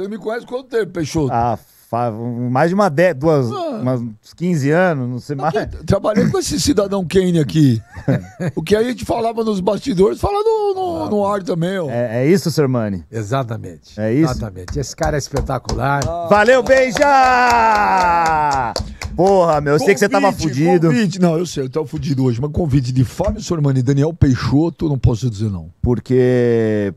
Você me conhece quanto tempo, Peixoto? Ah, mais de uma década, duas, ah. uns 15 anos, não sei mais. Trabalhei com esse cidadão Kane aqui. o que a gente falava nos bastidores, fala no, no, ah, no ar também. Ó. É, é isso, Sermani? Exatamente. É isso? Exatamente. Esse cara é espetacular. Ah. Valeu, beija! Porra, meu, eu convite, sei que você tava fudido. Convite. Não, eu sei, eu tava fudido hoje, mas convite de Fábio sermani e Daniel Peixoto, não posso dizer não. Porque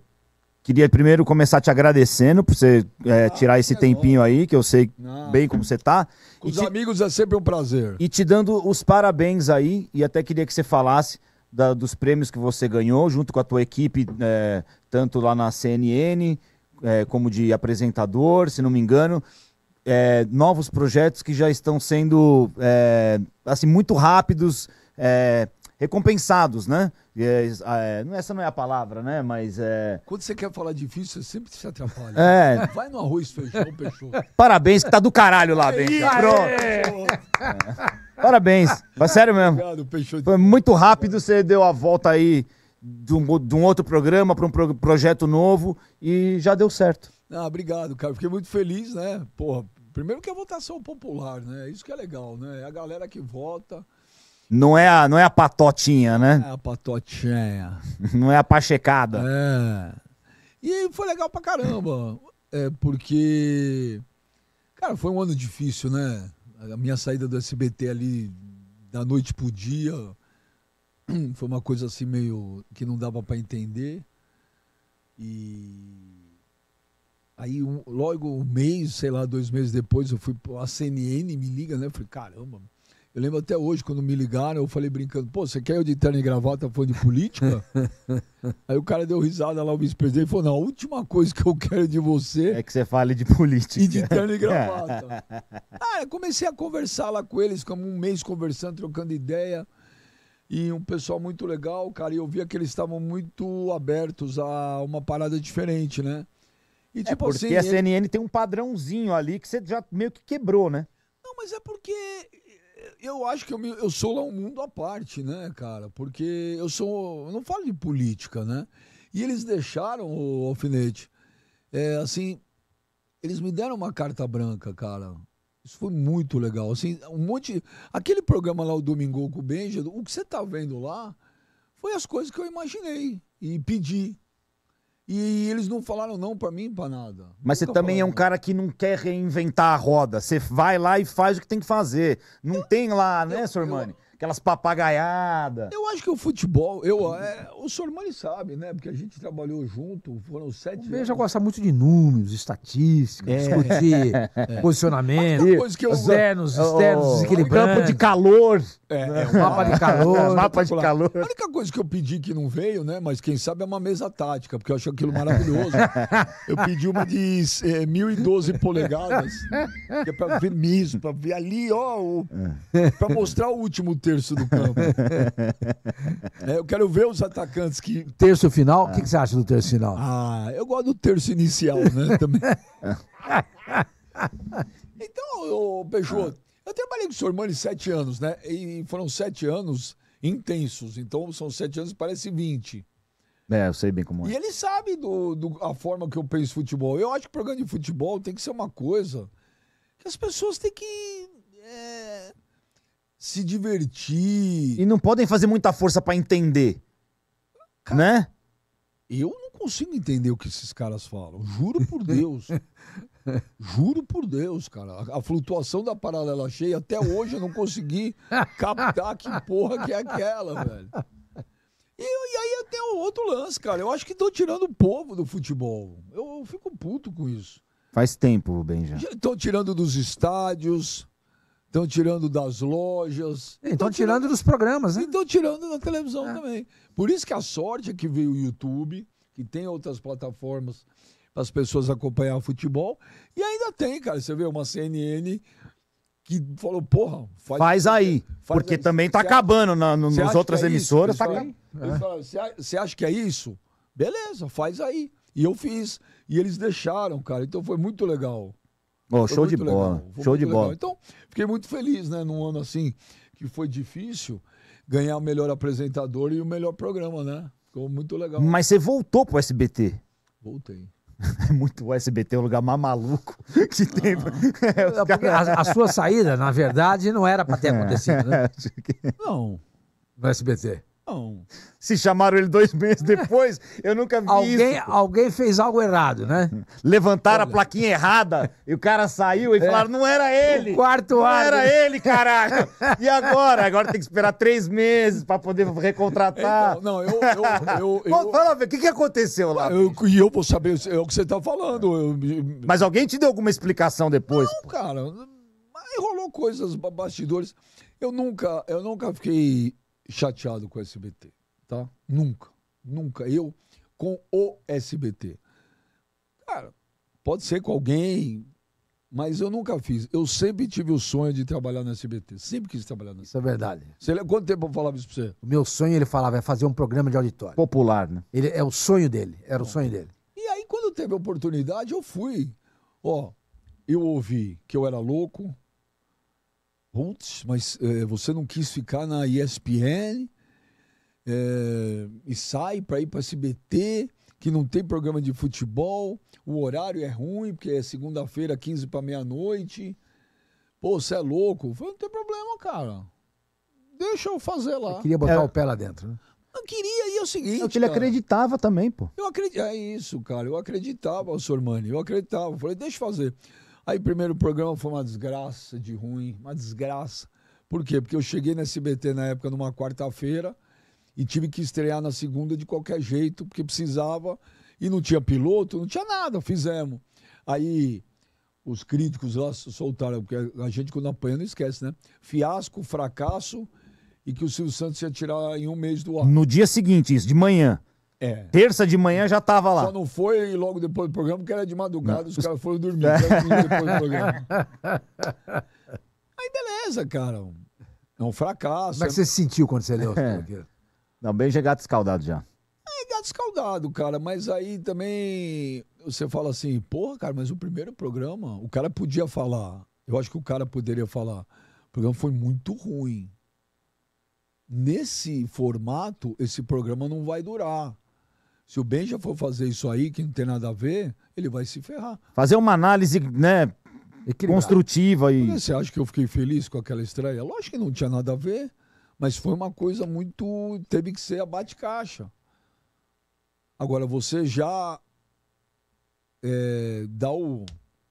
Queria primeiro começar te agradecendo por você é, ah, tirar esse tempinho bom. aí, que eu sei ah. bem como você tá. Com e os te... amigos é sempre um prazer. E te dando os parabéns aí, e até queria que você falasse da, dos prêmios que você ganhou, junto com a tua equipe, é, tanto lá na CNN, é, como de apresentador, se não me engano. É, novos projetos que já estão sendo, é, assim, muito rápidos, é, recompensados, né? É, ah, é, essa não é a palavra, né? Mas é. Quando você quer falar difícil, você sempre se atrapalha. É. Vai no arroz, feijão, peixoto. Parabéns, que tá do caralho lá, bem. Pronto. Parabéns. Mas sério mesmo. Obrigado, Peixoto. Foi muito rápido, você deu a volta aí de um, de um outro programa para um pro, projeto novo e já deu certo. Ah, obrigado, cara. Fiquei muito feliz, né? Porra, primeiro que a votação é popular, né? Isso que é legal, né? É a galera que vota não é a, não é a patotinha, né? É a patotinha. não é a pachecada. É. E foi legal pra caramba. É porque. Cara, foi um ano difícil, né? A minha saída do SBT ali da noite pro dia foi uma coisa assim meio que não dava para entender. E aí um, logo um mês, sei lá, dois meses depois, eu fui pro CNN me liga, né? Eu falei, caramba, eu lembro até hoje, quando me ligaram, eu falei brincando, pô, você quer eu de terno e gravata falando de política? Aí o cara deu risada lá, o vice-presidente, e falou, não, a última coisa que eu quero de você... É que você fale de política. E de terno e gravata. ah, eu comecei a conversar lá com eles, ficamos um mês conversando, trocando ideia, e um pessoal muito legal, cara, e eu via que eles estavam muito abertos a uma parada diferente, né? E, é, tipo, é porque assim, a CNN ele... tem um padrãozinho ali que você já meio que quebrou, né? Não, mas é porque eu acho que eu, me, eu sou lá um mundo à parte, né, cara? Porque eu sou. Eu não falo de política, né? E eles deixaram o alfinete. É, assim, eles me deram uma carta branca, cara. Isso foi muito legal. Assim, um monte. Aquele programa lá, o Domingo com o Benjamin, o que você tá vendo lá foi as coisas que eu imaginei e pedi. E eles não falaram não para mim, para nada. Mas Nunca você também é um não. cara que não quer reinventar a roda. Você vai lá e faz o que tem que fazer. Não eu, tem lá, né, Sormani? aquelas papagaiadas. Eu acho que o futebol, eu, é, o Sormani sabe, né? Porque a gente trabalhou junto, foram sete. O já gosta muito de números, estatísticas, é. discutir é. posicionamento, eu... externos, é, externos, oh, Campo de calor. É, né? um mapa de calor. mapa de calor. A única coisa que eu pedi que não veio, né? Mas quem sabe é uma mesa tática, porque eu acho aquilo maravilhoso. eu pedi uma de é, eh, 1012 polegadas, que é pra ver mesmo, pra ver ali, ó, o, é. pra mostrar o último termo terço do campo. é, eu quero ver os atacantes que. Terço final? O ah. que, que, você acha do terço final? Ah, eu gosto do terço inicial, né? Também. então, ô, Peixoto, ah. eu trabalhei com o Sormani sete anos, né? E foram sete anos intensos. Então, são sete anos, parece vinte. É, eu sei bem como é. E ele sabe do, do, a forma que eu penso futebol. Eu acho que programa de futebol tem que ser uma coisa que as pessoas têm que se divertir. E não podem fazer muita força para entender. Cara, né? Eu não consigo entender o que esses caras falam. Juro por Deus. Juro por Deus, cara. A, flutuação da paralela cheia, até hoje eu não consegui captar que porra que é aquela, velho. E, e aí tem um outro lance, cara. Eu acho que estão tirando o povo do futebol. Eu, eu, fico puto com isso. Faz tempo, Benjamin. Estão tirando dos estádios, Estão tirando das lojas. Estão tirando, dos programas, né? Estão tirando da televisão é. também. Por isso que a sorte é que veio o YouTube, que tem outras plataformas para as pessoas acompanhar futebol. E ainda tem, cara. Você vê uma CNN que falou, porra, faz, faz aí. Faz porque aí. também está acabando na, no, nas outras é emissoras. também tá Você é. acha que é isso? Beleza, faz aí. E eu fiz. E eles deixaram, cara. Então foi muito legal. Oh, show de bola. show de bola. Então, fiquei muito feliz, né? Num ano assim que foi difícil, ganhar o melhor apresentador e o melhor programa, né? Ficou muito legal. Mas você voltou pro SBT. Voltei. É muito o SBT é um lugar mais maluco que ah, tem. a, a, sua saída, na verdade, não era para ter é, acontecido, né? Não. No SBT. Não se chamaram ele dois meses depois, eu nunca vi alguém, isso. Alguém fez algo errado, né? Levantaram Olha. a plaquinha errada e o cara saiu e é. falaram, não era ele. O quarto Não árbitro. era ele, caraca. E agora? Agora tem que esperar três meses para poder recontratar. Então, não, eu... eu, eu, eu Fala, o que, que aconteceu lá? E eu, vou saber é o que você tá falando. Mas alguém te deu alguma explicação depois? Não, cara. Rolou coisas bastidores. Eu nunca, eu nunca fiquei chateado com o SBT tá? Nunca, nunca. Eu com o SBT. Cara, pode ser com alguém, mas eu nunca fiz. Eu sempre tive o sonho de trabalhar no SBT. Sempre quis trabalhar no SBT. Isso é verdade. Você, quanto tempo eu falava isso pra você? O meu sonho, ele falava, é fazer um programa de auditório. Popular, né? Ele, é o sonho dele, era Bom, o sonho dele. E aí, quando teve a oportunidade, eu fui. Ó, eu ouvi que eu era louco. Putz, mas é, você não quis ficar na ESPN? é, e sai para ir para SBT, que não tem programa de futebol, o horário é ruim, porque é segunda-feira, 15 para meia-noite. Pô, você é louco? Eu falei, não tem problema, cara. Deixa eu fazer lá. Eu queria botar é. o pé lá dentro, né? Eu queria, e é o seguinte. É que ele cara, acreditava também, pô. Eu acreditava. É isso, cara. Eu acreditava, Mani. Eu acreditava. Eu falei, deixa eu fazer. Aí, primeiro programa foi uma desgraça de ruim, uma desgraça. Por quê? Porque eu cheguei na SBT na época numa quarta-feira, e tive que estrear na segunda de qualquer jeito, porque precisava e não tinha piloto, não tinha nada, fizemos. Aí os críticos lá soltaram, porque a gente quando apanha não esquece, né? Fiasco, fracasso e que o Silvio Santos ia tirar em um mês do ano No dia seguinte, isso, de manhã. É. Terça de manhã já tava lá. Só não foi logo depois do programa, porque era de madrugada, não. os caras foram dormir. depois do programa. Aí beleza, cara. É um fracasso. Como é que é você se sentiu quando você leu? É. Também já é gato escaldado já. É gato escaldado, cara, mas aí também você fala assim, porra, cara, mas o primeiro programa, o cara podia falar. Eu acho que o cara poderia falar. O programa foi muito ruim. Nesse formato, esse programa não vai durar. Se o Benja for fazer isso aí, que não tem nada a ver, ele vai se ferrar. Fazer uma análise, né, construtiva e. Você acha que eu fiquei feliz com aquela estreia? Lógico que não tinha nada a ver. Mas foi uma coisa muito. teve que ser abate-caixa. Agora, você já é, dá o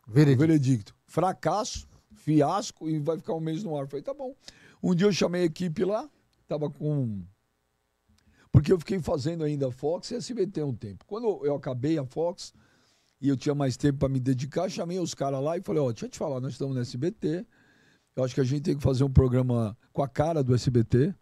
veredicto. o veredicto. Fracasso, fiasco e vai ficar um mês no ar. falei, tá bom. Um dia eu chamei a equipe lá, tava com. Porque eu fiquei fazendo ainda Fox e SBT um tempo. Quando eu acabei a Fox e eu tinha mais tempo para me dedicar, chamei os caras lá e falei, ó, oh, deixa eu te falar, nós estamos no SBT eu acho que a gente tem que fazer um programa com a cara do SBT.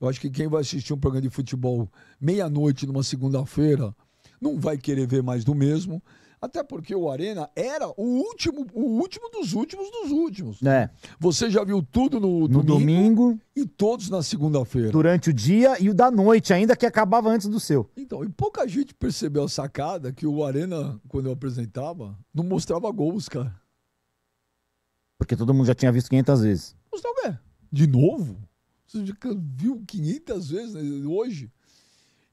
Eu acho que quem vai assistir um programa de futebol meia-noite numa segunda-feira não vai querer ver mais do mesmo. Até porque o Arena era o último, o último dos últimos dos últimos. É. Você já viu tudo no, no domingo, domingo, e todos na segunda-feira. Durante o dia e o da noite, ainda que acabava antes do seu. Então, e pouca gente percebeu a sacada que o Arena, quando eu apresentava, não mostrava gols, cara. Porque todo mundo já tinha visto 500 vezes. O Guerra, tá de novo? Você viu 500 vezes né, hoje?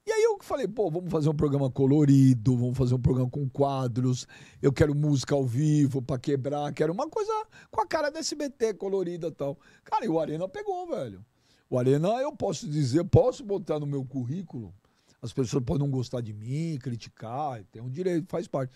E aí eu falei, pô, vamos fazer um programa colorido, vamos fazer um programa com quadros, eu quero música ao vivo para quebrar, quero uma coisa com a cara da SBT colorida e tal. Cara, e o Arena pegou, velho. O Arena, eu posso dizer, posso botar no meu currículo. As pessoas podem não gostar de mim, criticar, tem um direito, faz parte.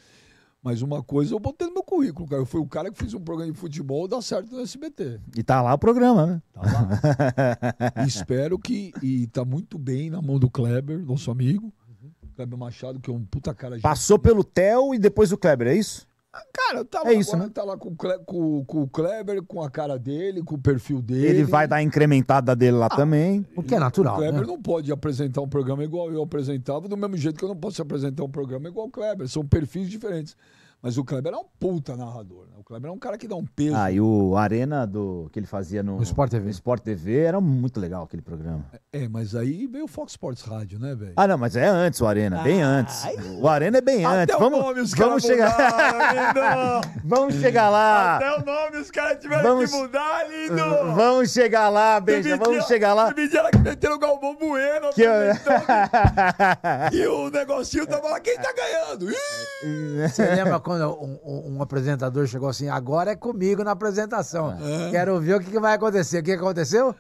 Mas uma coisa eu botei no meu currículo, cara. Eu fui o cara que fez um programa de futebol dá certo no SBT. E tá lá o programa, né? Tá lá. espero que. E tá muito bem na mão do Kleber, nosso amigo. Uhum. Kleber Machado, que é um puta cara. Passou gente. pelo Theo e depois o Kleber, é isso? Cara, tá é isso, agora, né? tá lá com, com, com, o Kleber, com a cara dele, com o perfil dele. Ele vai dar a incrementada dele lá ah, também, o que é natural. O Kleber né? não pode apresentar um programa igual eu apresentava, do mesmo jeito que eu não posso apresentar um programa igual o Kleber. São perfis diferentes. Mas o Kleber é um puta narrador. Né? O Kleber é um cara que dá um peso. Ah, e o Arena do, que ele fazia no, no Sport TV. No Sport TV era muito legal aquele programa. É, é mas aí veio o Fox Sports Rádio, né, velho? Ah, não, mas é antes o Arena, ah, bem antes. Aí... O Arena é bem antes. Até vamos, o nome os vamos chegar. Mudaram, vamos chegar lá. Até o nome os caras tiveram vamos... que mudar, lindo. Vamos chegar lá, beija. Vamos dia, chegar lá. Me disseram que meteram o Galvão Bueno. Que... e o negocinho tava lá, quem tá ganhando? Ih! Você lembra quando um, um, um, apresentador chegou assim, agora é comigo na apresentação. É. Quero ver o que, que vai acontecer. O que aconteceu?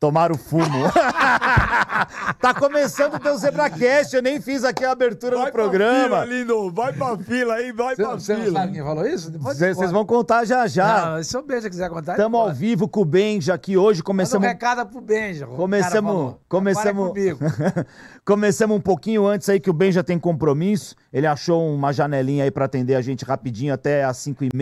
Tomar o fumo. tá começando o teu ZebraCast, eu nem fiz aqui a abertura vai do programa. Fila, lindo. Vai pra fila aí, vai cê, pra cê fila. Você sabe quem falou isso? Vocês vão contar já já. Não, se o Benja quiser contar. Estamos ao vivo com o Benja aqui hoje. Começamos. Manda um recado pro Benja. Começamos. Começamos. começamos um pouquinho antes aí que o Benja tem compromisso. Ele achou uma janelinha aí para atender a gente rapidinho até às 5h30.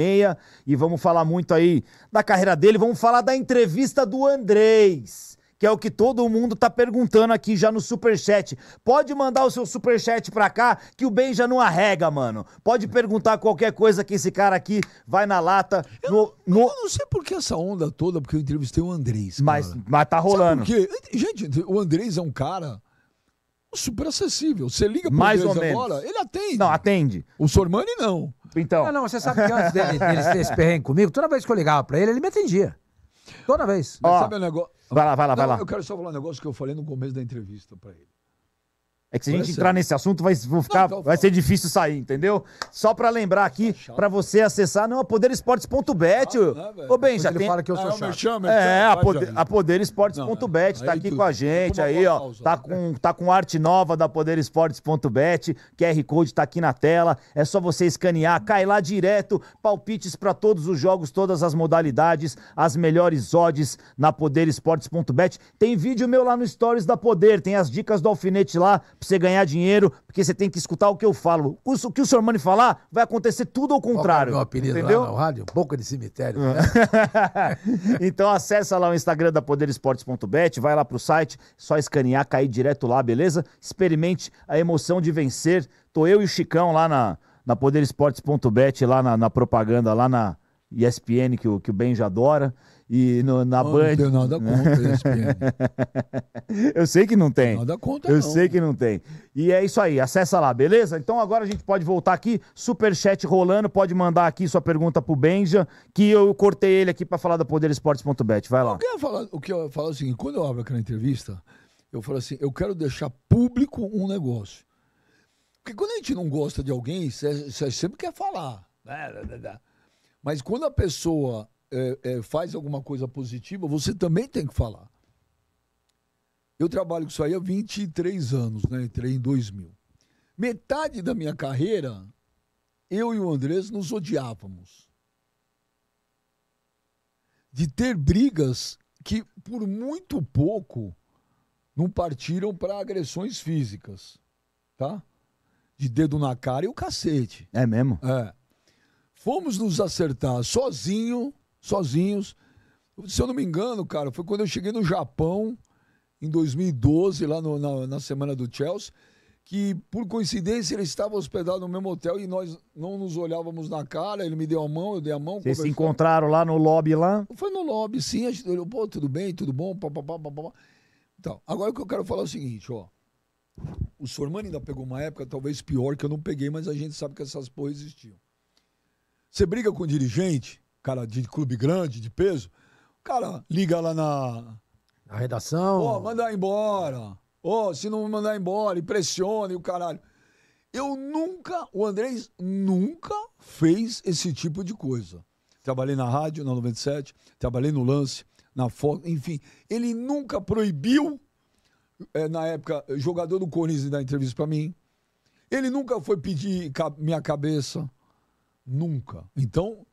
E, e vamos falar muito aí da carreira dele. Vamos falar da entrevista do Andrés que é o que todo mundo tá perguntando aqui já no superchat. Pode mandar o seu superchat pra cá, que o Ben já não arrega, mano. Pode perguntar qualquer coisa que esse cara aqui vai na lata. Eu, no, no... eu não sei por que essa onda toda, porque eu entrevistei o Andrés. Mas, mas tá rolando. Gente, o Andrés é um cara super acessível. Você liga pro Mais ou agora, menos. ele atende. Não, atende. O Sormani não. Então. Não, não, você sabe que antes dele, dele ter esse perrengue comigo, toda vez que eu ligava pra ele, ele me atendia. Toda vez. Ó, sabe o negócio? Vai lá, vai lá, Não, vai lá. Eu quero só falar um negócio que eu falei no começo da entrevista para ele. É que se a gente entrar nesse assunto, vai, ficar, não, vai ser difícil sair, entendeu? Só para lembrar aqui, tá para você acessar, não, a poderesportes.bet. Ah, Ô, oh, Ben, já ele tem... fala que eu sou ah, chato. é, a, poder, a poderesportes.bet tá aqui tu, com a gente, aí, ó. Pausa, tá né? com, tá com arte nova da poderesportes.bet, QR Code tá aqui na tela, é só você escanear, cai lá direto, palpites para todos os jogos, todas as modalidades, as melhores odds na poderesportes.bet. Tem vídeo meu lá no Stories da Poder, tem as dicas do Alfinete lá, para você ganhar dinheiro, porque você tem que escutar o que eu falo. O, que o seu Mani falar, vai acontecer tudo ao contrário. Qual é o meu apelido entendeu? lá no rádio? Boca de cemitério. Né? então acessa lá o Instagram da poderesportes.bet, vai lá pro site, só escanear, cair direto lá, beleza? Experimente a emoção de vencer. Tô eu e o Chicão lá na, na poderesportes.bet, lá na, na propaganda, lá na... ESPN que o, que o Benja adora e no, na não, Band. Não tenho nada né? contra ESPN. Eu sei que não tem. Nada contra, Eu não. sei que não tem. E é isso aí, acessa lá, beleza? Então agora a gente pode voltar aqui, super chat rolando, pode mandar aqui sua pergunta pro Benja, que eu cortei ele aqui para falar da poderesportes.bet, vai lá. Eu quero falar, o que eu falo é o seguinte, quando eu abro aquela entrevista, eu falo assim, eu quero deixar público um negócio. Porque quando a gente não gosta de alguém, você sempre quer falar. Né? Mas quando a pessoa é, é, faz alguma coisa positiva, você também tem que falar. Eu trabalho com isso aí há 23 anos, né? Entrei em 2000. Metade da minha carreira, eu e o Andrés nos odiávamos. De ter brigas que, por muito pouco, não partiram para agressões físicas, tá? De dedo na cara e o cacete. É mesmo? É. Fomos nos acertar sozinho sozinhos. Se eu não me engano, cara, foi quando eu cheguei no Japão, em 2012, lá no, na, na semana do Chelsea, que por coincidência ele estava hospedado no mesmo hotel e nós não nos olhávamos na cara, ele me deu a mão, eu dei a mão. Vocês se encontraram lá no lobby lá? Foi no lobby, sim. A gente olhou, pô, tudo bem, tudo bom, papapá, papapá. Então, agora o que eu quero falar é o seguinte, ó. O Sormani ainda pegou uma época talvez pior que eu não peguei, mas a gente sabe que essas porras existiam. Você briga com o dirigente, cara de clube grande, de peso, o cara liga lá na. Na redação? Ó, oh, mandar embora. Ó, oh, se não mandar embora, impressione o caralho. Eu nunca, o Andrés nunca fez esse tipo de coisa. Trabalhei na rádio, na 97, trabalhei no lance, na foto enfim. Ele nunca proibiu, é, na época, jogador do Corinthians dar entrevista para mim. Ele nunca foi pedir minha cabeça. Nunca. Então,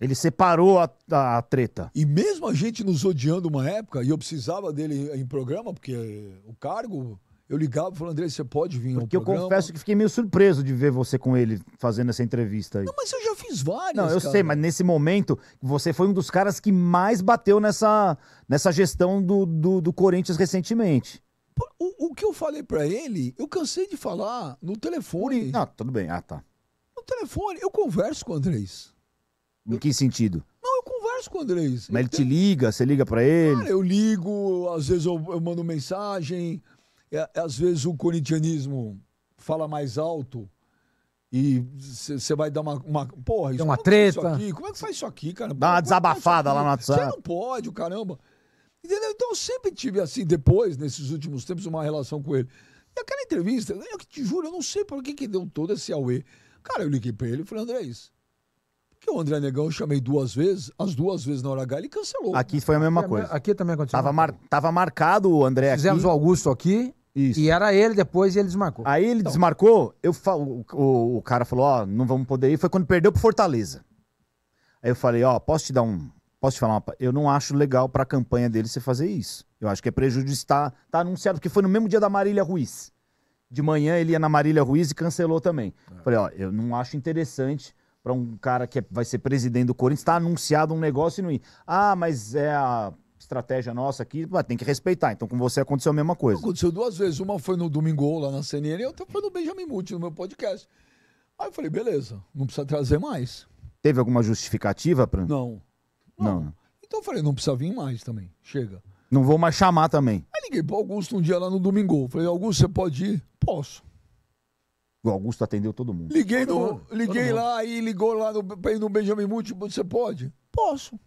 ele separou a, a, a, treta. E mesmo a gente nos odiando uma época, e eu precisava dele em programa, porque o cargo, eu ligava e falava, André, você pode vir porque ao programa? eu confesso que fiquei meio surpreso de ver você com ele fazendo essa entrevista aí. Não, mas eu já fiz várias, Não, eu cara. sei, mas nesse momento, você foi um dos caras que mais bateu nessa, nessa gestão do, do, do Corinthians recentemente. O, o que eu falei para ele, eu cansei de falar no telefone. Ah, tudo bem, ah, tá. No telefone, eu converso com o Andrés. Em que sentido? Não, eu converso com o Andrei. Mas ele, te liga, você liga para ele? Cara, eu ligo, às vezes eu, eu mando mensagem, é, às vezes o corintianismo fala mais alto e você vai dar uma, uma porra, isso, uma é treta. Isso aqui? Como é que faz isso aqui, cara? Dá uma é desabafada lá no WhatsApp. Você não pode, o caramba. Entendeu? Então eu sempre tive assim, depois, nesses últimos tempos, uma relação com ele. E aquela entrevista, eu te juro, eu não sei por que que deu todo esse Aue. Cara, eu liguei pra ele e falei, André, isso que o André Negão eu chamei duas vezes, as duas vezes na hora H ele cancelou. Aqui foi a mesma aqui, é, coisa. Aqui também aconteceu. Tava, mar, tava marcado o André aqui. Fizemos o Augusto aqui. Isso. E era ele depois e ele desmarcou. Aí ele então. desmarcou, eu falo, o, o, cara falou, ó, oh, não vamos poder ir. Foi quando perdeu pro Fortaleza. Aí eu falei, ó, oh, posso te dar um. Posso te falar uma. Eu não acho legal pra campanha dele você fazer isso. Eu acho que é prejudicial, Tá anunciado, porque foi no mesmo dia da Marília Ruiz. De manhã ele ia na Marília Ruiz e cancelou também. É. Falei, ó, oh, eu não acho interessante para um cara que é, vai ser presidente do Corinthians, está anunciado um negócio e não ir. Ah, mas é a estratégia nossa aqui, tem que respeitar. Então com você aconteceu a mesma coisa. Aconteceu duas vezes. Uma foi no Domingo lá na CNN e outra foi no Benjamin Muti, no meu podcast. Aí eu falei, beleza, não precisa trazer mais. Teve alguma justificativa para não. não. Não. Então eu falei, não precisa vir mais também. Chega. Não vou mais chamar também. Aí liguei pro Augusto um dia lá no Domingo. Falei, Augusto, você pode ir? Posso. O Augusto atendeu todo mundo. Liguei, no, mundo, liguei mundo. lá e ligou lá no, no Benjamin Múltiplo. você pode? Posso.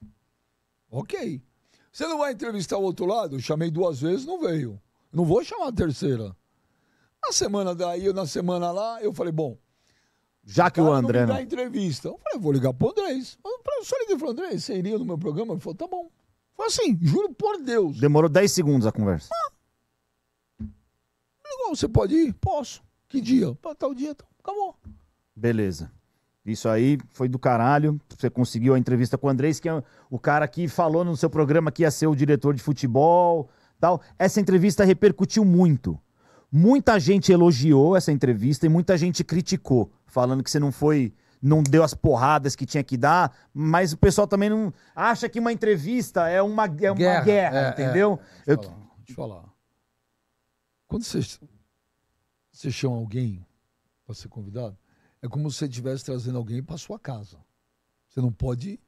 Ok. Você não vai entrevistar o outro lado? Chamei duas vezes, não veio. Não vou chamar a terceira. Na semana daí, na semana lá, eu falei, bom. Já que o André. Não... entrevista. Eu falei, vou ligar pro Andrés. Eu só liguei pro André, você iria no meu programa? Ele falou, tá bom. Foi assim, juro por Deus. Demorou 10 segundos a conversa. Ah. Ligou, você pode ir? Posso. Que dia? Pô, tal dia, então. acabou. Beleza. Isso aí foi do caralho. Você conseguiu a entrevista com o Andrés, que é o cara que falou no seu programa que ia ser o diretor de futebol, tal. Essa entrevista repercutiu muito. Muita gente elogiou essa entrevista e muita gente criticou, falando que você não foi, não deu as porradas que tinha que dar, mas o pessoal também não acha que uma entrevista é uma é uma guerra, guerra é, é. entendeu? É. Deixa eu falar, deixa eu falar. Quando vocês você chama alguém para ser convidado, é como se você estivesse trazendo alguém para sua casa. Você não pode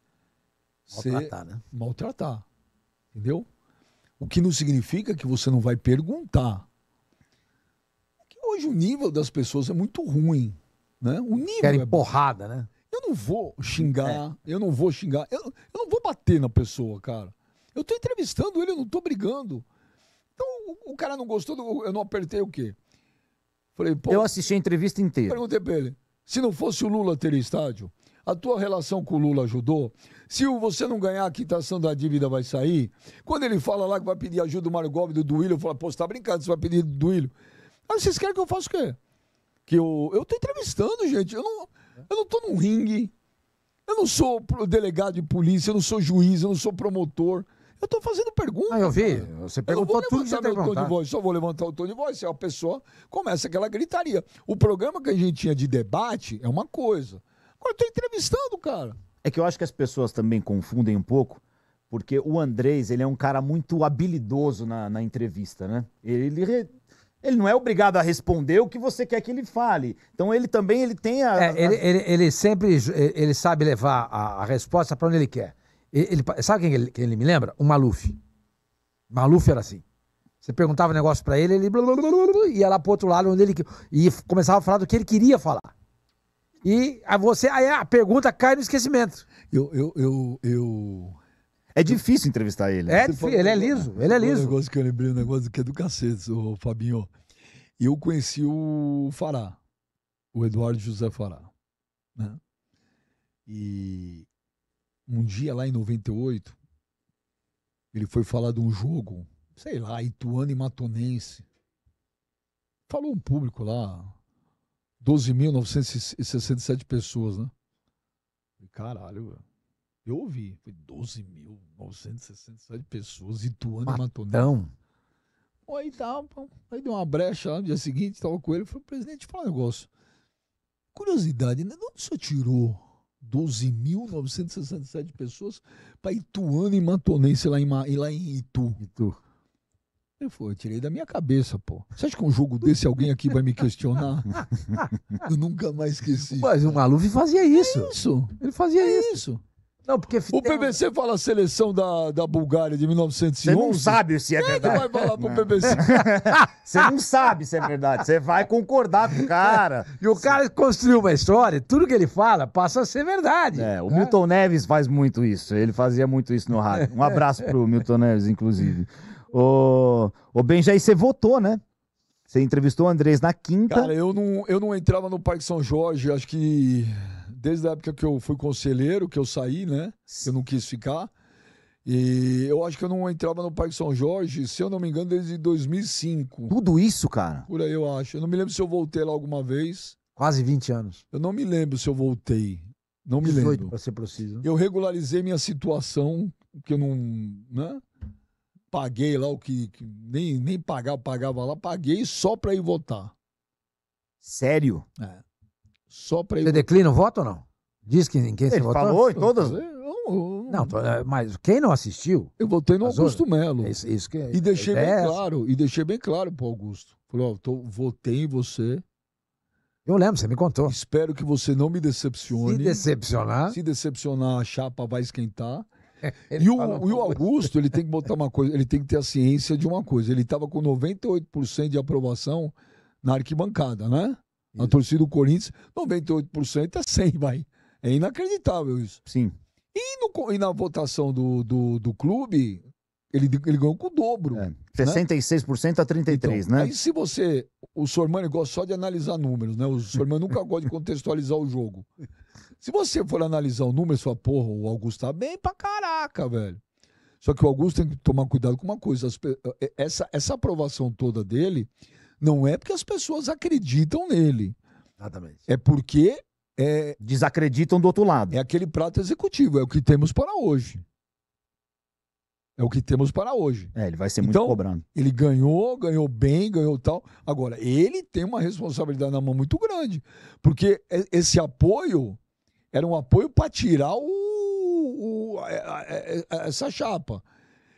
maltratar, ser, né? maltratar. Entendeu? O que não significa que você não vai perguntar. É hoje o nível das pessoas é muito ruim. Né? O nível Querem é porrada, né? Eu não vou xingar, é. eu não vou xingar, eu, eu, não vou bater na pessoa, cara. Eu tô entrevistando ele, eu não tô brigando. Então o, o cara não gostou, eu não apertei o quê? Falei, pô, eu assisti a entrevista inteira. Perguntei pra ele: se não fosse o Lula ter estádio, a tua relação com o Lula ajudou? Se você não ganhar a quitação da dívida vai sair? Quando ele fala lá que vai pedir ajuda do Mário Gomes, do Duílio, eu falo, pô, você tá brincando, você vai pedir do Duílio. Aí ah, vocês querem que eu faça o quê? Que eu, eu tô entrevistando, gente. Eu não, eu não tô num ringue. Eu não sou delegado de polícia, eu não sou juiz, eu não sou promotor. Eu estou fazendo pergunta. Ah, eu vi. Você perguntou tudo que você tem de voz, Só vou levantar o tom de voz. Se a pessoa começa aquela gritaria. O programa que a gente tinha de debate é uma coisa. Agora eu estou entrevistando o cara. É que eu acho que as pessoas também confundem um pouco porque o Andrés ele é um cara muito habilidoso na, na entrevista, né? Ele, ele, ele, não é obrigado a responder o que você quer que ele fale. Então ele também ele tem a, é, a... Ele, ele, ele, sempre ele sabe levar a, a resposta para onde ele quer. Ele, sabe quem ele, quem ele me lembra? O Maluf. Maluf era assim. Você perguntava um negócio para ele, ele ia lá pro outro lado onde ele e começava a falar do que ele queria falar. E a você, aí a pergunta cai no esquecimento. Eu, eu, eu, eu... É difícil entrevistar ele. Né? É, difícil, ele é liso, ele é liso. negócio que eu lembrei, negócio que é do cacete, o Fabinho. Eu conheci o Fará, o Eduardo José Fará, né? E um dia lá em 98, ele foi falar de um jogo, sei lá, Ituano e Matonense. Falou um público lá, 12.967 pessoas, né? Caralho, eu ouvi. Foi 12.967 pessoas, Ituano Matão. e Matonense. Aí, tá, aí deu uma brecha lá no dia seguinte, estava com ele, falou, presidente, fala um negócio. Curiosidade, né? De onde o senhor tirou 12.967 pessoas para Ituano e Matonense lá em, lá em Itu. Itu. Eu, falei, eu tirei da minha cabeça, pô. Você acha que um jogo desse alguém aqui vai me questionar? eu nunca mais esqueci. Mas o Maluf fazia isso. É isso. Ele fazia é isso. isso. Não, porque o PVC fala a seleção da, da Bulgária de 1911. Você não sabe se é, é verdade. Quem vai falar pro PVC? Você não sabe se é verdade. Você vai concordar com o cara. E o cara construiu uma história, tudo que ele fala passa a ser verdade. É, o é. Milton Neves faz muito isso. Ele fazia muito isso no rádio. Um abraço pro Milton Neves, inclusive. O ô Benjamin, você votou, né? Você entrevistou o Andrés na quinta. Cara, eu não, eu não entrava no Parque São Jorge, acho que desde a época que eu fui conselheiro, que eu saí, né? Eu não quis ficar. E eu acho que eu não entrava no Parque São Jorge, se eu não me engano, desde 2005. Tudo isso, cara? Por aí eu acho. Eu não me lembro se eu voltei lá alguma vez. Quase 20 anos. Eu não me lembro se eu voltei. Não me 18, lembro. para ser preciso. Eu regularizei minha situação, que eu não. Né? Paguei lá o que. que nem, nem pagava, pagava lá. Paguei só para ir votar. Sério? É. Só para Você declina o voto ou não? Diz que em quem Ele você votou? falou em todas? Não, é, mas quem não assistiu? Eu votei no Augusto outras... Melo. isso, isso, que é, e deixei bem essa. claro, e deixei bem claro pro Augusto. Falei, ó, tô, votei em você. Eu lembro, você me contou. Espero que você não me decepcione. Se decepcionar. Se decepcionar, a chapa vai esquentar. e, o, e o Augusto, ele tem que botar uma coisa, ele tem que ter a ciência de uma coisa. Ele estava com 98% de aprovação na arquibancada, né? A torcida do Corinthians, 98% é 100, vai. É inacreditável isso. Sim. E, no, e na votação do, do, do clube, ele, ele ganhou com o dobro. É, 66% né? a 33%, então, né? Aí se você. O Sormani gosta só de analisar números, né? O Sormani nunca gosta de contextualizar o jogo. Se você for analisar o número, sua porra, o Augusto tá bem pra caraca, velho. Só que o Augusto tem que tomar cuidado com uma coisa. As, eh, essa, essa aprovação toda dele não é porque as pessoas acreditam nele. Exatamente. É porque. É, Desacreditam do outro lado. É aquele prato executivo, é o que temos para hoje. É o que temos para hoje. É, ele vai ser muito então, cobrando. Ele ganhou, ganhou bem, ganhou tal. Agora, ele tem uma responsabilidade na mão muito grande. Porque esse apoio era um apoio para tirar o, o, essa chapa.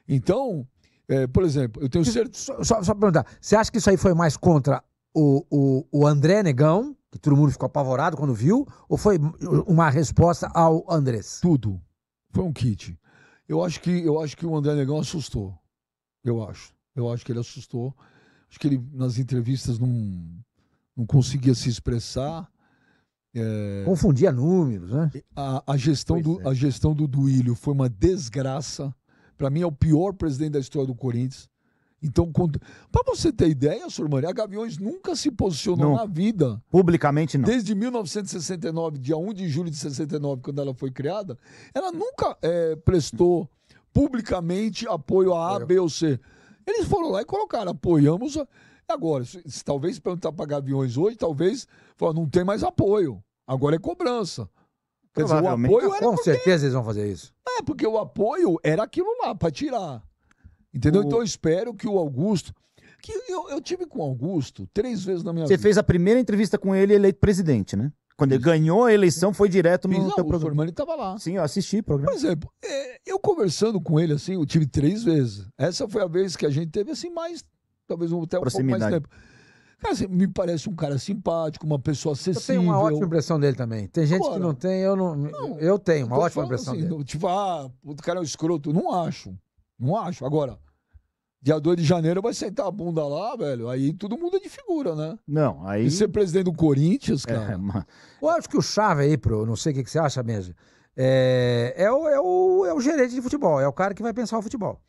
Então, é, por exemplo, eu tenho certeza. Só, só, só perguntar, você acha que isso aí foi mais contra o, o, o André Negão, que todo mundo ficou apavorado quando viu, ou foi uma resposta ao Andrés? Tudo. Foi um kit. Eu acho que, eu acho que o André Negão assustou. Eu acho. Eu acho que ele assustou. Acho que ele, nas entrevistas, não, não conseguia se expressar. É... Confundia números, né? A, a gestão do, é. a gestão do Duílio foi uma desgraça. Para mim é o pior presidente da história do Corinthians. Então, para você ter ideia, Sormani, a Gaviões nunca se posicionou não. na vida. Publicamente não. Desde 1969, dia 1 de julho de 69, quando ela foi criada, ela nunca é, prestou publicamente apoio a A, B ou C. Eles foram lá e colocaram, apoiamos. A... Agora, se talvez perguntar para Gaviões hoje, talvez falar, não tem mais apoio. Agora é cobrança. Quer dizer, o apoio era Com porque... certeza eles vão fazer isso. É, porque o apoio era aquilo lá, para tirar. Entendeu? O... Então eu espero que o Augusto. Que eu, eu tive com o Augusto três vezes na minha Você vida. Você fez a primeira entrevista com ele eleito presidente, né? Quando ele ganhou a eleição, foi direto no não, teu programa. ele tava lá. Sim, eu assisti o programa. Por exemplo, é, eu conversando com ele, assim, eu tive três vezes. Essa foi a vez que a gente teve, assim, mais, talvez até um pouco mais tempo. Cara, me parece um cara simpático, uma pessoa acessível. Eu tenho uma ótima impressão dele também. Tem gente Agora, que não tem, eu não, não eu tenho uma ótima impressão assim, dele. Tipo, ah, o cara é um escroto. Não acho. Não acho. Agora, dia 2 de janeiro vai sentar a bunda lá, velho. Aí todo mundo é de figura, né? Não, aí. E ser presidente do Corinthians, é, cara. É, mas... Eu acho que o chave aí, pro, não sei o que, que você acha mesmo, é, é, o, é, o, é o gerente de futebol, é o cara que vai pensar o futebol.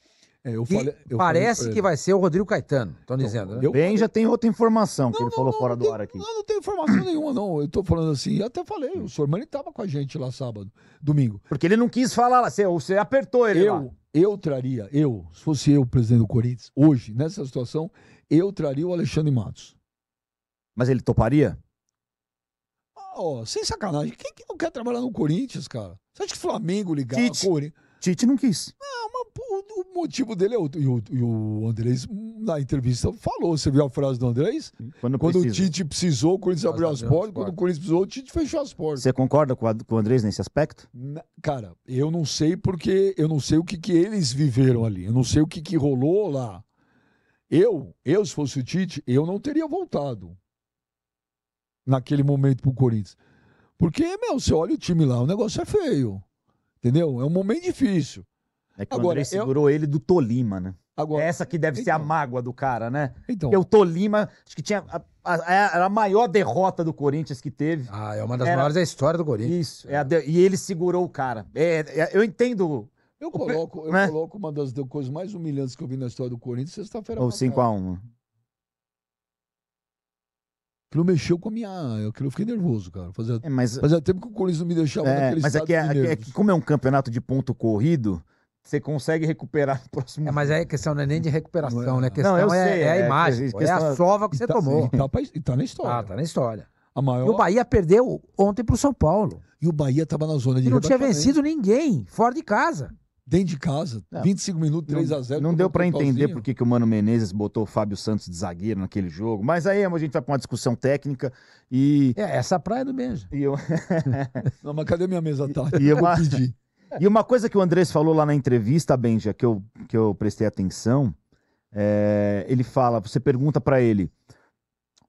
É, eu falei, eu parece que vai ser o Rodrigo Caetano, estão dizendo, né? Eu, Bem, já tem outra informação não, que ele não, falou não, fora do tem, ar aqui. Não, não tem informação nenhuma, não. Eu estou falando assim, eu até falei, o Sormani estava com a gente lá sábado, domingo. Porque ele não quis falar lá, você, você apertou ele eu, lá. Eu traria, eu, se fosse eu presidente do Corinthians, hoje, nessa situação, eu traria o Alexandre Matos. Mas ele toparia? Oh, sem sacanagem, quem que não quer trabalhar no Corinthians, cara? Você acha que Flamengo ligar? Tite, Corinthians... Tite não quis. Não, ah, mas o motivo dele é outro. E o, e o Andrés, na entrevista, falou. Você viu a frase do Andrés? Quando, quando o Tite precisou, o Corinthians abriu as, as portas. quando o Corinthians precisou, o Tite fechou as portas. Você concorda com, a, com o Andrés nesse aspecto? Na, cara, eu não sei porque eu não sei o que, que eles viveram ali. Eu não sei o que, que rolou lá. Eu, eu, se fosse o Tite, eu não teria voltado naquele momento pro Corinthians. Porque, meu, você olha o time lá, o negócio é feio. Entendeu? É um momento difícil. É que Agora, o André eu... segurou ele do Tolima, né? Agora, Essa que deve então. ser a então. mágoa do cara, né? Então. Porque o Tolima, acho que tinha. era a, a, maior derrota do Corinthians que teve. Ah, é uma das era... maiores da história do Corinthians. Isso. É. É de... E ele segurou o cara. É, é eu entendo. Eu coloco, eu né? coloco uma das coisas mais humilhantes que eu vi na história do Corinthians sexta-feira. Ou 5x1. Aquilo mexeu com a minha. Aquilo eu fiquei nervoso, cara. Fazia, é, mas... fazia tempo que o Corinthians não me deixava é, naquele Mas é que, é, é que, como é um campeonato de ponto corrido você consegue recuperar no próximo. É, mas aí a é questão não é nem de recuperação, né? A é. questão não, é, sei, é, a é, imagem, é, questão... a então, sova que você tá, tomou. E tá, e tá, na história. Ah, tá na história. Maior... E o Bahia perdeu ontem pro São Paulo. E o Bahia tava na zona de e não tinha vencido ninguém, fora de casa. Dentro de casa, não. 25 minutos, 3 a 0 Não deu para entender por que o Mano Menezes botou o Fábio Santos de zagueiro naquele jogo. Mas aí a gente vai pra uma discussão técnica e. É, essa praia do mesmo. E eu... não, mas cadê minha mesa tarde? E eu, eu pedi. E uma coisa que o Andrés falou lá na entrevista, Benja, que eu, que eu prestei atenção, é, ele fala, você pergunta para ele,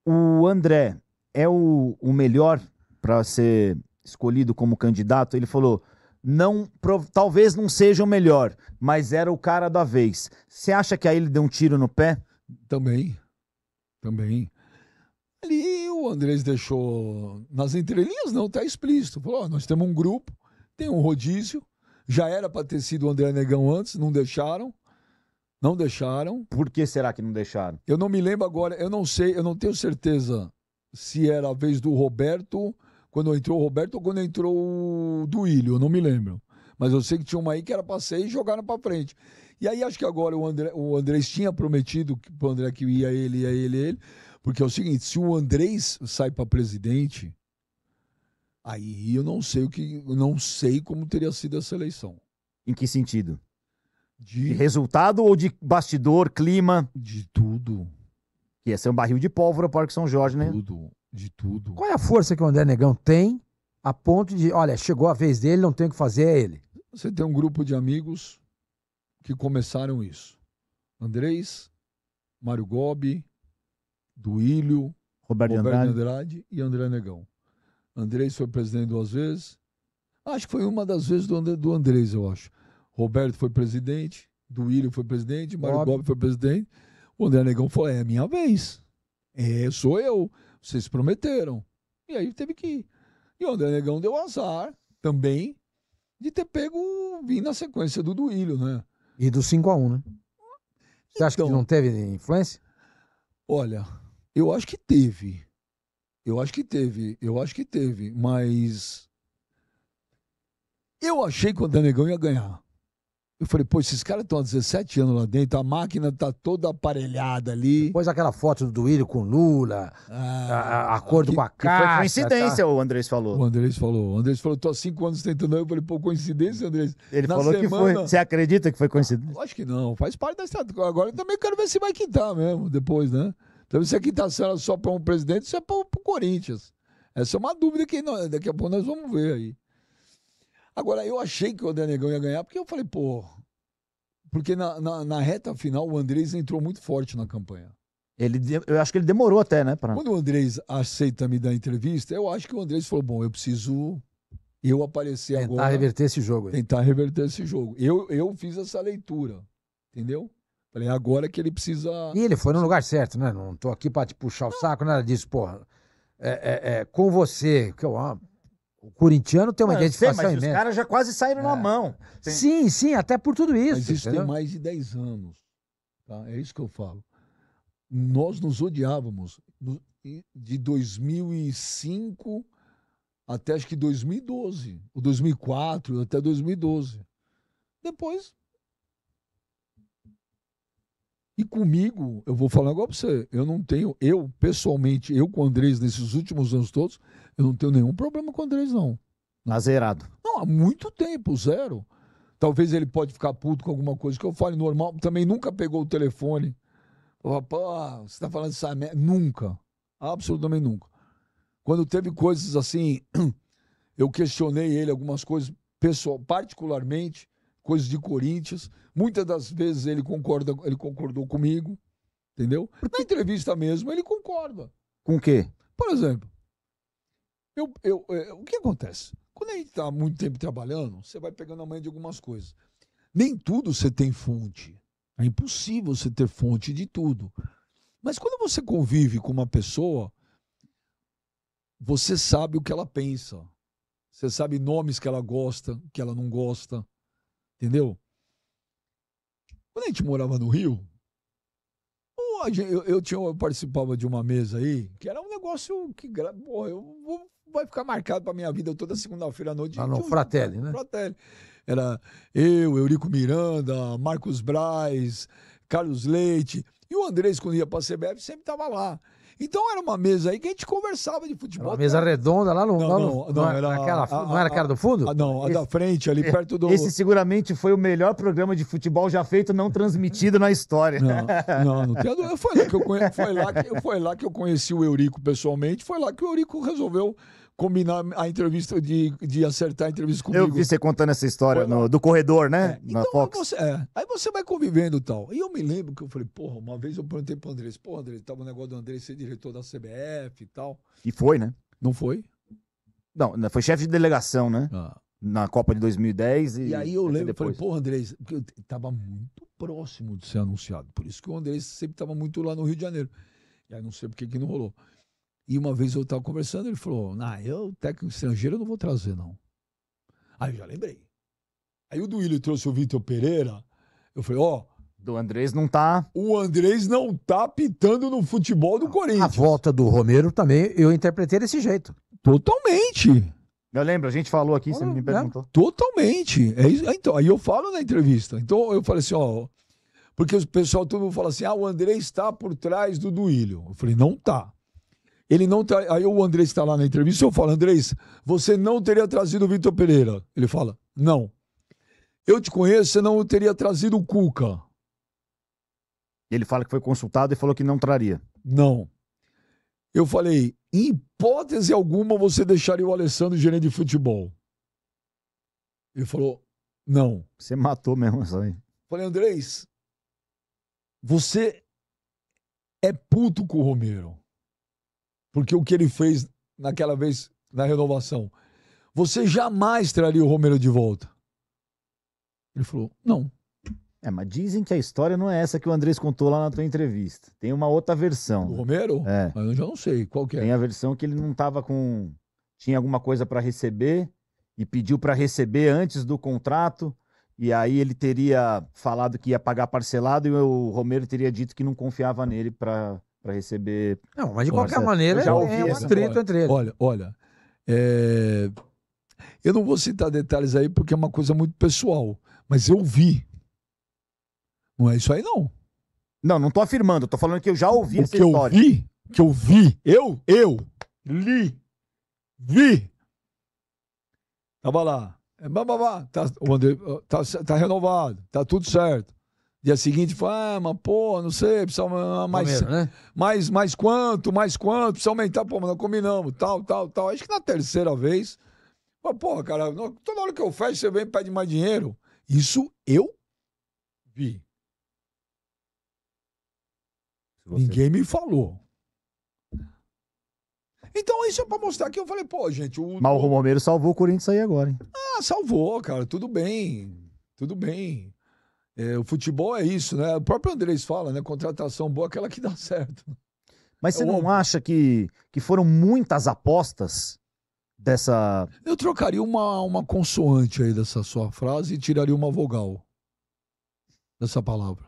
o André é o, o melhor para ser escolhido como candidato? Ele falou, não, pro, talvez não seja o melhor, mas era o cara da vez. Você acha que aí ele deu um tiro no pé? Também, também. Ali o Andrés deixou nas entrelinhas, não, está explícito. Falou, nós temos um grupo, tem um rodízio, já era para ter sido o André Negão antes, não deixaram. Não deixaram. Por que será que não deixaram? Eu não me lembro agora, eu não sei, eu não tenho certeza se era a vez do Roberto, quando entrou o Roberto ou quando entrou o Duílio, eu não me lembro. Mas eu sei que tinha uma aí que era para ser e jogaram para frente. E aí acho que agora o, André, o Andrés tinha prometido para o André que ia ele, ia ele, ia ele. Porque é o seguinte, se o Andrés sai para presidente, Aí eu não sei o que, não sei como teria sido essa eleição. Em que sentido? De, de resultado ou de bastidor, clima? De tudo. ia ser um barril de pólvora Parque São Jorge, né? Tudo, de tudo. Qual é a força que o André Negão tem a ponto de, olha, chegou a vez dele, não tem o que fazer, é ele? Você tem um grupo de amigos que começaram isso. Andrés, Mário Gobi, Duílio, Roberto, Roberto Andrade. Andrade e André Negão. Andrés foi presidente duas vezes. Acho que foi uma das vezes do, Andrei, do Andrés, eu acho. Roberto foi presidente, Duílio foi presidente, Mário Bob. foi presidente. O André Negão falou: é a minha vez. É, sou eu. Vocês prometeram. E aí teve que ir. E o André Negão deu azar também de ter pego vim na sequência do Duílio, né? E do 5 a 1 né? Você então, acha que então não teve influência? Olha, eu acho que teve. Eu acho que teve, eu acho que teve, mas eu achei que o Danegão ia ganhar. Eu falei, pô, esses caras estão há 17 anos lá dentro, a máquina está toda aparelhada ali. Depois aquela foto do Duílio com Lula, ah, a, a, acordo com a cara. Foi coincidência, tá? o Andrés falou. O Andrés falou. O Andrés falou, tô há 5 anos tentando. Eu falei, pô, coincidência, Andrés? Ele Na falou semana... que foi. Você acredita que foi coincidência? Ah, acho que não, faz parte da estratégia. Agora eu também quero ver se vai quitar mesmo, depois, né? Então, isso aqui está sendo só para um presidente, isso é para o Corinthians. Essa é uma dúvida que nós, daqui a pouco nós vamos ver aí. Agora, eu achei que o André Negão ia ganhar, porque eu falei, pô. Porque na, na, na reta final o Andrés entrou muito forte na campanha. Ele, eu acho que ele demorou até, né? Pra... Quando o Andrés aceita me dar entrevista, eu acho que o Andrés falou: bom, eu preciso eu aparecer tentar agora. Tentar reverter esse jogo. Tentar reverter esse jogo. Eu, eu fiz essa leitura, entendeu? Falei, agora que ele precisa. E ele foi no lugar certo, né? Não tô aqui pra te puxar o saco, nada disso, porra. É, é, é com você, que eu amo. O corintiano tem uma Mano, identificação mas Os caras já quase saíram é. na mão. Tem... Sim, sim, até por tudo isso. Mas isso entendeu? tem mais de 10 anos. Tá? É isso que eu falo. Nós nos odiávamos de 2005 até acho que 2012, ou 2004, até 2012. Depois e comigo, eu vou falar igual para você, eu não tenho, eu pessoalmente, eu com o Andrés nesses últimos anos todos, eu não tenho nenhum problema com o Andrés, não. Tá zerado. Não, há muito tempo, zero. Talvez ele pode ficar puto com alguma coisa que eu fale normal, também nunca pegou o telefone. rapaz. pô, você tá falando essa merda. Nunca. Absolutamente nunca. Quando teve coisas assim, eu questionei ele algumas coisas pessoal, particularmente, coisas de Corinthians. Muitas das vezes ele concorda, ele concordou comigo, entendeu? Na entrevista mesmo, ele concorda. Com o quê? Por exemplo, eu, eu, eu, é, o que acontece? Quando a gente está muito tempo trabalhando, você vai pegando a mãe de algumas coisas. Nem tudo você tem fonte. É impossível você ter fonte de tudo. Mas quando você convive com uma pessoa, você sabe o que ela pensa. Você sabe nomes que ela gosta, que ela não gosta. Entendeu? Quando a gente morava no Rio, eu, eu, tinha, eu participava de uma mesa aí, que era um negócio que porra, eu vou, vai ficar marcado pra minha vida toda segunda-feira à noite. Ah, no um, Fratelli, né? Fratelli. Era eu, Eurico Miranda, Marcos Braz, Carlos Leite. E o Andrés, quando ia pra CBF, sempre tava lá. Então era uma mesa aí que a gente conversava de futebol. Era uma mesa redonda lá no. Não, não, não, não, é era, aquela a, não era a cara do fundo? A, não, a esse, da frente, ali perto do. Esse seguramente foi o melhor programa de futebol já feito, não transmitido na história. Não, não, não tem foi lá, que eu conheci foi, lá que... foi lá que eu conheci o Eurico pessoalmente, foi lá que o Eurico resolveu combinar a entrevista, de, de acertar a entrevista comigo. Eu vi você contando essa história no, do corredor, né? É. Então, Fox. Aí, você, é. aí você vai convivendo e tal. E eu me lembro que eu falei, porra, uma vez eu perguntei pro Andrés, porra, Andrés, tava um negócio do Andrés ser diretor da CBF e tal. E foi, né? Não foi? Não, né, foi chefe de delegação, né? Ah. Na Copa de 2010. E, e aí eu lembro, eu falei, porra, Andrés, porque eu tava muito próximo de ser anunciado. Por isso que o Andrés sempre tava muito lá no Rio de Janeiro. E aí não sei por que que não rolou. E uma vez eu estava conversando, ele falou: Nah, eu técnico estrangeiro eu não vou trazer, não. Aí eu já lembrei. Aí o Duílio trouxe o Vitor Pereira. Eu falei: Ó. Oh, do Andrés não tá. O Andrés não tá pitando no futebol do Corinthians. A volta do Romero também eu interpretei desse jeito. Totalmente. Eu lembro, a gente falou aqui, você me né? perguntou. Né? Totalmente. É isso, ah, então, aí eu falo na entrevista. Então eu falei assim, ó. Porque o pessoal todo mundo fala assim: ah, o Andrés está por trás do Duílio. Eu falei, não tá. Ele não tra... Aí o Andrés está lá na entrevista, eu falo, Andrés, você não teria trazido o Vitor Pereira. Ele fala, não. Eu te conheço, você não teria trazido o Cuca. Ele fala que foi consultado e falou que não traria. Não. Eu falei, em hipótese alguma você deixaria o Alessandro gerente de futebol. Ele falou, não. Você matou mesmo isso aí. Falei, Andrés, você é puto com o Romero. Porque o que ele fez naquela vez na renovação, você jamais traria o Romero de volta. Ele falou: não. É, mas dizem que a história não é essa que o Andrés contou lá na tua entrevista. Tem uma outra versão. O Romero? É. Mas eu já não sei qual que é. Tem a versão que ele não tava com. Tinha alguma coisa para receber e pediu para receber antes do contrato. E aí ele teria falado que ia pagar parcelado e o Romero teria dito que não confiava nele para para receber. Não, mas de qualquer maneira é um atrito entre eles. Olha, olha. É... Eu não vou citar detalhes aí porque é uma coisa muito pessoal, mas eu vi. Não é isso aí, não. Não, não tô afirmando, tô falando que eu já ouvi o essa que história. Eu vi, que eu vi, eu, eu li, vi. Tava lá. É tá, o André, tá, tá renovado, tá tudo certo. Dia seguinte, fala, ah, mas pô, não sei, precisa tá mais, Primeiro, né? mais, mais quanto, mais quanto, precisa aumentar, pô, mas nós combinamos, tal, tal, tal. Acho que na terceira vez, mas, pô, cara, toda hora que eu fecho, você vem e pede mais dinheiro. Isso eu vi. Você... Ninguém me falou. Então isso é pra mostrar que eu falei, pô, gente... O... Mas o Romero salvou o Corinthians aí agora, hein? Ah, salvou, cara, tudo bem, tudo bem. É, o futebol é isso, né? O próprio Andrés fala, né? Contratação boa é aquela que dá certo. Mas é você é não acha que, que foram muitas apostas dessa. Eu trocaria uma, uma consoante aí dessa sua frase e tiraria uma vogal dessa palavra.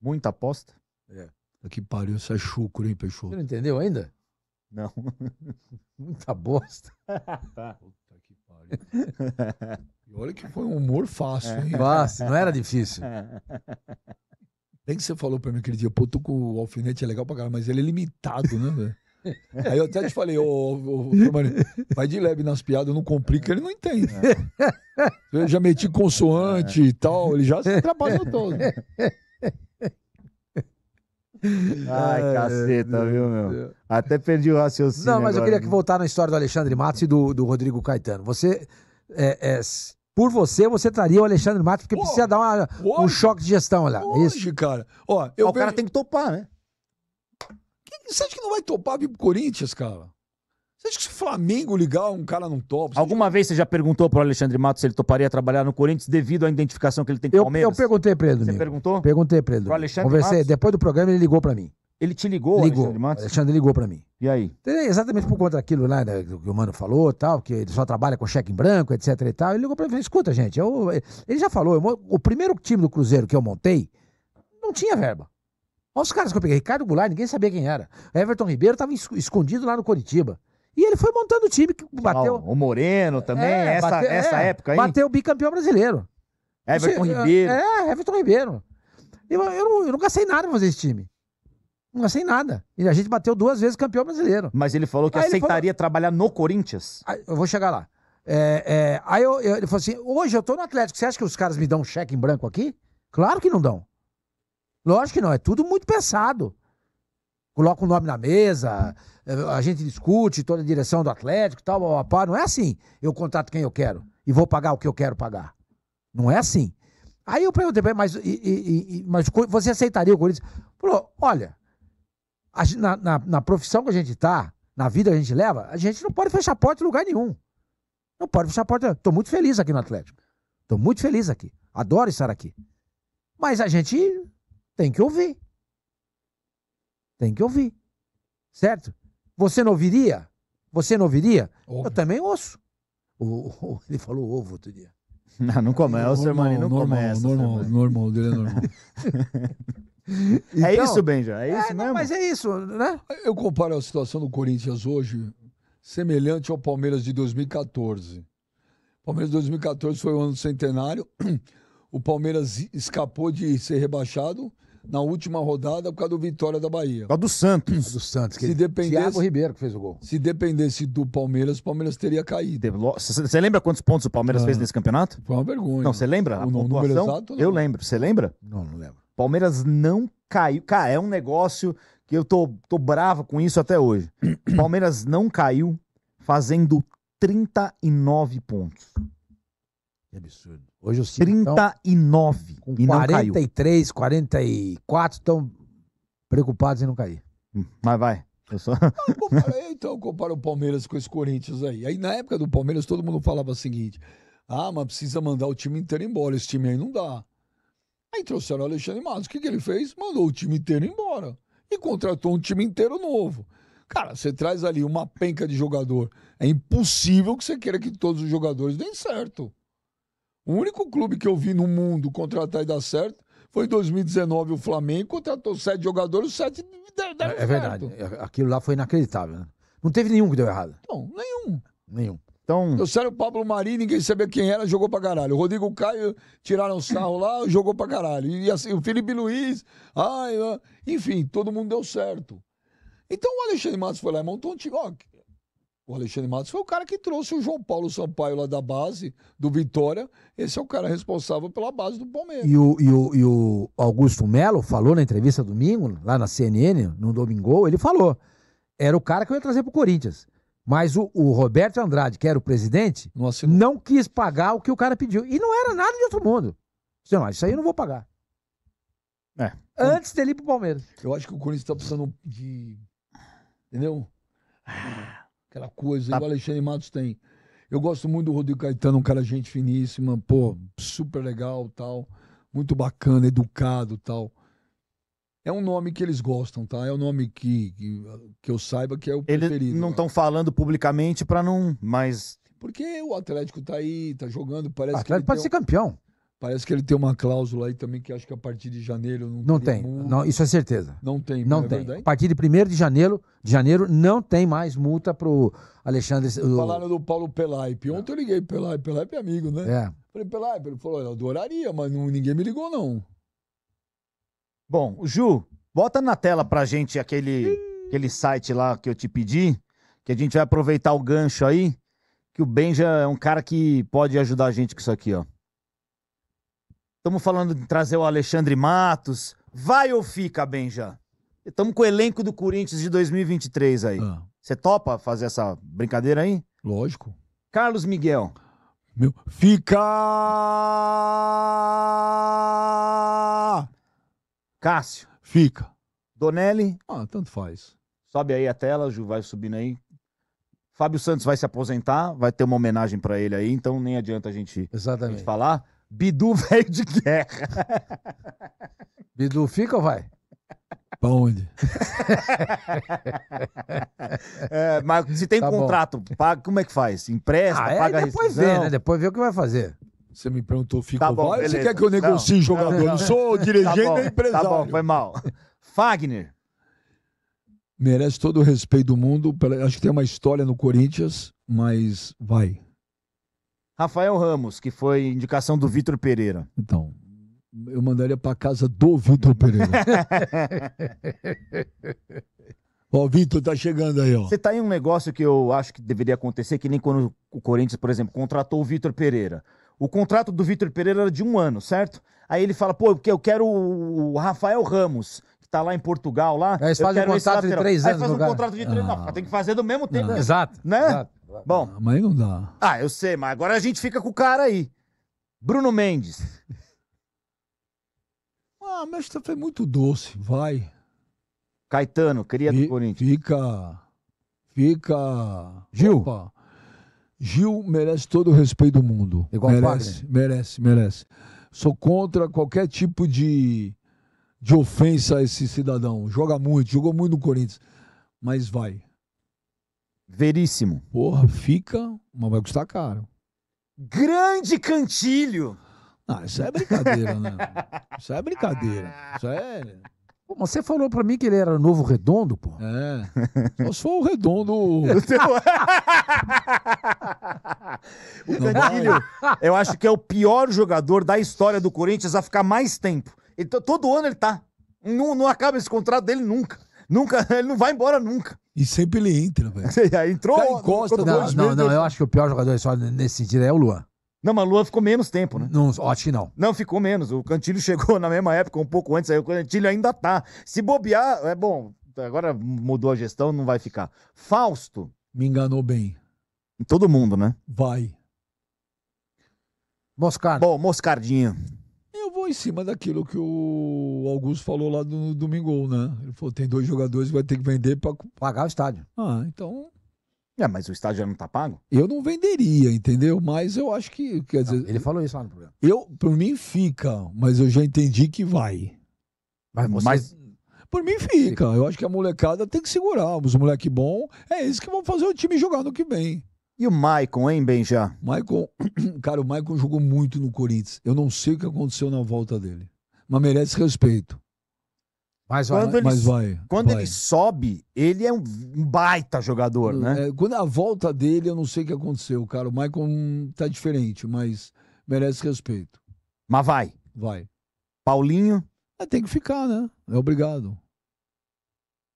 Muita aposta? É. Que pariu, isso é chucro, hein, Peixoto? Você não entendeu ainda? Não. Muita bosta. Puta que pariu olha que foi um humor fácil, hein? Fácil, não era difícil. Bem que você falou pra mim aquele dia, pô, tô com o alfinete é legal pra caralho, mas ele é limitado, né, velho? Aí eu até te falei, ô, ô, ô vai de leve nas piadas, não complica, ele não entende. É. Eu já meti consoante e tal, ele já se atrapalhou todo. Ai, caceta, viu, meu? Até perdi o raciocínio. Não, mas agora. eu queria que voltar na história do Alexandre Matos e do, do Rodrigo Caetano. Você é, é por você, você traria o Alexandre Matos, porque oh, precisa dar uma, hoje, um choque de gestão é olha. Hoje, Isso. cara. Ó, eu Ó, o vejo... cara tem que topar, né? você acha que não vai topar vir pro Corinthians, cara? Você acha que se o Flamengo ligar, um cara não topa? Alguma acha... vez você já perguntou pro Alexandre Matos se ele toparia trabalhar no Corinthians devido à identificação que ele tem com o Palmeiras? Eu perguntei pra ele, Você perguntou? Perguntei pra ele. Pro Alexandre Conversei. Matos? Depois do programa ele ligou pra mim. Ele te ligou, ligou. Alexandre Matos? Alexandre ligou para mim. E aí? É, exatamente por conta daquilo lá né, que o Mano falou, tal, que ele só trabalha com cheque em branco, etc e tal. Ele ligou para mim e falou, escuta gente, eu, ele já falou, eu, o primeiro time do Cruzeiro que eu montei não tinha verba. Olha os caras que eu peguei, Ricardo Goulart, ninguém sabia quem era. Everton Ribeiro estava escondido lá no Curitiba. E ele foi montando o time que ah, bateu... o Moreno também, é, essa, bateu, essa é, época aí. Bateu o bicampeão brasileiro. Everton Você, Ribeiro. É, Everton Ribeiro. Eu, eu, não, eu não gastei nada pra fazer esse time. Não sem nada. E a gente bateu duas vezes campeão brasileiro. Mas ele falou que aí aceitaria falou... trabalhar no Corinthians? Aí, eu vou chegar lá. É, é, aí eu, eu, ele falou assim: hoje eu tô no Atlético, você acha que os caras me dão um cheque em branco aqui? Claro que não dão. Lógico que não, é tudo muito pensado. Coloca o um nome na mesa, a gente discute toda a direção do Atlético tal, blá, blá, blá. não é assim. Eu contrato quem eu quero e vou pagar o que eu quero pagar. Não é assim. Aí eu perguntei, mas, e, e, e, mas você aceitaria o Corinthians? Falou, olha, na, na, na profissão que a gente está, na vida que a gente leva, a gente não pode fechar a porta em lugar nenhum. Não pode fechar a porta. Estou muito feliz aqui no Atlético. Estou muito feliz aqui. Adoro estar aqui. Mas a gente tem que ouvir. Tem que ouvir. Certo? Você não ouviria? Você não ouviria? Eu também ouço. O, o, ele falou ovo outro dia. Não, não começa, irmão. É não normal, começa. Normal, normal, normal, dele é normal. É então, é isso, Benja? É isso é, mesmo? Mas é isso, né? Eu comparo a situação do Corinthians hoje semelhante ao Palmeiras de 2014. O Palmeiras de 2014 foi o ano do centenário. O Palmeiras escapou de ser rebaixado na última rodada por causa do Vitória da Bahia. Por causa do Santos. Do Santos. Que se dependesse, Thiago Ribeiro que fez o gol. Se dependesse do Palmeiras, o Palmeiras teria caído. Você lembra quantos pontos o Palmeiras ah, fez nesse campeonato? Foi uma vergonha. Não, você lembra? O, a pontuação? Exato, Eu lembro. Você lembra? Não, não lembro. Palmeiras não caiu. Cara, é um negócio que eu tô, tô bravo com isso até hoje. Palmeiras não caiu fazendo 39 pontos. Que absurdo. Hoje o Ciro, 39. Então, com e 43, 44 estão preocupados em não cair. Hum, mas vai. Eu só... eu então compara comparo o Palmeiras com esse Corinthians aí. Aí na época do Palmeiras todo mundo falava o seguinte: ah, mas precisa mandar o time inteiro embora, esse time aí não dá. Aí trouxeram o Alexandre Matos. O que, que ele fez? Mandou o time inteiro embora. E contratou um time inteiro novo. Cara, você traz ali uma penca de jogador. É impossível que você queira que todos os jogadores deem certo. O único clube que eu vi no mundo contratar e dar certo foi em 2019 o Flamengo, contratou sete jogadores, sete deram é, é verdade. Aquilo lá foi inacreditável. Né? Não teve nenhum que deu errado. Não, nenhum. Nenhum. Então... Trouxeram o Pablo Mari, ninguém sabia quem era, jogou pra caralho. O Rodrigo Caio tiraram o sarro lá, jogou pra caralho. E assim, o Felipe Luiz, ai, enfim, todo mundo deu certo. Então o Alexandre Matos foi lá e montou um time. Ó, o Alexandre Matos foi o cara que trouxe o João Paulo Sampaio lá da base, do Vitória. Esse é o cara responsável pela base do Palmeiras. E o, e o, e o Augusto Melo falou na entrevista domingo, lá na CNN, no Domingo, ele falou. Era o cara que eu ia trazer pro Corinthians. Mas o, o, Roberto Andrade, que era o presidente, não, não, quis pagar o que o cara pediu. E não era nada de outro mundo. Disse, não, isso aí eu não vou pagar. É. Antes dele ir pro Palmeiras. Eu acho que o Corinthians tá precisando de. Entendeu? Aquela coisa, tá. igual o Alexandre Matos tem. Eu gosto muito do Rodrigo Caetano, um cara gente finíssima, pô, super legal tal. Muito bacana, educado tal. É um nome que eles gostam, tá? É um nome que, que, que eu saiba que é o eles preferido. Eles não estão né? falando publicamente para não, mas... Porque o Atlético tá aí, tá jogando, parece o Atlético que pode ser um... campeão. Parece que ele tem uma cláusula aí também que acho que a partir de janeiro não, não tem. Multa. Não, isso é certeza. Não tem. Não é tem. Verdade? A partir de 1 de janeiro, de janeiro não tem mais multa pro Alexandre. O... Falaram do Paulo Pelaipe. Ontem eu liguei Pelaipe, Pelaipe é amigo, né? É. Falei, Pelaipe, ele falou, eu adoraria, mas não, ninguém me ligou não. Bom, Ju, bota na tela pra gente aquele, aquele site lá que eu te pedi, que a gente vai aproveitar o gancho aí, que o Benja é um cara que pode ajudar a gente com isso aqui, ó. Estamos falando de trazer o Alexandre Matos. Vai ou fica, Benja? Estamos com o elenco do Corinthians de 2023 aí. Ah. Você ah. topa fazer essa brincadeira aí? Lógico. Carlos Miguel. Meu, fica! Cássio. Fica. Donelli. Ah, tanto faz. Sobe aí a tela, Ju, vai subindo aí. Fábio Santos vai se aposentar, vai ter uma homenagem para ele aí, então nem adianta a gente, Exatamente. A gente falar. Bidu veio de guerra. Bidu fica ou vai? Pra onde? é, mas se tem tá contrato, paga, como é que faz? Empresta, ah, é, paga depois a depois vê, né? Depois vê o que vai fazer. Você me perguntou, fico tá bom, Você quer que eu negocie não, jogador? Não, não, sou tá dirigente tá bom, Tá bom, foi mal. Fagner. Merece todo o respeito do mundo. Acho que tem uma história no Corinthians, mas vai. Rafael Ramos, que foi indicação do Vitor Pereira. Então, eu mandaria para casa do Vitor Pereira. Ó, oh, Vitor, tá chegando aí, ó. Você tá em um negócio que eu acho que deveria acontecer, que nem quando o Corinthians, por exemplo, contratou o Vitor Pereira. O contrato do Vitor Pereira era de um ano, certo? Aí ele fala, pô, eu quero o Rafael Ramos, que tá lá em Portugal, lá. É, aí eles fazem um contrato de três anos. Aí faz um contrato de três anos. Ah. Tem que fazer do mesmo tempo. Não. Exato. Né? Exato. Bom. Ah, mas não dá. Ah, eu sei, mas agora a gente fica com o cara aí. Bruno Mendes. Ah, mas foi muito doce, vai. Caetano, queria do Corinthians. Fica. Fica. Gil. Opa. Gil merece todo o respeito do mundo. Igual merece, merece, merece. Sou contra qualquer tipo de, de ofensa a esse cidadão. Joga muito, jogou muito no Corinthians. Mas vai. Veríssimo. Porra, fica, mas vai custar caro. Grande cantilho! Ah, isso é brincadeira, né? Isso é brincadeira. Isso é. Você falou pra mim que ele era novo redondo, pô. É. Eu sou o redondo. o Danilo, eu acho que é o pior jogador da história do Corinthians a ficar mais tempo. Ele, todo ano ele tá. Não, não acaba esse contrato dele nunca. Nunca, ele não vai embora nunca. E sempre ele entra, velho. Entrou, Já encosta, não, não, não, eu acho que o pior jogador da história nesse sentido é o Luan. Não, mas Lula ficou menos tempo, né? Não, acho que não. Não, ficou menos. O Cantilho chegou na mesma época, um pouco antes, aí o Cantilho ainda tá. Se bobear, é bom, agora mudou a gestão, não vai ficar. Fausto. Me enganou bem. Todo mundo, né? Vai. Moscardo. Bom, Moscardinho. Eu vou em cima daquilo que o Augusto falou lá no do, Domingo, né? Ele falou: tem dois jogadores que vai ter que vender para pagar o estádio. Ah, então é, mas o estádio já não tá pago? Eu não venderia, entendeu? Mas eu acho que. Quer dizer, não, ele falou isso lá no programa. Eu, por mim, fica, mas eu já entendi que vai. Mas, você... mas... Por mim, fica. Eu acho que a molecada tem que segurar. Os moleque bom é isso que vão fazer o time jogar no que vem. E o Maicon, hein, Benja? Maicon, cara, o Maicon jogou muito no Corinthians. Eu não sei o que aconteceu na volta dele, mas merece respeito. Mas vai, quando, ele, mas vai, quando vai. ele sobe, ele é um baita jogador, né? É, quando a volta dele, eu não sei o que aconteceu, cara. O Michael hum, tá diferente, mas merece respeito. Mas vai. Vai. Paulinho. É, tem que ficar, né? É obrigado.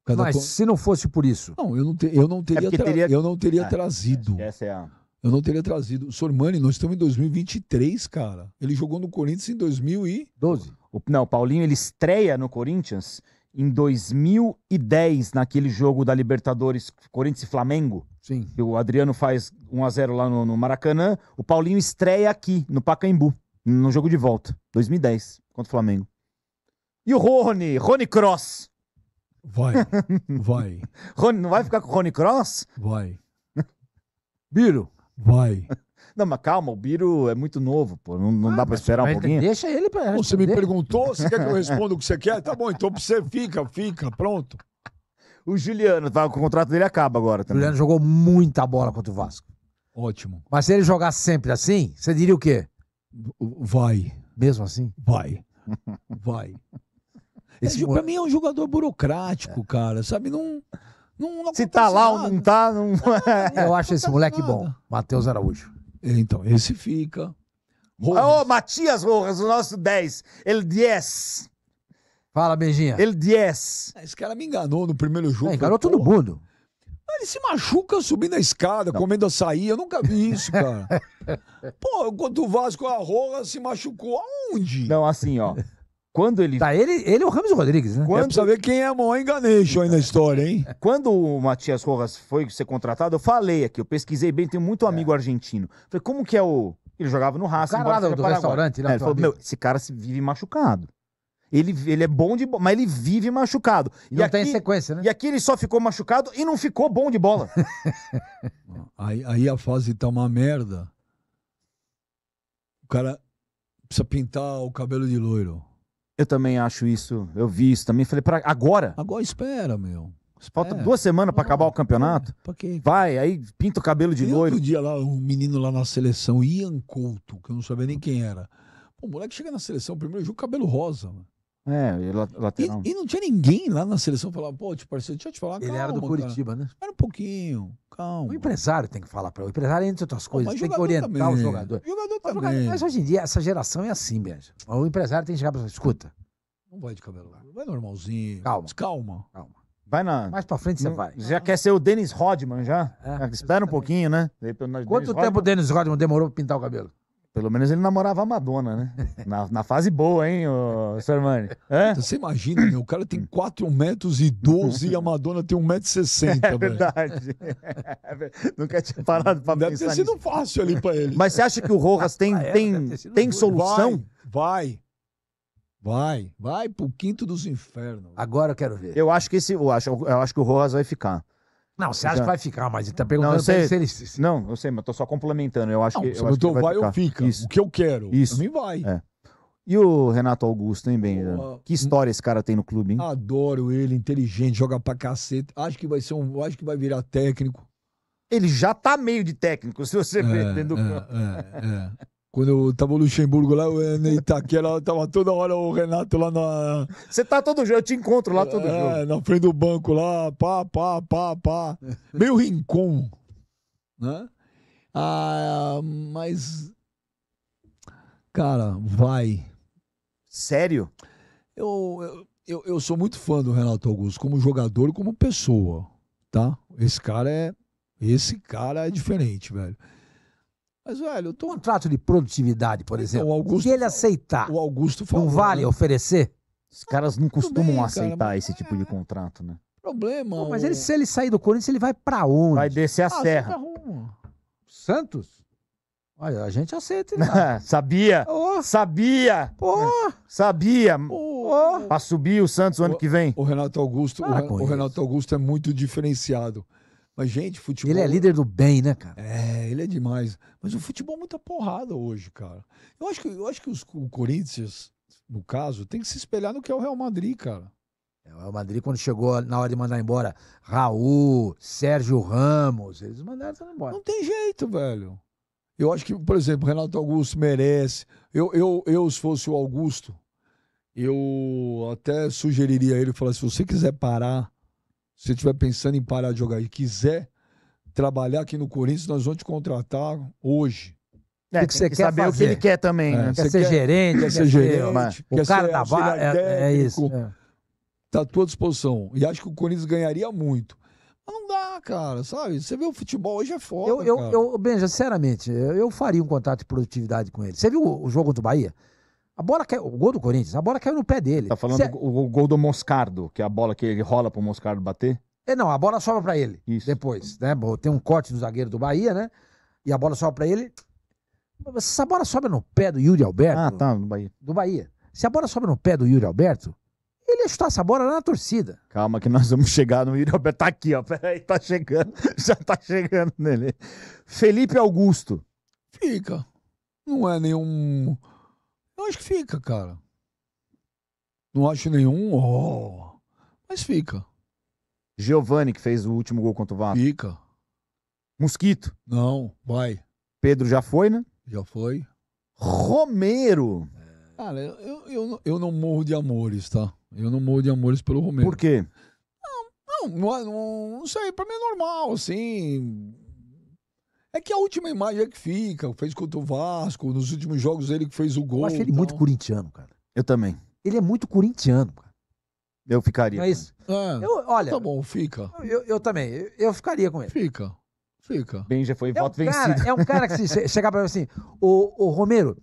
Cada mas co... se não fosse por isso. Não, eu não, te, eu não é teria, é tra... teria, Eu não teria ah, trazido. É, essa é a. Eu não teria trazido. Sormani, nós estamos em 2023, cara. Ele jogou no Corinthians em 2012. O, não, o Paulinho ele estreia no Corinthians em 2010, naquele jogo da Libertadores Corinthians e Flamengo. Sim. Que o Adriano faz 1 a 0 lá no, no Maracanã. O Paulinho estreia aqui, no Pacaembu, no jogo de volta, 2010, contra o Flamengo. E o Rony, Rony Cross. Vai, vai. Rony, não vai ficar com o Rony Cross? Vai. Biro? Vai. Não, mas calma, o Biro é muito novo, pô. Não, não ah, dá pra esperar um pouquinho. Deixa ele pra. Você me perguntou, você quer que eu responda o que você quer? Tá bom, então você fica, fica, pronto. O Juliano, tá, o contrato dele acaba agora também. O Juliano jogou muita bola contra o Vasco. Ótimo. Mas se ele jogar sempre assim, você diria o quê? Vai. Mesmo assim? Vai. Vai. É, esse é, Pra mim é um jogador burocrático, é. cara, sabe? Não. não, não Se tá lá nada. ou não tá, não. Eu acho esse moleque nada. bom, Matheus Araújo. Então, esse fica. Rojas. Oh, Matias Rojas, o nosso 10. Ele 10. Fala, beijinho Ele 10. Ah, esse cara me enganou no primeiro jogo. É, enganou todo mundo. Ah, ele se machuca subindo a escada, Não. comendo açaí. Eu nunca vi isso, cara. Pô, enquanto o Vasco a Rojas se machucou, aonde? Não, assim, ó. Quando ele. Tá, ele, ele é o Ramos Rodrigues, né? É Quando... É saber quem é a maior enganation aí na história, hein? Quando o Matias Rojas foi ser contratado, eu falei aqui, eu pesquisei bem, tenho muito é. amigo é. argentino. Falei, como que é o. Ele jogava no Racing. O cara lá do, do restaurante, né? Ele falou, meu, esse cara vive machucado. Ele, ele é bom de bola, mas ele vive machucado. E não aqui, tem sequência, né? E aqui ele só ficou machucado e não ficou bom de bola. aí, aí, a fase tá uma merda. O cara precisa pintar o cabelo de loiro. Eu também acho isso. Eu vi isso também. Falei, pra, agora? Agora espera, meu. Falta é. duas semanas para acabar o ah, campeonato. É. Vai, aí pinta o cabelo de noite. loiro. Outro dia lá, um menino lá na seleção, Ian Couto, que eu não sabia nem quem era. O moleque chega na seleção, primeiro jogo, cabelo rosa. Mano. É, lateral. E, e, não tinha ninguém lá na seleção falar, pô, te tipo, parceiro, deixa eu te falar, Ele calma, era do Curitiba, cara. né? Era um pouquinho, calma. O empresário tem que falar para ele. O empresário, entre outras coisas, pô, tem que orientar também. o jogador. Jogador mas, também. Mas hoje em dia, essa geração é assim, Benja. O empresário tem que chegar pra escuta. Não vai de cabelo lá. Vai normalzinho. Calma. Calma. Calma. Vai na. Mais pra frente você vai. Já ah. quer ser o Dennis Rodman, já? É, Espera um pouquinho, né? Quanto Dennis tempo o Dennis Rodman demorou pra pintar o cabelo? Pelo menos ele namorava a Madonna, né? Na, na fase boa, hein, ô, Sermani? É? Então, você imagina, meu, O cara tem 4 metros e 12 e a Madonna tem 1,60m. É verdade. É nunca tinha parado pra deve pensar Deve ter sido nisso. fácil ali pra ele. Mas você acha que o Rojas tem, ah, é, tem, tem solução? Vai, vai. Vai. Vai pro quinto dos infernos. Agora eu quero ver. Eu acho que esse, eu acho, eu acho que o Rojas vai ficar. Não, você acha Já. Então que vai ficar, mas ele tá perguntando não, sei, se ele... Não, eu sei, mas tô só complementando. Eu acho não, que. Se eu acho vai, vai eu fica. Isso. O que eu quero. Isso. Pra vai. É. E o Renato Augusto, hein, Benja? que história esse cara tem no clube, hein? Adoro ele, inteligente, joga pra cacete. Acho que vai ser um. Acho que vai virar técnico. Ele já tá meio de técnico, se você é, ver dentro do é, campo. É, é, é. Quando eu tava no Luxemburgo lá, o Itaquera, tá tava toda hora o Renato lá na. Você tá todo jogo, eu te encontro lá todo é, jogo. na frente do banco lá, pá, pá, pá, pá. Meio rincon. Né? Ah, mas. Cara, vai. Sério? Eu, eu, eu, sou muito fã do Renato Augusto, como jogador como pessoa, tá? Esse cara é. Esse cara é diferente, velho. Mas, velho, tô... Contrato de produtividade, por então, exemplo. O Augusto, que ele aceitar. O Augusto falou, Não vale né? oferecer? Os caras não costumam bem, aceitar cara, esse tipo de é. contrato, né? Problema. Pô, mas o... ele, se ele sair do Corinthians, ele vai para onde? Vai descer a ah, serra. Tá Santos? Olha, a gente aceita. Né? sabia, oh. sabia, oh. sabia. Oh. subir o Santos o ano que vem. O Renato Augusto, ah, o Renato Augusto é muito diferenciado. Mas, gente, futebol. Ele é líder do bem, né, cara? É, ele é demais. Mas o futebol é muita porrada hoje, cara. Eu acho que, eu acho que os, o Corinthians, no caso, tem que se espelhar no que é o Real Madrid, cara. É, o Real Madrid, quando chegou na hora de mandar embora Raul, Sérgio Ramos, eles mandaram embora. Não tem jeito, velho. Eu acho que, por exemplo, Renato Augusto merece. Eu, eu, eu se fosse o Augusto, eu até sugeriria a ele, falar, se você quiser parar você estiver pensando em parar de jogar e quiser trabalhar aqui no Corinthians, nós vamos te contratar hoje. É, que, você que quer saber fazer. o que ele quer também, é, né? Quer ser quer, gerente, quer ser gerente, quer o cara da vaga. é, é, isso. É. Tá à tua disposição. E acho que o Corinthians ganharia muito. Mas não dá, cara, sabe? Você vê o futebol hoje é foda, eu, eu, Eu, Benja, sinceramente, eu, faria um contato de produtividade com ele. Você viu o, o jogo do Bahia? A bola caiu, o gol do Corinthians, a bola caiu no pé dele. Tá falando Cê... É o, o, gol do Moscardo, que é a bola que ele rola pro Moscardo bater? É, não, a bola sobra para ele. Isso. Depois, né? Tem um corte do zagueiro do Bahia, né? E a bola sobra para ele. Se a bola sobe no pé do Yuri Alberto. Ah, tá, do Bahia. Do Bahia. Se a bola sobe no pé do Yuri Alberto, ele ia chutar essa bola lá na torcida. Calma que nós vamos chegar no Yuri Alberto. Tá aqui, ó. Peraí, tá chegando. Já tá chegando nele. Felipe Augusto. Fica. Não é nenhum eu acho que fica, cara. Não acho nenhum, oh, mas fica. Giovani, que fez o último gol contra o Vasco. Fica. Mosquito. Não, vai. Pedro já foi, né? Já foi. Romero. Cara, eu, eu, eu, eu não morro de amores, tá? Eu não morro de amores pelo Romero. Por quê? Não, não, não, não sei, pra mim é normal, assim. É que a última imagem é que fica, fez contra o Vasco, nos últimos jogos ele que fez o gol. Eu acho ele muito então. corintiano, cara. Eu também. Ele é muito corintiano, cara. Eu ficaria. é isso? É. Eu, olha. Tá bom, fica. Eu, eu também. Eu, ficaria com ele. Fica. Fica. Bem, já foi é voto um cara, vencido. É um cara que se chegar pra mim assim, ô, ô Romero,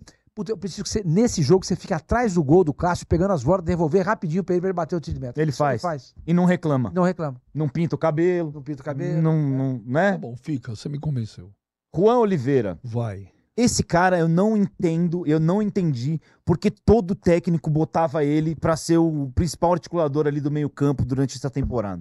eu preciso que você, nesse jogo, você fique atrás do gol do Cássio, pegando as bolas, devolver rapidinho pra ele, pra ele bater o tiro de meta. Ele faz. ele faz. E não reclama. Não reclama. Não pinta o cabelo. Não pinta o cabelo. Não, não né? Tá bom, fica. Você me convenceu. Juan Oliveira. Vai. Esse cara eu não entendo, eu não entendi porque todo técnico botava ele para ser o principal articulador ali do meio-campo durante essa temporada.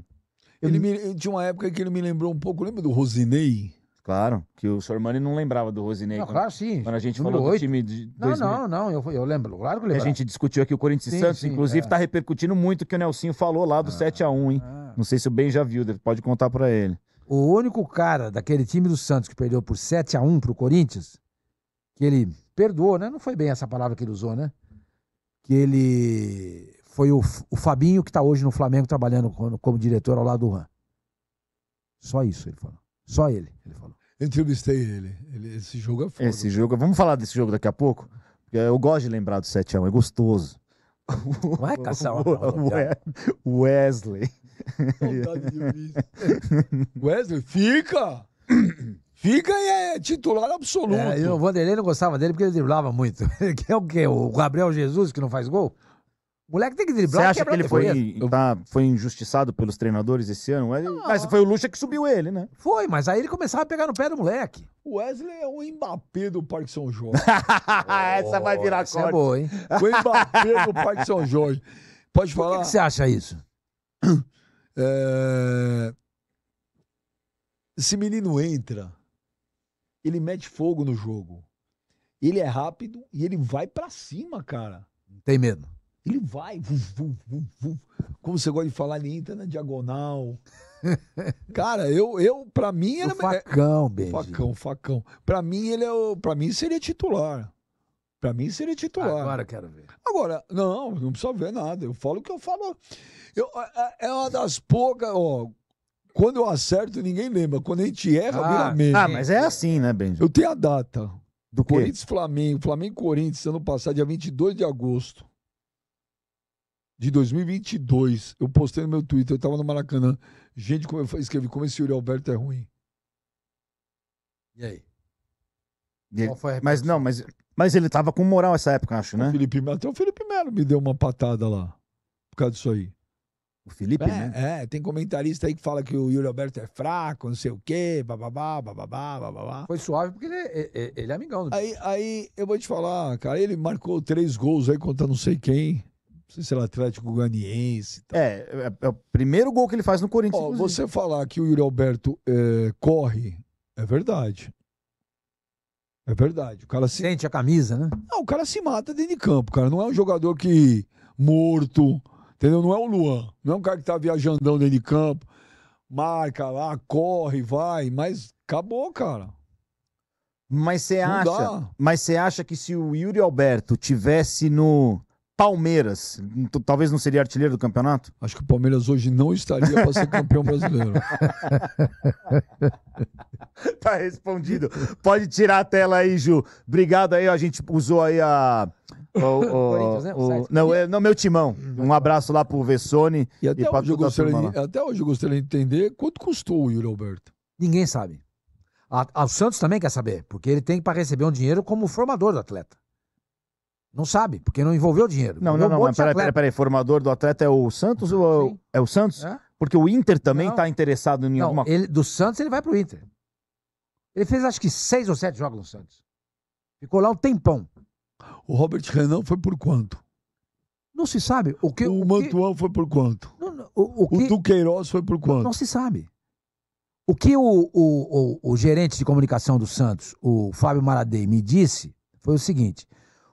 ele me, tinha uma época que ele me lembrou um pouco, lembra do Rosinei? Claro, que o Sormani não lembrava do Rosinei. Não, quando, claro, sim. Quando a gente falou do time de. Não, 2000. não, não, eu, eu lembro, claro que lembro. A gente discutiu aqui o Corinthians sim, Santos, sim, inclusive está é. repercutindo muito o que o Nelsinho falou lá do ah, 7x1, hein? Ah. Não sei se o Ben já viu, pode contar para ele. O único cara daquele time do Santos que perdeu por 7 a 1 pro Corinthians, que ele perdoou, né? Não foi bem essa palavra que ele usou, né? Que ele foi o, o Fabinho que está hoje no Flamengo trabalhando como, como diretor ao lado do Ram. Só isso ele falou. Só ele, ele falou. Entrevistei ele. ele esse jogo é foda. Esse jogo, vamos falar desse jogo daqui a pouco? Porque eu gosto de lembrar do 7x1, é gostoso. Ué, caçal. Wesley. Wesley, fica! Fica e é titular absoluto. É, e o Vanderlei não gostava dele porque ele driblava muito. Que é o quê? O Gabriel Jesus que não faz gol? O moleque tem que driblar. Você acha que ele foi, tá, foi injustiçado pelos treinadores esse ano? Não. Ah. Mas foi o Lucha que subiu ele, né? Foi, mas aí ele começava a pegar no pé do moleque. O Wesley é o Mbappé do Parque São Jorge. essa vai virar essa é corte. É boa, hein? O Mbappé do Parque São Jorge. Pode falar. O que, que você acha isso? É, esse menino entra, ele mete fogo no jogo. Ele é rápido e ele vai para cima, cara. Não tem medo. Ele vai, como você gosta de falar, ele entra na diagonal. Cara, eu, eu para mim era o é facão, é, Benji. Facão, facão. Para mim ele é o, para mim seria titular. Para mim seria titular. Agora quero ver. Agora, não, não precisa ver nada. Eu falo o que eu falo. Eu, é uma das poucas, ó. Quando eu acerto, ninguém lembra. Quando a gente erra, ah, vira mesmo. Ah, mas é assim, né, Benjamin? Eu tenho a data. Do quê? Corinthians Flamengo, Flamengo Corinthians, ano passado, dia 22 de agosto de 2022. Eu postei no meu Twitter, eu tava no Maracanã. Gente, como eu escrevi, como esse Yuri Alberto é ruim. E aí? E ele, mas não, mas, mas ele tava com moral essa época, acho, né? O Felipe, até o Felipe Melo me deu uma patada lá. Por causa disso aí. O Felipe, é, né? É, tem comentarista aí que fala que o Yuri Alberto é fraco, não sei o quê, bababá, bababá, bababá. Foi suave porque ele é, é, é ele é amigão. Aí, aí eu vou te falar, cara, ele marcou três gols aí contra não sei quem. Não sei se é Atlético Guaniense. É, é, o primeiro gol que ele faz no Corinthians. Ó, você falar que o Yuri Alberto é, corre, é verdade. É verdade. O cara se... Sente a camisa, né? Não, o cara se mata dentro de campo, cara. Não é um jogador que morto Entendeu? Não é o Luan. Não é um cara que tá viajandão dentro de campo, marca lá, corre, vai, mas acabou, cara. Mas você acha, dá. mas você acha que se o Yuri Alberto tivesse no Palmeiras, talvez não seria artilheiro do campeonato? Acho que o Palmeiras hoje não estaria para ser campeão brasileiro. tá respondido. Pode tirar a tela aí, Ju. Obrigado aí, a gente usou aí a. O, o, né? o, o não, é, não, meu timão. Um abraço lá pro Vessone. E até, e hoje, eu gostaria, até hoje eu gostaria de entender quanto custou o Yuri Alberto. Ninguém sabe. A, a, o Santos também quer saber, porque ele tem para receber um dinheiro como formador do atleta. Não sabe, porque não envolveu dinheiro. Não, não, não, mas peraí, peraí, peraí, formador do atleta é o Santos ou é o, é Santos? É? Porque o Inter também está interessado em não, alguma coisa. Do Santos ele vai pro Inter. Ele fez acho que seis ou sete jogos no Santos. Ficou lá um tempão. O Robert Renan foi por quanto? Não se sabe. O, que, o, o Mantuan que... foi por quanto? Não, não, o, o, que... o Duqueiroz foi por quanto? Não, não se sabe. O que o, o, o, gerente de comunicação do Santos, o Fábio Maradei, me disse foi o seguinte: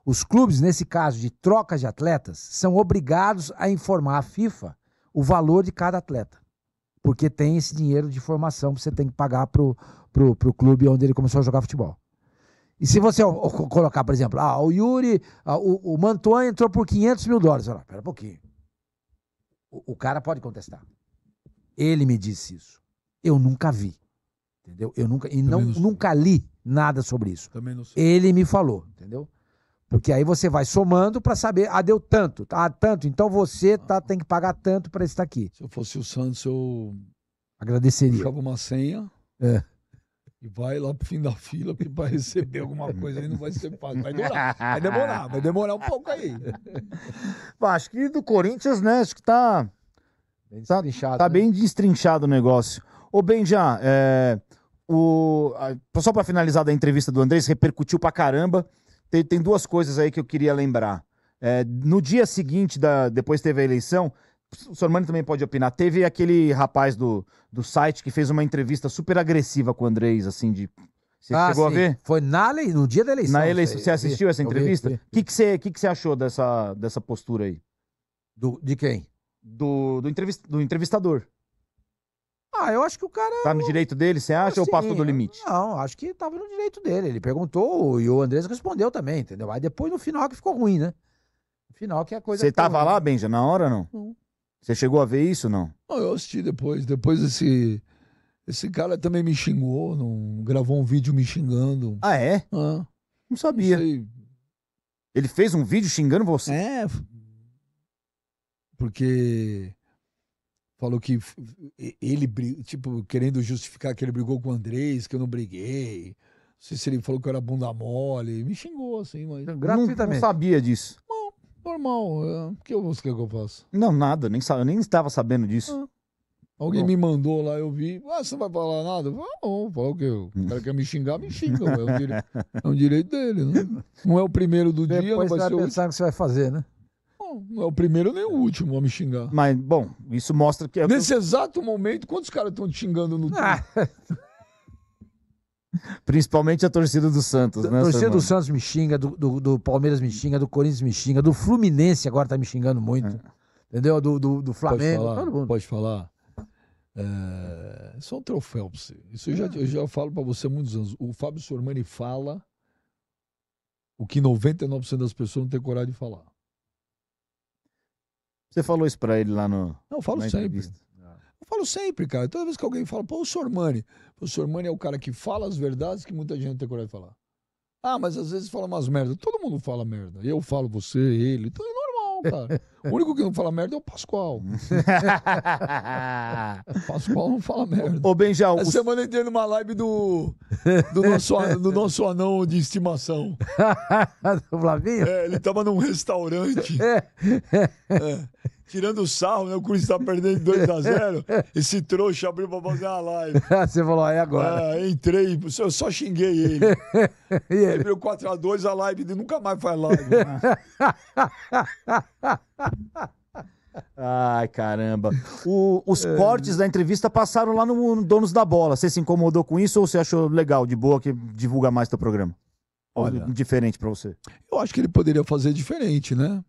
os clubes, nesse caso de troca de atletas, são obrigados a informar a FIFA o valor de cada atleta. Porque tem esse dinheiro de formação que você tem que pagar pro, pro, pro clube onde ele começou a jogar futebol. E se você colocar, por exemplo, ah, o Yuri, ah, o, o Mantuan entrou por 500 mil dólares. Olha, pera um pouquinho. O, o cara pode contestar. Ele me disse isso. Eu nunca vi. Entendeu? Eu nunca, e não, não nunca li nada sobre isso. Ele me falou, entendeu? Porque aí você vai somando para saber, ah, deu tanto, tá, ah, tanto, então você ah, tá, ah. tem que pagar tanto para estar aqui. Se eu fosse o Santos, eu agradeceria. Joga uma senha. É. E vai lá pro fim da fila, para receber alguma coisa aí, não vai ser fácil. Vai demorar, vai demorar, vai demorar um pouco aí. Acho que do Corinthians, né? Acho que tá. Bem destrinchado, tá né? bem destrinchado o negócio. Ô, Benja, é, o, só para finalizar da entrevista do Andrés, repercutiu pra caramba tem, tem duas coisas aí que eu queria lembrar. É, no dia seguinte, da, depois teve a eleição, o mano também pode opinar. Teve aquele rapaz do, do site que fez uma entrevista super agressiva com o Andrés, assim, de. Você ah, chegou sim. a ver? Foi na no dia da eleição. Na eleição. Você assistiu essa entrevista? O que, que, você, que, que você achou dessa, dessa postura aí? Do, de quem? Do, do, entrevist, do entrevistador. Ah, eu acho que o cara. Tá no direito dele, você acha, assim, ou passou do limite? Não, acho que tava no direito dele. Ele perguntou e o Andrés respondeu também, entendeu? Aí depois no final que ficou ruim, né? No final que a coisa. Você tava ruim. lá, Benja, na hora não? Não. Você chegou a ver isso não? Não, eu assisti depois. Depois esse. Esse cara também me xingou, não... gravou um vídeo me xingando. Ah, é? Ah, não sabia. Não Ele fez um vídeo xingando você? É. Porque falou que ele, tipo, querendo justificar que ele brigou com o Andrés, que eu não briguei. Não sei se ele falou que eu era bunda mole. Me xingou, assim, mas. Gratuitamente. Não, não sabia disso. Bom, normal. É, o que eu é vou que eu faço? Não, nada. Nem, eu nem estava sabendo disso. Ah. Alguém me mandou lá, eu vi. Ah, você não vai falar nada? falei, ah, não, o quê? O cara quer me xingar, me xinga. É um direito, é um direito dele, né? Não é o primeiro do Depois dia, não vai você vai pensar o... que você vai fazer, né? Não, é o primeiro nem o último a me xingar. Mas, bom, isso mostra que. É Nesse exato momento, quantos caras estão te xingando no ah. Principalmente a torcida do Santos, né? A torcida do Santos me xinga, do, do, do, Palmeiras me xinga, do Corinthians me xinga, do Fluminense agora tá me xingando muito. É. Entendeu? Do, do, do Flamengo. Pode falar. Todo Pode falar. É, isso um troféu pra você. Isso eu já, eu já falo para você há muitos anos. O Fábio Sormani fala o que 99% das pessoas não tem coragem de falar. Você falou isso pra ele lá no. Não, eu falo sempre. Entrevista. Eu falo sempre, cara. Toda vez que alguém fala, pô, o Sormani. O Sormani é o cara que fala as verdades que muita gente tem coragem de falar. Ah, mas às vezes fala umas merdas. Todo mundo fala merda. Eu falo, você, ele. Então, cara. O único que não fala merda é o Pascoal. o Pascoal não fala merda. Ô, Benjal. Essa o... semana eu entrei numa live do, do, nosso, do nosso anão de estimação. do Flavinho? É, ele tava num restaurante. É. é tirando o sarro, né? O Corinthians tá perdendo 2x0. Esse trouxa abriu pra fazer uma live. Você falou, é agora. É, entrei, eu só xinguei ele. e ele? Abriu 4x2, a, a live dele, nunca mais faz live. Né? Ai, caramba. O, os é. cortes da entrevista passaram lá no Donos da Bola. Você se incomodou com isso ou você achou legal, de boa, que divulga mais teu programa? Olha, diferente para você. Eu acho que ele poderia fazer diferente, né?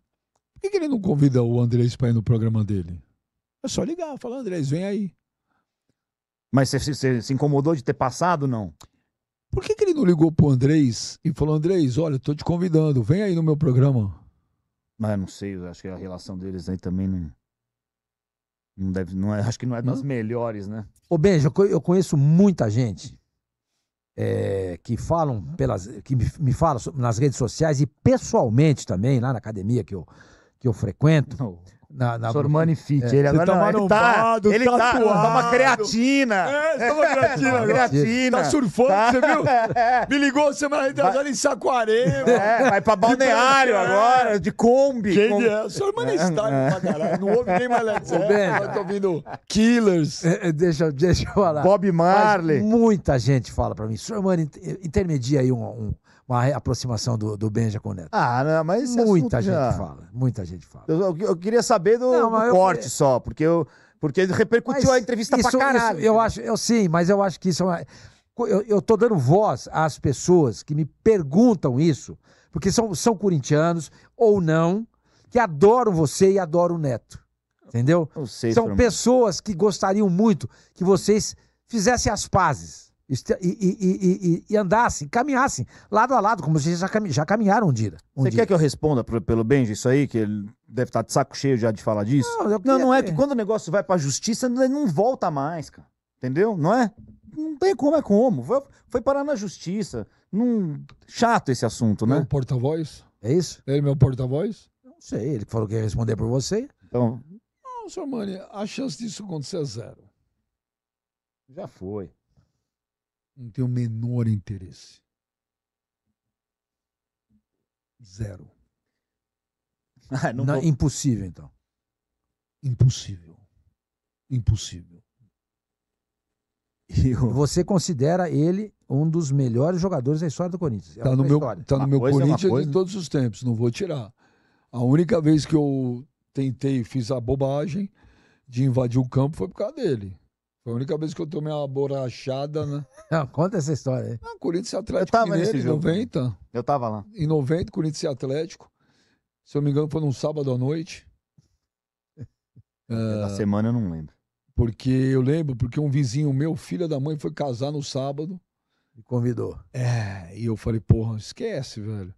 que, que ele não convida o Andrés para ir no programa dele? É só ligar, falar, Andrés, vem aí. Mas você, se incomodou de ter passado, não? Por que, que ele não ligou pro Andrés e falou, Andrés, olha, tô te convidando, vem aí no meu programa? Mas ah, eu não sei, eu acho que a relação deles aí também não. Não deve, não é, acho que não é das melhores, né? Ô, Benja, eu conheço muita gente é, que falam pelas. que me, me falam nas redes sociais e pessoalmente também, lá na academia que eu, que eu frequento. Não. Na, na... Sormani Fit. É. ele agora tá não, ele tá, ele tá, toma creatina. É, toma creatina. toma creatina. Tá surfando, tá. você viu? É. Me ligou semana retrasada em Saquarema. É, vai pra Balneário de agora, é. de Kombi. Quem com... é? Sormani é. está é. tá caralho. Não ouve nem mais Led Zeppelin. Tô ouvindo Killers. É, é, deixa, deixa eu falar. Bob Marley. Mas muita gente fala pra mim, Sormani, intermedia aí um, um uma aproximação do, do Benja com o Neto. Ah, não, né, mas muita gente já... fala, muita gente fala. Eu, eu, eu queria saber do, não, do corte eu... só, porque eu porque repercutiu mas a entrevista isso, pra caralho. Isso, eu acho, eu sim, mas eu acho que isso é uma, eu, eu tô dando voz às pessoas que me perguntam isso, porque são, são corintianos ou não, que adoram você e adoram o Neto. Entendeu? Sei, são pessoas que gostariam muito que vocês fizessem as pazes e, e, e, andassem, caminhassem lado a lado, como vocês já, caminharam um dia. Um Você dia. quer que eu responda pro, pelo Benji isso aí, que ele deve estar tá de saco cheio já de falar disso? Não, queria... não, não, é que quando o negócio vai pra justiça, não volta mais, cara. Entendeu? Não é? Não tem como, é como. Foi, foi parar na justiça. Num... Chato esse assunto, né? Meu porta-voz. É isso? Ele é meu porta-voz? Não sei, ele falou que ia responder por você. Então... Não, seu Mani, a chance disso acontecer é zero. Já foi. Não tem o menor interesse. Zero. Ah, não não, vou... Impossível, então. Impossível. Impossível. Eu... Você considera ele um dos melhores jogadores da história do Corinthians? Está é tá no, meu, tá no meu é Corinthians é de todos os tempos, não vou tirar. A única vez que eu tentei, fiz a bobagem de invadir o campo foi por causa dele. Foi a única vez que eu tomei uma borrachada, né? Não, conta essa história aí. Ah, Corinthians e Atlético eu tava Mineiro, nesse em 90. Eu tava lá. Em 90, Corinthians e Atlético. Se eu não me engano, foi num sábado à noite. É, da é, semana eu não lembro. Porque eu lembro, porque um vizinho meu, filho da mãe, foi casar no sábado. e convidou. É, e eu falei, porra, esquece, velho.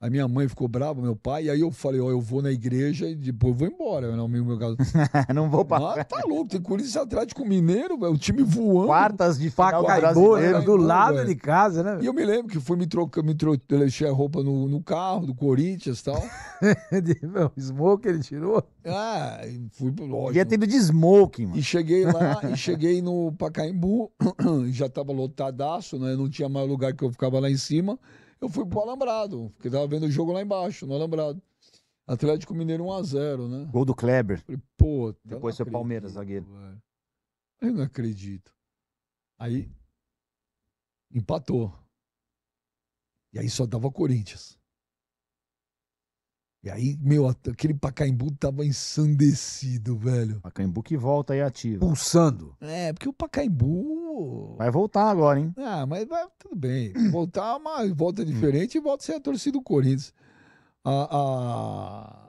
A minha mãe ficou brava, meu pai, e aí eu falei, ó, oh, eu vou na igreja e depois eu vou embora. Eu né, não, meu, meu caso. não vou passar. Ah, tá louco, tem Corinthians Atlético Mineiro, véio, o time voando. Quartas de faca do então, lado véio. de casa, né? E eu me lembro que fui me trocar, me trocar, deixei a roupa no, no carro do Corinthians e tal. de, meu, smoke ele tirou? Ah, fui, lógico. Devia ter de smoking, mano. E cheguei lá, e cheguei no Pacaembu, já tava lotadaço, né? Não tinha mais lugar que eu ficava lá em cima eu fui pro Alambrado, porque tava vendo o jogo lá embaixo, no Alambrado. Atlético Mineiro 1x0, né? Gol do Kleber. Falei, pô, Depois seu Palmeiras, zagueiro. Velho. Eu não acredito. Aí empatou. E aí só dava Corinthians. E aí, meu, aquele Pacaembu tava ensandecido, velho. Pacaembu que volta aí ativo. Pulsando. É, porque o Pacaembu. Vai voltar agora, hein? Ah, mas vai, tudo bem. Voltar é uma volta diferente e volta ser a torcida do Corinthians. A,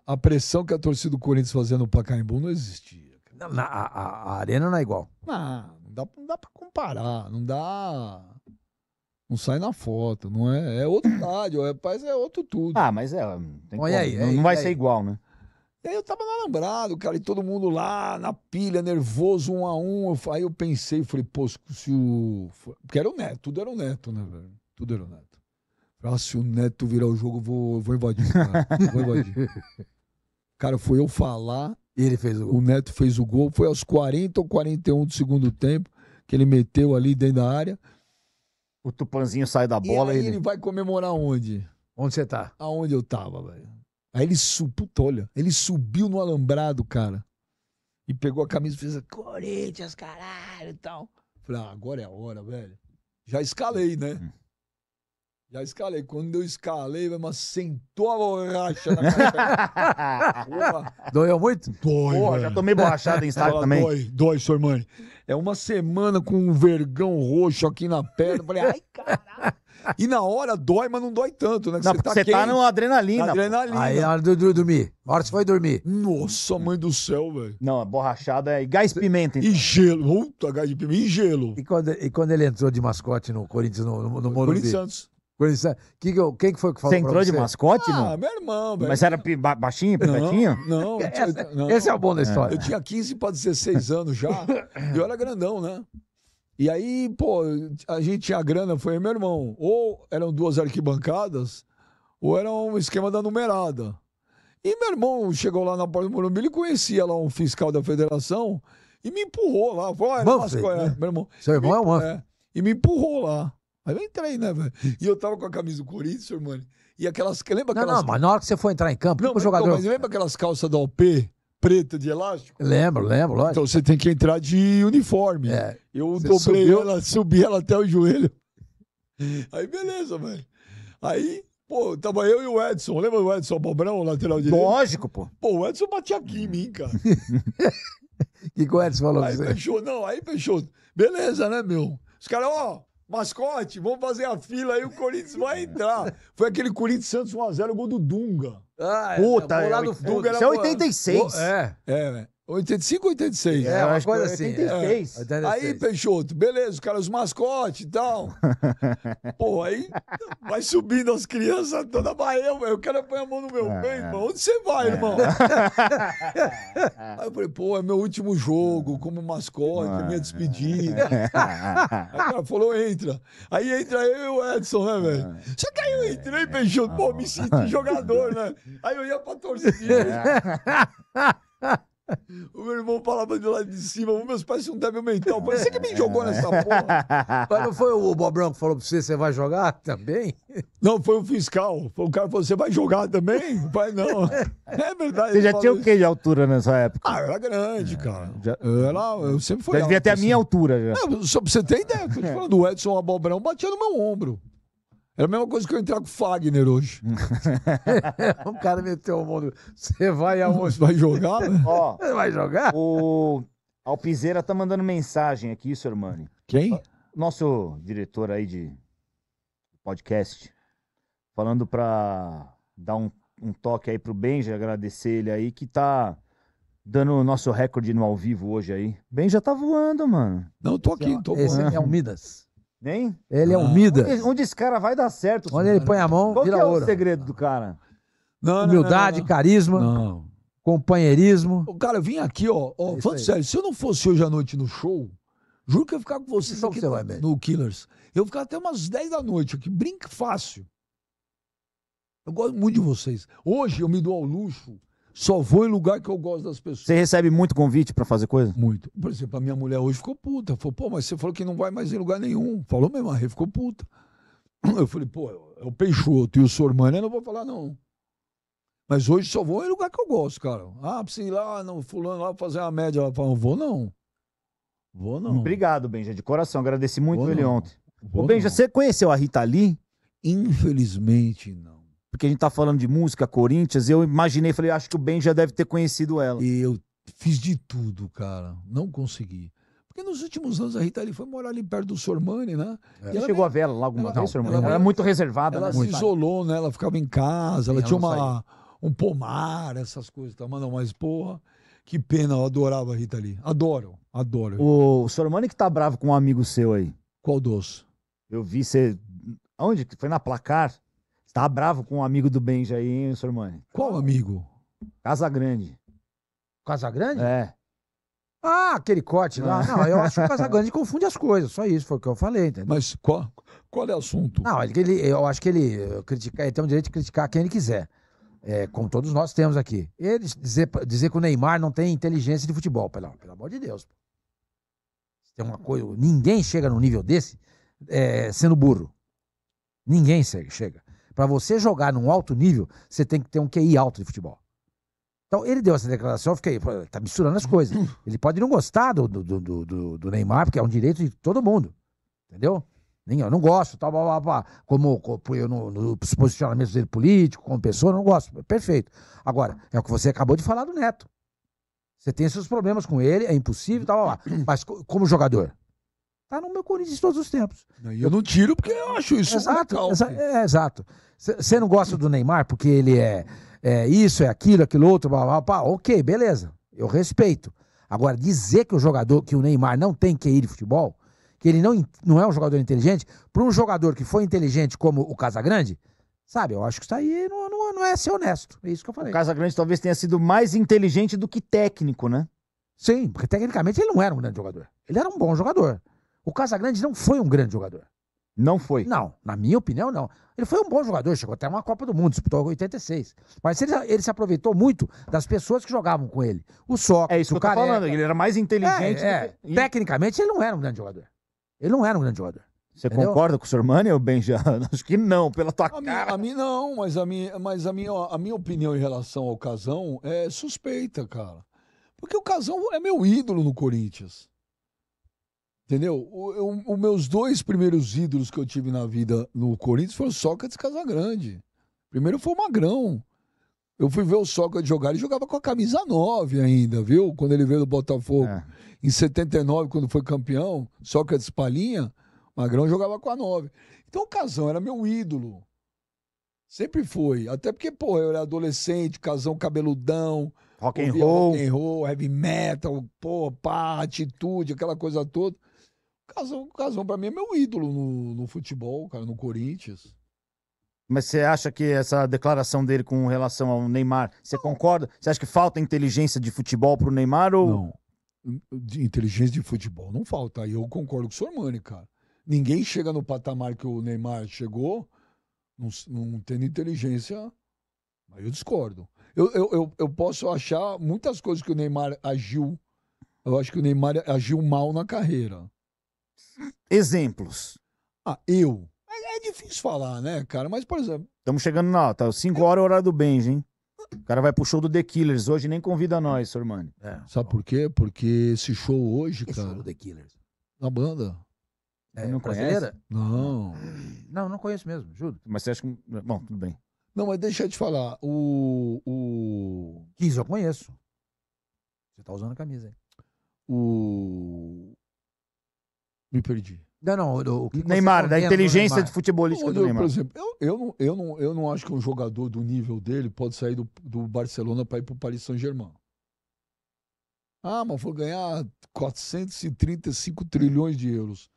a, a pressão que a torcida do Corinthians fazia no Pacaembu não existia. Na, a, a, arena não é igual. Não, não dá, não dá pra comparar. Não dá. Não sai na foto, não é? É outro estádio, é, rapaz, é outro tudo. Ah, mas é. Tem Olha aí, não, é aí, vai aí. ser igual, né? E aí eu tava no alambrado, cara, e todo mundo lá na pilha, nervoso, um a um. Aí eu pensei, falei, pô, se o. Porque era o neto, tudo era o neto, né, velho? Tudo era o neto. ah, se o neto virar o jogo, eu vou, eu vou invadir, cara. vou invadir. cara, foi eu falar. E ele fez o gol. O neto fez o gol. Foi aos 40 ou 41 do segundo tempo que ele meteu ali dentro da área. O Tupanzinho sai da bola. E aí ele... ele vai comemorar onde? Onde você tá? Aonde eu tava, velho. Aí ele subiu, olha, ele subiu no alambrado, cara. E pegou a camisa e fez assim, Corinthians, caralho e tal. Falei, ah, agora é a hora, velho. Já escalei, né? Hum. Já escalei. Quando eu escalei, mas sentou a borracha na cara. Doeu muito? Dói, Porra, já tomei borrachada em estádio também. Dói, dói, sua irmã. É uma semana com um vergão roxo aqui na perna. Falei, ai, caralho. E na hora dói, mas não dói tanto, né? Não, você tá, você tá no adrenalina. Na adrenalina. Aí na hora de dormir. Na hora você vai dormir. Nossa, mãe do céu, velho. Não, a borrachada é e gás pimenta. Então. E gelo. Puta, gás de pimenta. E gelo. E quando, e quando ele entrou de mascote no Corinthians, no, no, no Morumbi? Corinthians Santos quem que foi que falou Você entrou você? de mascote, não? Ah, meu irmão, velho. Mas era baixinho, pivetinho? Não, não, não, Esse é o bom da é. história. Eu tinha 15 para 16 anos já, e eu era grandão, né? E aí, pô, a gente tinha grana, foi meu irmão, ou eram duas arquibancadas, ou era um esquema da numerada. E meu irmão chegou lá na porta do Morumbi, ele conhecia lá um fiscal da federação e me empurrou lá. Falou, ah, Manfred, é, né? meu irmão. Seu irmão me, é o Manfred. É, e me empurrou lá. Mas vai né, velho? E eu tava com a camisa do Corinthians, mano. E aquelas. Lembra aquelas. Não, não, mas na hora que você for entrar em campo, não, mas, então, jogador. Não, mas lembra aquelas calças da OP? preta de elástico? Lembro, lembro, lógico. Então você tem que entrar de uniforme. É. Eu você dobrei subiu... ela, subi ela até o joelho. Aí beleza, velho. Aí, pô, tava eu e o Edson. Lembra do Edson Abobrão, o lateral direito? Lógico, pô. Pô, o Edson batia aqui em mim, cara. que o Edson falou Aí fechou, não, aí fechou. Beleza, né, meu? Os caras, ó, Mascote, vamos fazer a fila aí, o Corinthians vai é. entrar. Foi aquele Corinthians Santos 1x0, gol do Dunga. Ah, é, Puta, é, é, do Dunga Isso é 86. é, é, é, 85 ou 86? É, é uma coisa assim. 86. É. 86. Aí, Peixoto, beleza, cara, é os mascotes e tal. Pô, aí vai subindo as crianças toda a Bahia, eu quero pôr a mão no meu é. peito, é. Onde você vai, irmão? Aí eu falei, pô, é meu último jogo como mascote, minha despedida. Aí o cara falou, entra. Aí entra eu e o Edson, né, velho? Só que aí eu entrei, Peixoto, pô, me senti jogador, né? Aí eu ia pra torcida. O meu irmão falava de lá de cima, meus pais são débil mental. você que me jogou nessa porra. Mas não foi o Bobrão que falou pra você, você vai jogar também? Não, foi o fiscal. Foi o cara que falou, você vai jogar também? pai, não. É verdade. Você já tinha o que de altura nessa época? Ah, eu era grande, é, cara. Já... Eu, era, eu sempre fui Já devia ter a minha assim. altura. Já. só pra você ter ideia, eu tô te falando, o Edson Abobrão batia no meu ombro. Era a mesma coisa que eu entrar com o Fagner hoje. o cara meteu o mundo. Você vai aonde? Você vai jogar? Né? Ó, vai jogar? O Alpizeira tá mandando mensagem aqui, seu Hermani. Quem? Ah, nosso diretor aí de podcast. Falando pra dar um, um toque aí pro Benja, agradecer ele aí, que tá dando o nosso recorde no ao vivo hoje aí. Benja tá voando, mano. Não, tô aqui, tô voando. Esse é o é Midas nem Ele é um ah. Onde, onde esse cara vai dar certo? olha ele põe a mão, Qual vira é o segredo do cara? Não, Humildade, não, não, carisma. Não. Companheirismo. o cara, vim aqui, ó. ó é falando sério, se eu não fosse hoje à noite no show, juro que eu ia ficar com vocês aqui você no, no Killers. Eu ia ficar até umas 10 da noite aqui. Brinque fácil. Eu gosto muito de vocês. Hoje eu me dou ao luxo só vou em lugar que eu gosto das pessoas. Você recebe muito convite para fazer coisa? Muito. Por exemplo, a minha mulher hoje ficou puta. Falou, pô, mas você falou que não vai mais em lugar nenhum. Falou mesmo, a Rê ficou puta. Eu falei, pô, é o Peixoto e o Sormani, eu não vou falar não. Mas hoje só vou em lugar que eu gosto, cara. Ah, você ir lá, não, fulano lá fazer uma média. Ela falou, não vou não. Vou não. Obrigado, Benja, de coração. Agradeci muito ele ontem. Vou Ô, Benja, não. você conheceu a Rita Lee? Infelizmente não porque a gente tá falando de música, Corinthians, eu imaginei, falei, acho que o Ben já deve ter conhecido ela. E eu fiz de tudo, cara. Não consegui. Porque nos últimos anos a Rita ali foi morar ali perto do Sormani, né? É. ela chegou meio... a ver ela lá alguma ela, vez, Sormani? Ela, ela, é ela, era muito reservada, Ela né? se muito. isolou, né? Ela ficava em casa, ela, tinha uma, um pomar, essas coisas. Tá? Mas não, mas porra, que pena, eu adorava a Rita ali. Adoro, adoro. O, o Sormani que tá bravo com um amigo seu aí. Qual dos? Eu vi você. Onde? Foi na placar? Tá bravo com um amigo do Benja aí, hein, Sormani? Qual amigo? Casa Grande. Casa Grande? É. Ah, aquele corte lá. É. Não, eu acho que o Casagrande confunde as coisas. Só isso foi o que eu falei, entendeu? Mas qual, qual é o assunto? Não, ele, eu acho que ele, eh, critica, ele tem o direito de criticar quem ele quiser. É, como todos nós temos aqui. Ele dizer, dizer que o Neymar não tem inteligência de futebol, pelo, pelo amor de Deus. Tem uma coisa. Ninguém chega num nível desse é, sendo burro. Ninguém chega. Para você jogar num alto nível, você tem que ter um QI alto de futebol. Então, ele deu essa declaração, eu fiquei, tá misturando as coisas. Ele pode não gostar do, do, do, do, do Neymar, porque é um direito de todo mundo. Entendeu? Nem eu não gosto, tal, blá, blá, blá. Como, como eu no, nos posicionamentos dele político, como pessoa, não gosto. É perfeito. Agora, é o que você acabou de falar do Neto. Você tem seus problemas com ele, é impossível, tal, blá, blá. Mas como jogador, Tá no meu Corinthians de todos os tempos. E eu não tiro porque eu acho isso. Exato. Exa é, exato. Você não gosta do Neymar porque ele é, é isso, é aquilo, aquilo outro, blá, blá, blá. Ok, beleza. Eu respeito. Agora, dizer que o jogador, que o Neymar não tem que ir de futebol, que ele não, não é um jogador inteligente, para um jogador que foi inteligente como o Casagrande, sabe, eu acho que isso aí não, não, não é ser honesto. É isso que eu falei. O Casagrande talvez tenha sido mais inteligente do que técnico, né? Sim, porque tecnicamente ele não era um grande jogador. Ele era um bom jogador. O Casagrande não foi um grande jogador. Não foi? Não, na minha opinião, não. Ele foi um bom jogador, chegou até uma Copa do Mundo, disputou 86. Mas ele, ele se aproveitou muito das pessoas que jogavam com ele. O Sócrates, É isso que eu tô falando, ele era mais inteligente. É, é. Que... Tecnicamente, ele não era um grande jogador. Ele não era um grande jogador. Você Entendeu? concorda com o Sormani, ou Já acho que não, pela tua a cara. Minha, a mim não, mas, a minha, mas a, minha, a minha opinião em relação ao Casão é suspeita, cara. Porque o Casão é meu ídolo no Corinthians. Entendeu? Os meus dois primeiros ídolos que eu tive na vida no Corinthians foram Sócrates e Casagrande. Primeiro foi o Magrão. Eu fui ver o Sócrates jogar, ele jogava com a camisa 9 ainda, viu? Quando ele veio do Botafogo. É. Em 79, quando foi campeão, Sócrates Palinha, Magrão jogava com a 9. Então o Casão era meu ídolo. Sempre foi. Até porque, pô, eu era adolescente, Casão cabeludão. Rock and roll. Rock and roll, heavy metal, pô, pá, atitude, aquela coisa toda. Casão, Casão para mim é meu ídolo no, no futebol, cara, no Corinthians. Mas você acha que essa declaração dele com relação ao Neymar, você não. concorda? Você acha que falta inteligência de futebol pro Neymar ou Não. De inteligência de futebol não falta. Aí eu concordo com o Sormani, cara. Ninguém chega no patamar que o Neymar chegou não, não tendo inteligência. Mas eu discordo. Eu, eu, eu, eu posso achar muitas coisas que o Neymar agiu. Eu acho que o Neymar agiu mal na carreira. Exemplos. Ah, eu. É, é, difícil falar, né, cara? Mas, por exemplo. Estamos chegando na. Tá 5 é. horas, é horário do Benji, hein? O cara vai pro show do The Killers. Hoje nem convida nós, Sormani. É, Sabe por quê? Porque esse show hoje, cara. show do The Killers. Na banda. É, não conhece? Não. Não, não conheço mesmo, juro. Mas você acha que. Bom, tudo bem. Não, mas deixa eu te falar. O. o... Kiss eu conheço. Você tá usando a camisa, hein? O. Me perdi. Não, não. o que Neymar, tá da inteligência de futebolista. do Neymar. Por exemplo, eu, eu, não, eu, não, eu não acho que um jogador do nível dele pode sair do, do Barcelona para ir para o Paris Saint-Germain. Ah, mas vou ganhar 435 trilhões de euros.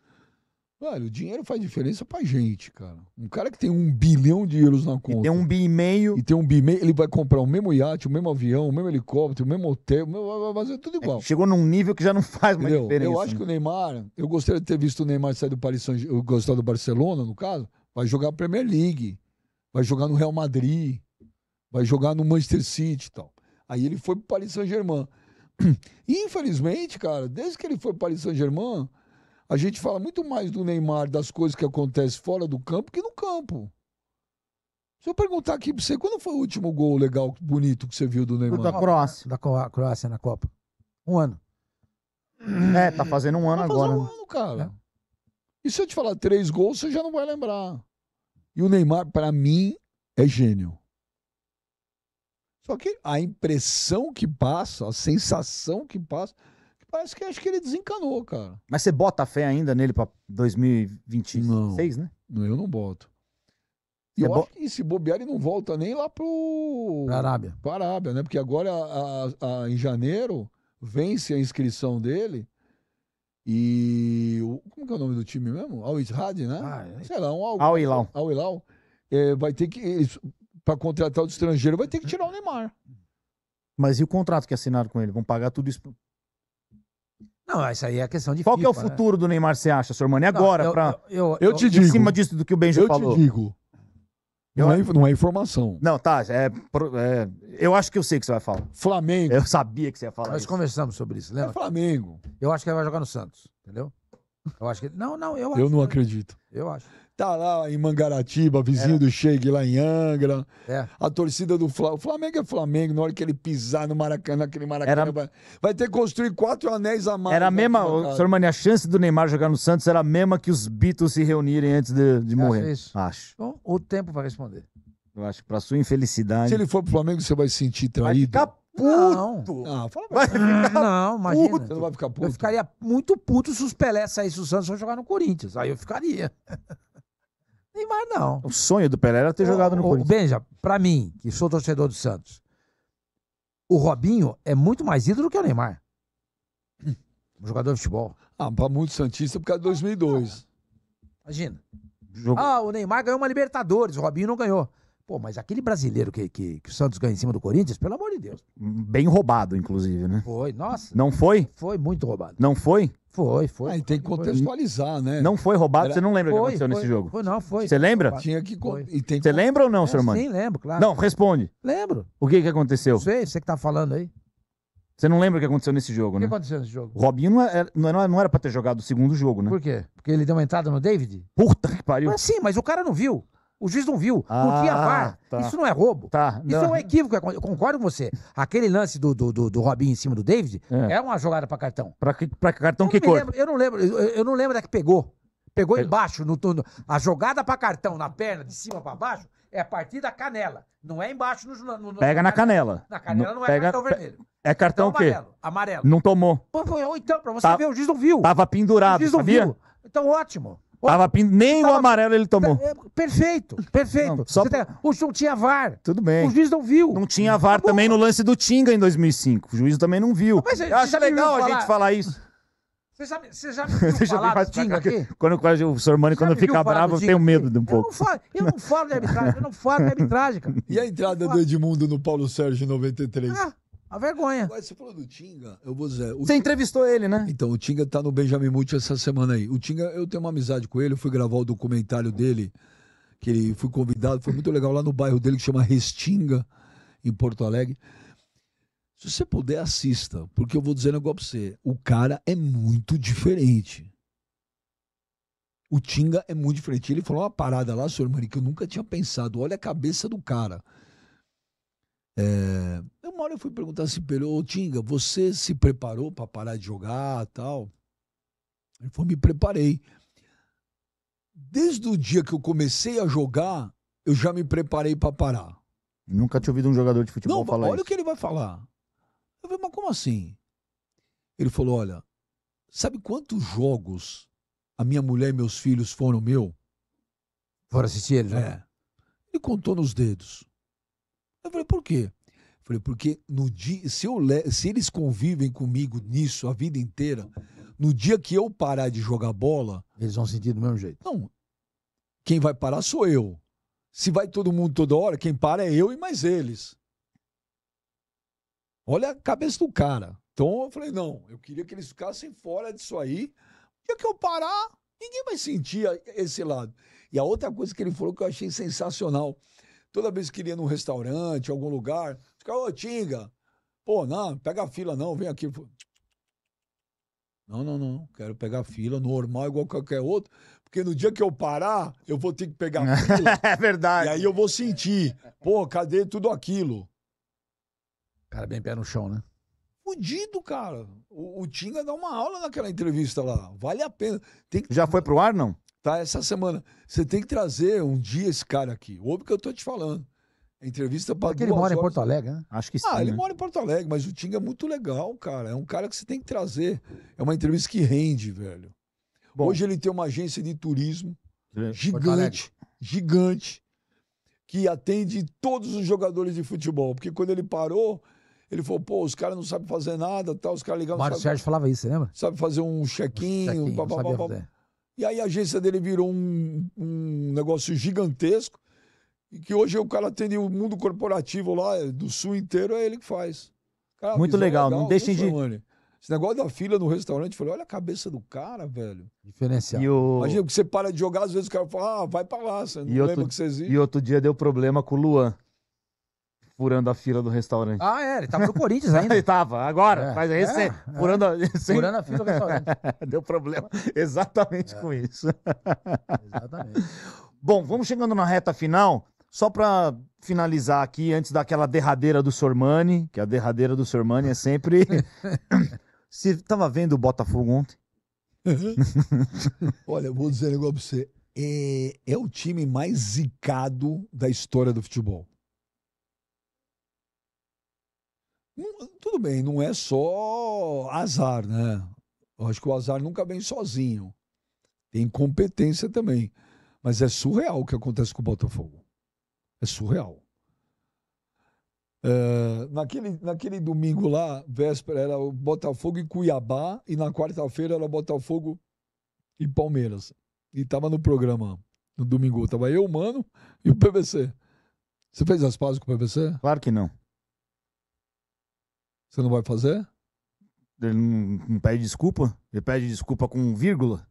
Velho, o dinheiro faz diferença pra gente, cara. Um cara que tem um bilhão de euros na conta. E tem um bi e meio. E tem um bi e meio, ele vai comprar o mesmo iate, o mesmo avião, o mesmo helicóptero, o mesmo hotel, vai fazer tudo é igual. É, chegou num nível que já não faz mais Entendeu? diferença. Eu acho que o Neymar, eu gostaria de ter visto o Neymar sair do Paris Saint-Germain, gostar do Barcelona, no caso, vai jogar a Premier League, vai jogar no Real Madrid, vai jogar no Manchester City e tal. Aí ele foi pro Paris Saint-Germain. Infelizmente, cara, desde que ele foi pro Paris Saint-Germain a gente fala muito mais do Neymar, das coisas que acontecem fora do campo, que no campo. Se eu perguntar aqui pra você, quando foi o último gol legal, bonito que você viu do Neymar? Da Croácia. Da Croácia na Copa. Um ano. É, tá fazendo um ano tá agora. um né? ano, cara. É. E se eu te falar três gols, você já não vai lembrar. E o Neymar, para mim, é gênio. Só que a impressão que passa, a sensação que passa, parece que acho que ele desencanou, cara. Mas você bota a fé ainda nele pra 2026, não, né? Não, eu não boto. E eu bo... acho que se bobear, ele não volta nem lá pro. Pra Arábia. Pra Arábia, né? Porque agora, a, a, em janeiro, vence a inscrição dele. E. O, como que é o nome do time mesmo? Al Ittihad, né? Ah, é. Sei lá, um Al, Al Hilal. Al Hilal. É, vai ter que. Pra contratar o estrangeiro, vai ter que tirar o Neymar. Mas e o contrato que assinaram com ele? Vão pagar tudo isso não, isso aí é questão de Qual que é o né? futuro né? do Neymar, você acha, senhor E Agora, não, pra... eu, eu, eu, te em digo. Em cima disso do que o Benjo falou. Eu te digo. Não, eu... é, não é informação. Não, tá. É, é, eu acho que eu sei o que você vai falar. Flamengo. Eu sabia que você ia falar. Nós isso. conversamos sobre isso, lembra? É Flamengo. Eu acho que ele vai jogar no Santos, entendeu? Eu acho que. Não, não, eu acho. Eu não né? acredito. Eu acho. Tá lá em Mangaratiba, vizinho é. do Sheik lá em Angra. É. A torcida do Flamengo. O Flamengo é Flamengo, na hora que ele pisar no Maracanã, aquele Maracanã era... vai... vai ter que construir quatro anéis a mais. Era a mesma, senhor Mani, a chance do Neymar jogar no Santos era a mesma que os Beatles se reunirem antes de, de ah, morrer. É isso. Acho. Bom, o tempo vai responder. Eu acho que pra sua infelicidade. Se ele for pro Flamengo, você vai se sentir traído. Vai ficar puto. Não, ah, vai ficar ah, não imagina. Puto. Você não vai ficar puto. Eu ficaria muito puto se os Pelé saíssem do Santos e jogar no Corinthians. Aí eu ficaria. Neymar não. O sonho do Pelé era ter o, jogado no o, Corinthians. Benja, pra mim, que sou torcedor do Santos, o Robinho é muito mais ídolo que o Neymar. Um jogador de futebol. Ah, pra muito Santista é por causa de 2002. Imagina. Jogou. Ah, o Neymar ganhou uma Libertadores, o Robinho não ganhou. Pô, mas aquele brasileiro que, que, que o Santos ganha em cima do Corinthians, pelo amor de Deus. Bem roubado, inclusive, né? Foi, nossa. Não foi? Foi muito roubado. Não foi? Foi, foi. Aí ah, tem que contextualizar, né? Não foi roubado, Era... você não lembra o que aconteceu foi, nesse jogo? Foi, não, foi. Você lembra? Tinha que. E tem... Você lembra ou não, é, irmão? Mano? Sim, lembro, claro. Não, responde. Lembro. O que que aconteceu? Não sei, você que tá falando aí. Você não lembra o que aconteceu nesse jogo, o né? O que aconteceu nesse jogo? Robinho não era, é, é, é, não era pra ter jogado o segundo jogo, né? Por quê? Porque ele deu uma entrada no David? Puta que pariu. Mas sim, mas o cara não viu. O juiz não viu, não ah, tinha VAR. Tá. Isso não é roubo. Tá, Isso não. é um equívoco. É eu concordo com você. Aquele lance do, do, do, do Robinho em cima do David é, é uma jogada para cartão. Para cartão eu que cor? Lembro, eu não lembro. Eu, eu não lembro da que pegou. Pegou embaixo no turno. A jogada para cartão na perna, de cima para baixo, é a partir da canela. Não é embaixo no. no, no pega na canela. Na canela no, não é pega, cartão vermelho. É então, cartão o quê? Amarelo, Não tomou. Pô, foi, então, pra você tá, ver, o juiz não viu. Tava pendurado. O juiz não sabia? viu. Então, ótimo. Tava pin... Nem tava... o amarelo ele tomou. É, perfeito, perfeito. Não, só... Tem... O não tinha VAR. Tudo bem. O juiz não viu. Não tinha VAR tá também no lance do Tinga em 2005. O juiz também não viu. Mas, mas é acha legal a gente falar isso. Você já, me viu falar do Tinga aqui? Quando, quando o senhor Mani, quando fica bravo, eu tenho medo de um pouco. Eu não falo, eu não falo de arbitragem, eu não falo de arbitragem, cara. E a entrada do Edmundo no Paulo Sérgio em 93? Ah. A vergonha. Agora, você falou do Tinga, eu vou dizer. Você Tinga... entrevistou ele, né? Então, o Tinga tá no Benjamin Muti essa semana aí. O Tinga, eu tenho uma amizade com ele, eu fui gravar o documentário dele, que ele fui convidado, foi muito legal lá no bairro dele que chama Restinga, em Porto Alegre. Se você puder, assista, porque eu vou dizer um negócio pra você. O cara é muito diferente. O Tinga é muito diferente. Ele falou uma parada lá, senhor Mani, que eu nunca tinha pensado. Olha a cabeça do cara. É, uma hora eu fui perguntar assim pelo ele, ô Tinga, você se preparou para parar de jogar tal? Ele falou, me preparei. Desde o dia que eu comecei a jogar, eu já me preparei para parar. Nunca tinha ouvido um jogador de futebol Não, falar olha isso. o que ele vai falar. Eu falei, mas como assim? Ele falou, olha, sabe quantos jogos a minha mulher e meus filhos foram meu? Foram assistir ele, né? É. Ele contou nos dedos. Eu falei, por quê? Eu falei, porque no dia, se, eu, se eles convivem comigo nisso a vida inteira, no dia que eu parar de jogar bola. Eles vão sentir do mesmo jeito. Não. Quem vai parar sou eu. Se vai todo mundo toda hora, quem para é eu e mais eles. Olha a cabeça do cara. Então eu falei, não, eu queria que eles ficassem fora disso aí. O dia que eu parar, ninguém vai sentir esse lado. E a outra coisa que ele falou que eu achei sensacional. Toda vez que ia num restaurante, algum lugar, ficava, ô, Tinga, pô, não, pega a fila não, vem aqui. Não, não, não, quero pegar a fila normal, igual qualquer outro, porque no dia que eu parar, eu vou ter que pegar fila. é verdade. E aí eu vou sentir, pô, cadê tudo aquilo? Cara, bem pé no chão, né? Fudido, cara. O, o Tinga dá uma aula naquela entrevista lá. Vale a pena. Tem que... Já foi pro ar, não? tá? Essa semana. Você tem que trazer um dia esse cara aqui. Ouve o que eu tô te falando. entrevista para Porque ele mora horas. em Porto Alegre, né? Acho que ah, sim. Ah, ele né? mora em Porto Alegre, mas o Tinga é muito legal, cara. É um cara que você tem que trazer. É uma entrevista que rende, velho. Bom, Hoje ele tem uma agência de turismo é, gigante, gigante, que atende todos os jogadores de futebol. Porque quando ele parou, ele falou, pô, os caras não sabem fazer nada, tal, os caras ligam Mário sabe, Sérgio falava isso, você lembra? Sabe fazer um chequinho, check-in, papapá. E aí a agência dele virou um, um negócio gigantesco, e que hoje o cara atende o mundo corporativo lá é, do sul inteiro, é ele que faz. Cara, Muito legal, legal, não deixem de. Mano. Esse negócio da fila no restaurante, falei, olha a cabeça do cara, velho. Diferencial. E o... Imagina que você para de jogar, às vezes o cara fala, ah, vai pra lá, você não e lembra outro... que você existe. E outro dia deu problema com o Luan furando a fila do restaurante. Ah, é, ele tava no Corinthians ainda. ele tava, agora, é, faz é, você, é, furando, a, furando a fila do restaurante. Deu problema exatamente é. com isso. Exatamente. Bom, vamos chegando na reta final, só para finalizar aqui, antes daquela derradeira do Sormani, que a derradeira do Sormani é sempre... Você tava vendo o Botafogo ontem? Olha, eu vou dizer um negócio pra você. É, é, o time mais zicado da história do futebol. Tudo bem, não é só azar, né? Eu acho que o azar nunca vem sozinho. Tem competência também. Mas é surreal o que acontece com o Botafogo. É surreal. É, naquele, naquele domingo lá, véspera, era o Botafogo e Cuiabá, e na quarta-feira era o Botafogo e Palmeiras. E tava no programa no domingo. Tava eu, Mano e o PVC. Você fez as pazes com o PVC? Claro que não. Você não vai fazer? Ele não, não pede desculpa? Ele pede desculpa com vírgula?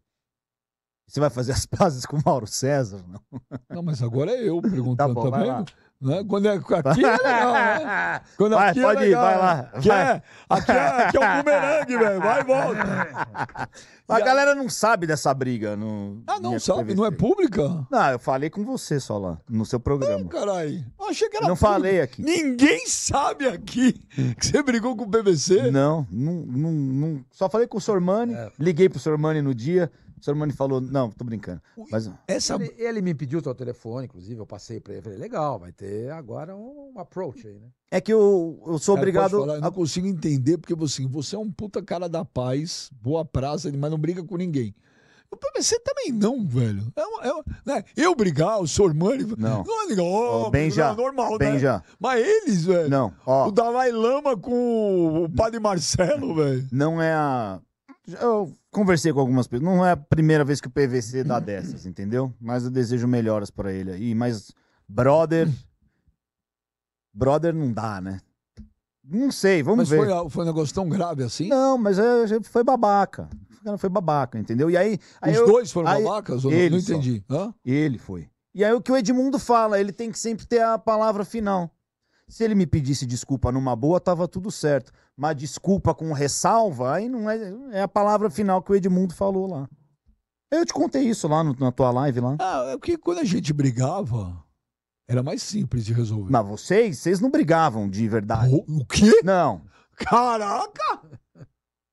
Você vai fazer as pazes com o Mauro César, não? Não, mas agora é eu tá perguntando, tá, bom, né? Quando é, aqui é legal, né? Quando vai, aqui é pode é legal, ir, vai lá. Né? Aqui, vai. É, aqui, é, aqui é um bumerangue, velho. Vai e volta. A e galera a... não sabe dessa briga. No... Ah, não sabe? Não é pública? Não, eu falei com você só lá, no seu programa. Não, caralho. Achei que era Não falei aqui. Ninguém sabe aqui que você brigou com o PVC. Não, não, não, não. só falei com o Sormani, é. liguei pro Sormani no dia, o Sormani falou, não, tô brincando. Mas... Essa... Ele, ele, me pediu o seu telefone, inclusive, eu passei para ele. Falei, legal, vai ter agora um, approach aí, né? É que eu, eu sou cara, obrigado. Eu falar, eu não consigo entender, porque tipo assim, você é um puta cara da paz, boa praça, mas não briga com ninguém. Você também não, velho. É, é, né? Eu brigar, o Sormani. Não. Não é legal. Oh, bem não, normal, bem né? já. Mas eles, velho. Não. Oh. O Dalai Lama com o Padre Marcelo, velho. Não é a eu conversei com algumas pessoas. Não é a primeira vez que o PVC dá uhum. dessas, entendeu? Mas eu desejo melhoras para ele aí. Mas, brother. Brother não dá, né? Não sei, vamos mas ver. Mas foi, ah, foi um negócio tão grave assim? Não, mas eu, é, é, foi babaca. cara foi babaca, entendeu? E aí. aí Os eu, dois foram aí, babacas? Ele não entendi. Ele foi. E aí o que o Edmundo fala, ele tem que sempre ter a palavra final. Se ele me pedisse desculpa numa boa, tava tudo certo. Mas desculpa com ressalva, aí não é, é a palavra final que o Edmundo falou lá. Eu te contei isso lá no, na tua live lá. Ah, é porque quando a gente brigava, era mais simples de resolver. Mas vocês, vocês não brigavam de verdade. O, o quê? Não. Caraca!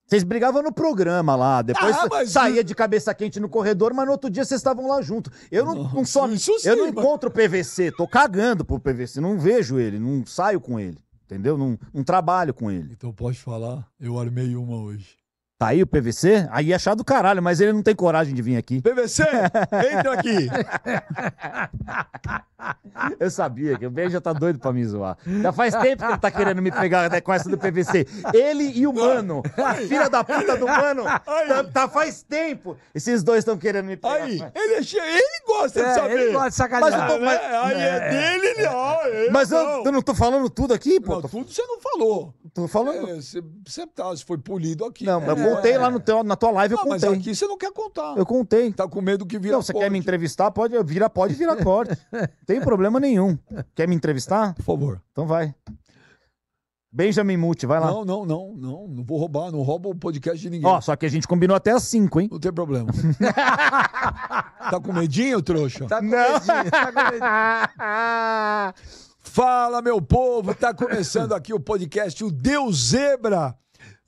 Vocês brigavam no programa lá, depois ah, mas... saía de cabeça quente no corredor, mas no outro dia vocês estavam lá junto. Eu não, não, não sim, eu não encontro o PVC, tô cagando pro PVC, não vejo ele, não saio com ele, entendeu? Não, não trabalho com ele. Então pode falar, eu armei uma hoje. Tá aí o PVC? Aí é chato do caralho, mas ele não tem coragem de vir aqui. PVC, entra aqui! eu sabia que o Ben já tá doido pra me zoar. Já faz tempo que ele tá querendo me pegar até né, com essa do PVC. Ele e o Mano, a filha da puta do Mano, tá, tá faz tempo. Esses dois estão querendo me pegar. Aí, né? ele, é ele gosta é, de saber. Ele gosta de sacanear. Mas eu tô, mas, né? Aí é, é, dele, ele, ó. É mas eu não. eu não tô falando tudo aqui, pô. Não, tudo você não falou. Tô falando. É, você é, tá, foi polido aqui. Não, mas contei é. lá no teu, na tua live, eu não, ah, contei. Mas aqui você não quer contar. Eu contei. Tá com medo que vira Não, você corte. quer me entrevistar? Pode, vira, pode virar corte. tem problema nenhum. Quer me entrevistar? Por favor. Então vai. Benjamin Muti, vai lá. Não, não, não, não. Não vou roubar, não roubo o podcast de ninguém. Ó, só que a gente combinou até as 5, hein? Não tem problema. tá com medinho, trouxa? Tá com não. medinho, tá com medinho. Fala, meu povo! Tá começando aqui o podcast O Deus Zebra.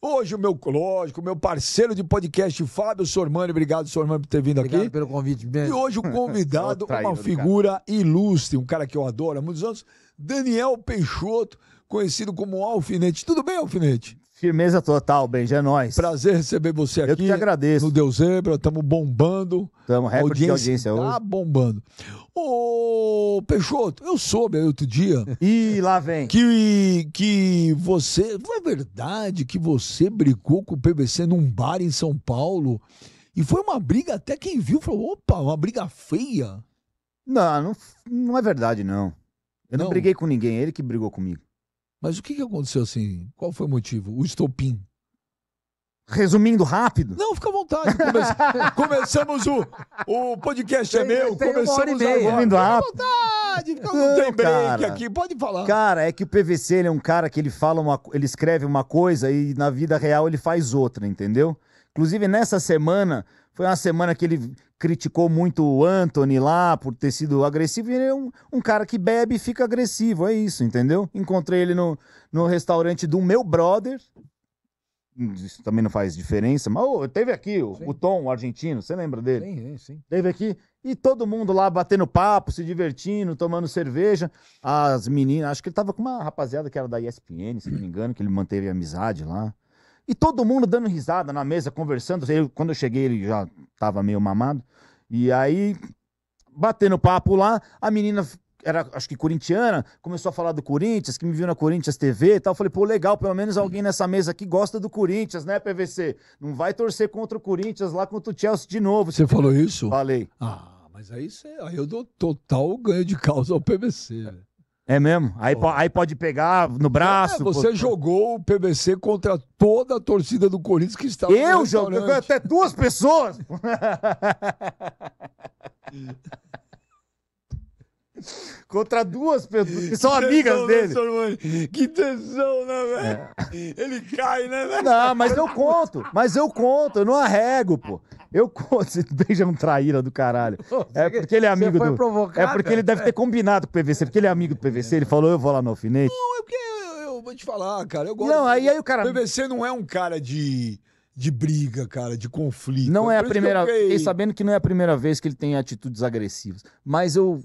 Hoje, o meu, lógico, o meu parceiro de podcast, Fábio Sormani. Obrigado, Sormani, por ter vindo obrigado aqui. Obrigado pelo convite. Mesmo. E hoje o convidado, traído, tá uma figura ilustre, um cara que eu adoro há muitos anos, Daniel Peixoto, conhecido como Alfinete. Tudo bem, Alfinete? Firmeza total, Benji, é nóis. Prazer receber você aqui. Eu te agradeço. No Deus Zebra, estamos bombando. Estamos, recorde audiência, de audiência tá hoje. Tá bombando. Ô, Peixoto, eu soube aí outro dia. Ih, lá vem. Que, que você. Foi verdade que você brigou com o PVC num bar em São Paulo. E foi uma briga, até quem viu falou: opa, uma briga feia. Não, não, não é verdade, não. Eu não, não briguei com ninguém, ele que brigou comigo. Mas o que, que aconteceu assim? Qual foi o motivo? O estopim. Resumindo rápido? Não, fica à vontade. Come... começamos o, o podcast é tem, é meu. Tem começamos Resumindo rápido. Fica à vontade, fica não, tem break aqui, pode falar. Cara, é que o PVC ele é um cara que ele fala uma, ele escreve uma coisa e na vida real ele faz outra, entendeu? Inclusive nessa semana foi uma semana que ele criticou muito o Anthony lá por ter sido agressivo. Ele é um, um, cara que bebe e fica agressivo, é isso, entendeu? Encontrei ele no, no restaurante do meu brother. Hum, isso também não faz diferença, mas oh, teve aqui o, o Tom, o argentino, você lembra dele? Sim, sim, sim. Teve aqui e todo mundo lá batendo papo, se divertindo, tomando cerveja. As meninas, acho que ele tava com uma rapaziada que era da ESPN, se não me engano, que ele manteve amizade lá. E todo mundo dando risada na mesa, conversando. Eu, quando eu cheguei, ele já tava meio mamado. E aí, batendo papo lá, a menina era, acho que corintiana, começou a falar do Corinthians, que me viu na Corinthians TV e tal. Eu falei, pô, legal, pelo menos alguém nessa mesa aqui gosta do Corinthians, né, PVC? Não vai torcer contra o Corinthians lá contra o Chelsea de novo. Você falou isso? Falei. Ah, mas aí, você, aí eu dou total ganho de causa ao PVC. É mesmo? Aí, oh. aí pode pegar no é, braço. É, você pô... jogou o PVC contra toda a torcida do Corinthians que estava. Eu joguei até duas pessoas! Contra duas pessoas que são que amigas tesão, né, dele. que tesão, né, velho? É. Ele cai, né, velho? Não, mas eu conto. Mas eu conto. Eu não arrego, pô. Eu conto. Esse beijo é um traíra do caralho. É porque ele é amigo do... provocado. É porque ele deve ter combinado com o PVC. Porque ele é amigo do PVC. Ele falou, eu vou lá no alfinete. Não, é porque eu vou te falar, cara. Eu gosto. Não, aí, aí o cara. O PVC não é um cara de, de briga, cara, de conflito. Não é, é a primeira. fiquei sabendo que não é a primeira vez que ele tem atitudes agressivas. Mas eu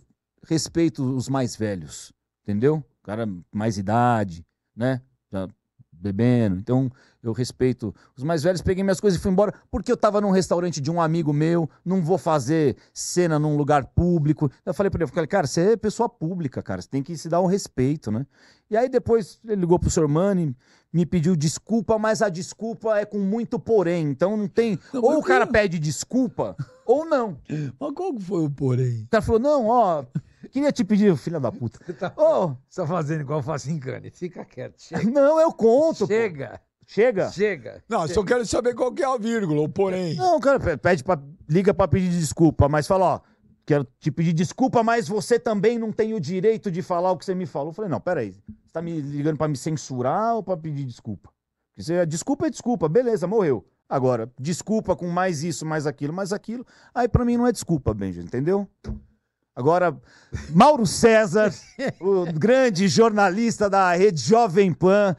respeito os mais velhos, entendeu? cara mais idade, né? Já bebendo. Então, eu respeito os mais velhos, peguei minhas coisas e fui embora, porque eu tava num restaurante de um amigo meu, não vou fazer cena num lugar público. Eu falei para ele, falei, cara, você é pessoa pública, cara, você tem que se dar um respeito, né? E aí depois ele ligou pro Sormani, me pediu desculpa, mas a desculpa é com muito porém. Então não tem. Não, ou o cara eu... pede desculpa, ou não. Mas qual que foi o porém? O cara falou, não, ó queria te pedir, filha da puta. Você tá, oh, tá fazendo igual Facincani. Fica quieto. Chega. Não, eu conto. Chega. Pô. Chega. Chega. Não, chega. só quero saber qual que é a vírgula, o porém. Não, cara, pede pra, liga pra pedir desculpa, mas fala, ó, quero te pedir desculpa, mas você também não tem o direito de falar o que você me falou. Eu falei, não, peraí, você tá me ligando pra me censurar ou pra pedir desculpa? Porque você, ah, desculpa é desculpa, beleza, morreu. Agora, desculpa com mais isso, mais aquilo, mais aquilo, aí pra mim não é desculpa, Benji, entendeu? Agora, Mauro César, o grande jornalista da Rede Jovem Pan,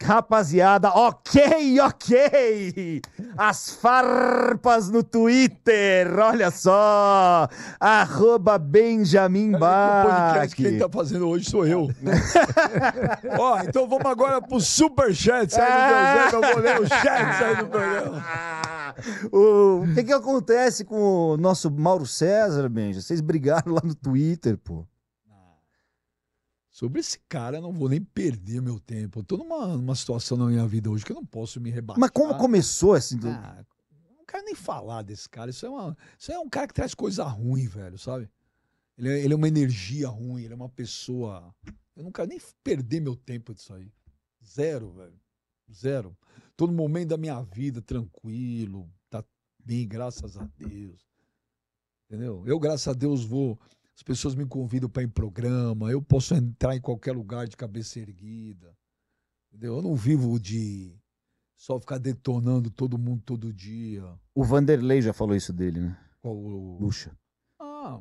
Rapaziada, ok, ok! As farpas no Twitter, olha só! Arroba Benjamin Bach. O podcast quem tá fazendo hoje sou eu. Né? Ó, então vamos agora pro superchat. Sai do meu Zé, eu vou ler o chat sai do programa. O que que acontece com o nosso Mauro César, Benja? Vocês brigaram lá no Twitter, pô. Sobre esse cara, não vou nem perder meu tempo. Eu tô numa, numa situação na minha vida hoje que eu não posso me rebaixar. Mas como começou assim? Do... Ah, não quero nem falar desse cara. Isso é, uma, isso é um cara que traz coisa ruim, velho, sabe? Ele é, ele é uma energia ruim, ele é uma pessoa. Eu não quero nem perder meu tempo disso aí. Zero, velho. Zero. Tô no momento da minha vida tranquilo, tá bem, graças a Deus. Entendeu? Eu, graças a Deus, vou as pessoas me convidam para ir em programa, eu posso entrar em qualquer lugar de cabeça erguida. Entendeu? Eu não vivo de só ficar detonando todo mundo todo dia. O Vanderlei já falou isso dele, né? Qual o... Luxa. Ah,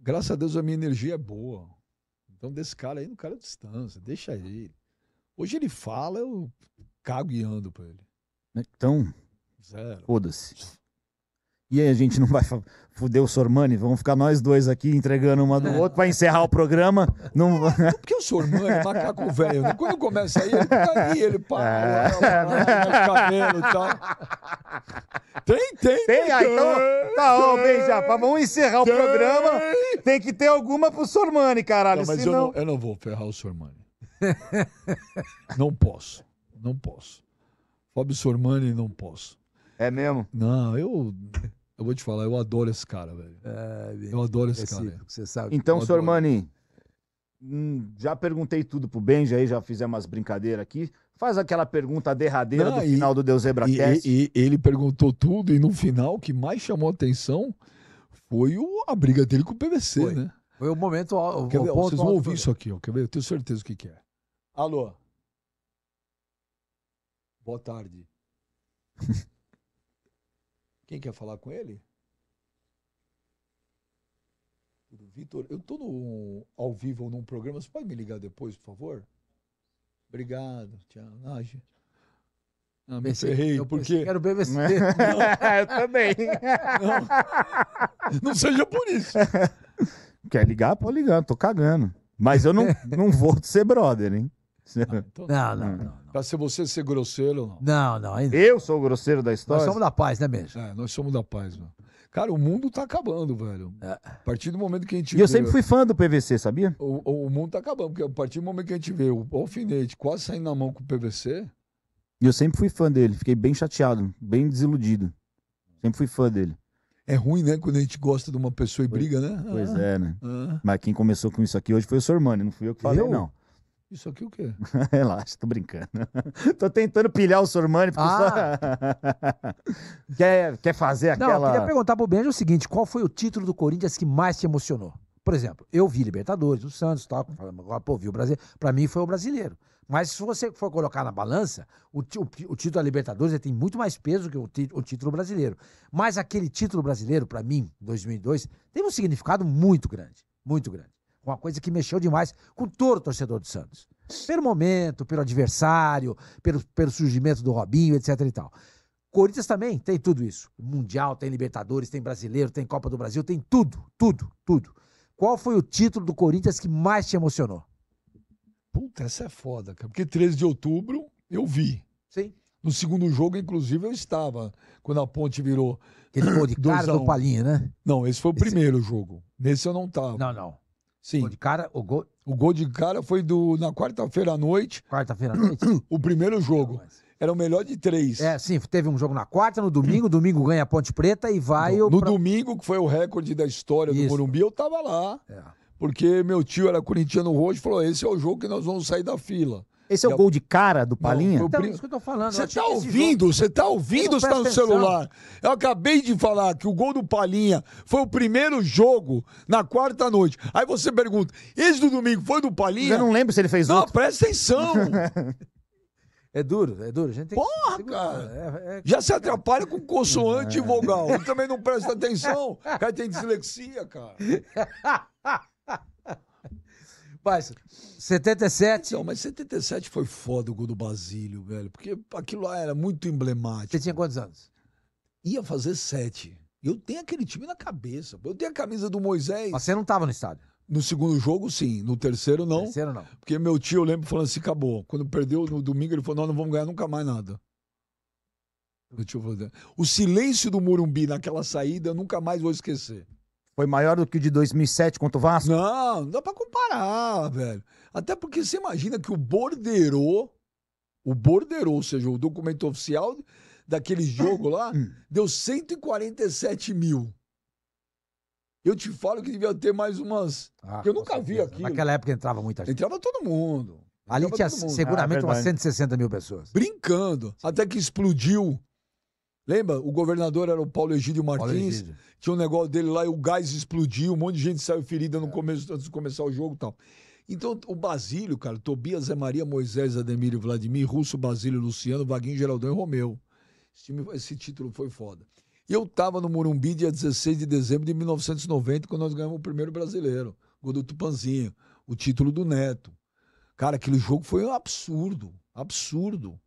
graças a Deus a minha energia é boa. Então desse cara aí, no cara é distância, deixa ele. Hoje ele fala, eu cago e ando pra ele. Então, foda-se. E aí a gente não vai fuder o Sormani, vamos ficar nós dois aqui entregando uma do outro para encerrar o programa. Não... É, porque o Sormani é macaco velho, né? Quando começa aí, ele fica ali, ele para, cabelo e tal. Tem, tem, tem. Tem, ah, então, tá, ó, bem, já, vamos encerrar o programa. Tem que ter alguma pro Sormani, caralho. Não, mas senão... eu, não, eu não vou ferrar o Sormani. não posso, não posso. Fábio Sormani, não posso. É mesmo? Não, eu. Eu vou te falar, eu adoro esse cara, velho. É, eu adoro esse cara. Velho. Você sabe. Então, senhor Mani, hum, já perguntei tudo pro Benji aí, já fizemos umas brincadeiras aqui. Faz aquela pergunta derradeira não, do e, final do Deus Hebracast. E, e, ele perguntou tudo e no final, o que mais chamou atenção foi o, a briga dele com o PVC, foi. né? Foi o momento. O, ver, vocês vão ouvir isso aqui, ó, quer ver? Eu tenho certeza o que, que é. Alô? Boa tarde. Quem quer falar com ele? Vitor, eu estou no, ao vivo num programa. Você pode me ligar depois, por favor? Obrigado, tchau. Ah, não ah, me pensei, ferrei, eu porque... Quero BVC. eu também. Não, não seja por isso. Quer ligar? Pode ligar, tô cagando. Mas eu não, não vou ser brother, hein? Não, hum. não, não. Pra ser você ser grosseiro, não. Não, não. Ainda... Eu sou o grosseiro da história? Nós somos da paz, né, mesmo? É, nós somos da paz, mano. Cara, o mundo tá acabando, velho. É. A partir do momento que a gente. E eu sempre fui fã do PVC, sabia? O, o, mundo tá acabando, porque a partir do momento que a gente vê o alfinete quase saindo na mão com o PVC. E eu sempre fui fã dele, fiquei bem chateado, bem desiludido. Sempre fui fã dele. É ruim, né? Quando a gente gosta de uma pessoa e pois, briga, né? Pois ah, é, né? Ah. Mas quem começou com isso aqui hoje foi o seu irmão, né? não fui eu que falei, eu? não. Isso aqui o quê? Relaxa, tô brincando. tô tentando pilhar o Sormani. Porque ah. só... quer, quer fazer aquela... Não, eu queria perguntar pro Benja o seguinte, qual foi o título do Corinthians que mais te emocionou? Por exemplo, eu vi Libertadores, o Santos tal, hum. pô, vi o Brasil, pra mim foi o brasileiro. Mas se você for colocar na balança, o, o, o título da Libertadores tem muito mais peso que o, o título brasileiro. Mas aquele título brasileiro, para mim, 2002, teve um significado muito grande, muito grande uma coisa que mexeu demais com todo o torcedor do Santos. Pelo momento, pelo adversário, pelo, pelo surgimento do Robinho, etc e tal. Corinthians também tem tudo isso. Mundial, tem Libertadores, tem Brasileiro, tem Copa do Brasil, tem tudo, tudo, tudo. Qual foi o título do Corinthians que mais te emocionou? Puta, essa é foda, cara. Porque 13 de outubro eu vi. Sim. No segundo jogo, inclusive, eu estava, quando a ponte virou. Aquele gol de cara do Palinha, né? Não, esse foi o esse... primeiro jogo. Nesse eu não estava. Não, não. Sim. Gol de cara, o gol... o gol de cara foi do na quarta-feira à noite. Quarta-feira à noite? o primeiro jogo. Era o melhor de três. É, sim, teve um jogo na quarta, no domingo, domingo ganha a Ponte Preta e vai... No, no pra... domingo, que foi o recorde da história Isso. do Morumbi, eu tava lá. É. Porque meu tio era corintiano roxo e falou, esse é o jogo que nós vamos sair da fila. Esse é o gol de cara do Palinha? Não, então, isso que eu tô falando. Você tá, tá ouvindo, você tá ouvindo, você tá no celular. Eu acabei de falar que o gol do Palinha foi o primeiro jogo na quarta noite. Aí você pergunta, esse do domingo foi do Palinha? Eu não lembro se ele fez não, outro. Não, presta atenção. É duro, é duro. A gente tem Porra, que... cara! É, é... Já se atrapalha com consoante e vogal. É. Ele também não presta atenção. O cara tem dislexia, cara. Rapaz, 77. Não, mas 77 foi foda o gol do Basílio, velho. Porque aquilo lá era muito emblemático. Você tinha quantos anos? Ia fazer sete. Eu tenho aquele time na cabeça. Eu tenho a camisa do Moisés. Mas você não estava no estádio? No segundo jogo, sim. No terceiro, não. Terceiro, não. Porque meu tio, eu lembro, falando assim, acabou. Quando perdeu no domingo, ele falou, nós não vamos ganhar nunca mais nada. Meu tio falou, assim, o silêncio do Murumbi naquela saída, eu nunca mais vou esquecer. Foi maior do que o de 2007 contra o Vasco? Não, não dá pra comparar, velho. Até porque você imagina que o Borderô, o Borderô, ou seja, o documento oficial daquele jogo lá, hum. deu 147 mil. Eu te falo que devia ter mais umas. Ah, eu nunca vi aqui. Naquela época entrava muita gente. Entrava todo mundo. Ali tinha seguramente ah, umas 160 mil pessoas. Brincando. Até que explodiu Lembra? O governador era o Paulo Egídio Martins. Paulo tinha um negócio dele lá e o gás explodiu, um monte de gente saiu ferida no é. começo, antes de começar o jogo e tal. Então, o Basílio, cara, Tobias, Zé Maria, Moisés, Ademir, Vladimir, Russo, Basílio, Luciano, Vaguinho, Geraldão e Romeu. Esse, time, esse título foi foda. Eu tava no Morumbi dia 16 de dezembro de 1990, quando nós ganhamos o primeiro brasileiro, o do Tupanzinho, o título do Neto. Cara, aquele jogo foi um absurdo, absurdo.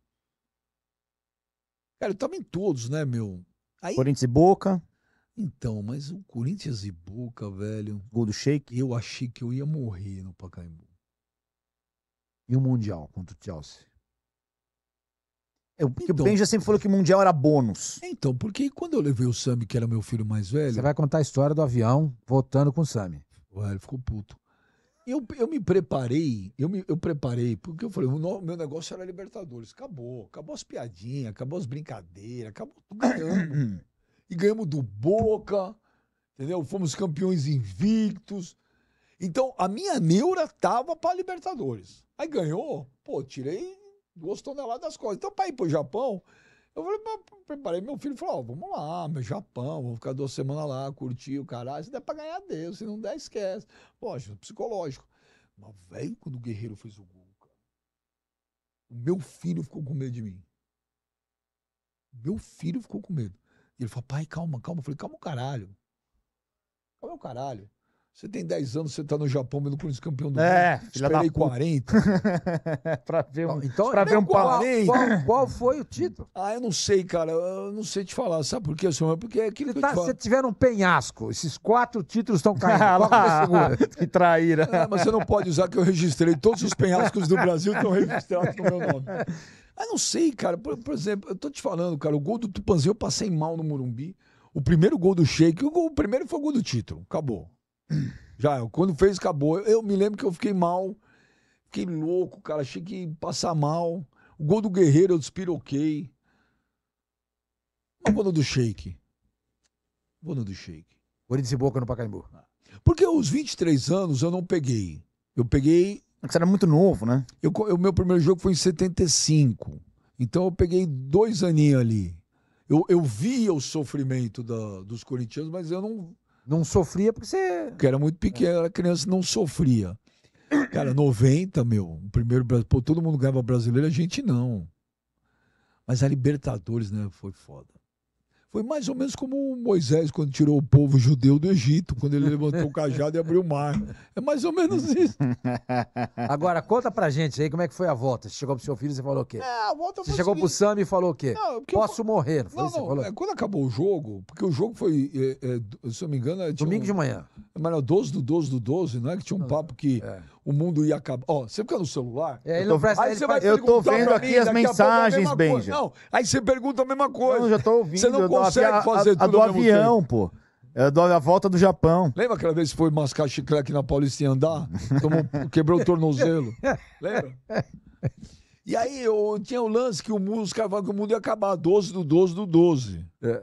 Cara, ele tava em todos, né, meu? Aí... Corinthians e Boca. Então, mas o Corinthians e Boca, velho. Gol do Shake. Eu achei que eu ia morrer no Pacaembu. E o Mundial contra o Chelsea? Eu, é, porque então, o Ben já sempre falou que o Mundial era bônus. Então, porque quando eu levei o Sami, que era meu filho mais velho. Você vai contar a história do avião voltando com o Sami. Ué, ele ficou puto. Eu, eu me preparei, eu me eu preparei, porque eu falei, o no, meu negócio era Libertadores. Acabou, acabou as piadinhas, acabou as brincadeiras, acabou tudo. Ganhamos. e ganhamos do Boca, entendeu? Fomos campeões invictos. Então, a minha neura tava para Libertadores. Aí ganhou, pô, tirei duas toneladas das costas. Então, para ir pro Japão, eu falei, preparei meu filho, falou, ó, vamos lá, meu Japão, vou ficar duas semanas lá, curtir o caralho, se der pra ganhar, Deus, se não der, esquece. Poxa, psicológico. Mas, velho, quando o Guerreiro fez o gol, cara, o meu filho ficou com medo de mim. Meu filho ficou com medo. E ele falou, pai, calma, calma. Eu falei, calma o caralho. Calma o caralho. Você tem 10 anos, você está no Japão pelo Corinthians campeão do é, mundo. Esperei 40. para ver um, então, pra ver um qual, qual, qual, foi o título? Ah, eu não sei, cara. Eu não sei te falar. Sabe por quê, senhor? É porque é aquilo que tá, Você tiver um penhasco. Esses quatro títulos estão caindo. Ah, lá, que traíra. É, mas você não pode usar que eu registrei. Todos os penhascos do Brasil estão registrados no meu nome. Ah, não sei, cara. Por, por, exemplo, eu tô te falando, cara. O gol do Tupanzinho eu passei mal no Morumbi. O primeiro gol do Sheik, o, gol, o primeiro foi o gol do título. Acabou. Já, quando fez, acabou. Eu me lembro que eu fiquei mal. Fiquei louco, cara. Achei que ia passar mal. O gol do Guerreiro eu despiroquei. Mas vou no do Shake. Vou no do Shake. Corinthians e Boca no Pacaembu. Ah. Porque os 23 anos eu não peguei. Eu peguei. É você era muito novo, né? Eu, o meu primeiro jogo foi em 75. Então eu peguei dois aninhos ali. Eu, eu via o sofrimento da, dos corintianos, mas eu não não sofria porque você. Porque era muito pequeno, era criança, não sofria. Cara, 90, meu, primeiro Brasil. todo mundo ganhava brasileiro, a gente não. Mas a Libertadores, né, foi foda. Foi mais ou menos como Moisés, quando tirou o povo judeu do Egito, quando ele levantou o cajado e abriu o mar. É mais ou menos isso. Agora, conta pra gente aí como é que foi a volta. Você chegou pro seu filho e você falou o quê? É, a volta você chegou seguinte... pro Sam e falou o quê? Não, Posso eu... morrer. Não, não, É, quando acabou o jogo, porque o jogo foi, é, é, se eu não me engano... É, Domingo um... de manhã. Mas não, 12 do 12 do 12, não é que tinha um papo que... É o mundo ia acabar. Ó, oh, você fica no celular. É, eu tô, presta, aí você vai eu tô vendo aqui mim, as mensagens, Benja. Não, aí você pergunta a mesma coisa. Não, já tô ouvindo. Você não consegue a, fazer a, tudo a do avião, tempo. pô. É dou a volta do Japão. Lembra aquela vez que foi mascar chiclete na Paulista e andar? Tomou, quebrou o tornozelo. Lembra? E aí eu, tinha o lance que o mundo, os caras falavam que o mundo ia acabar 12 do 12 do 12. É.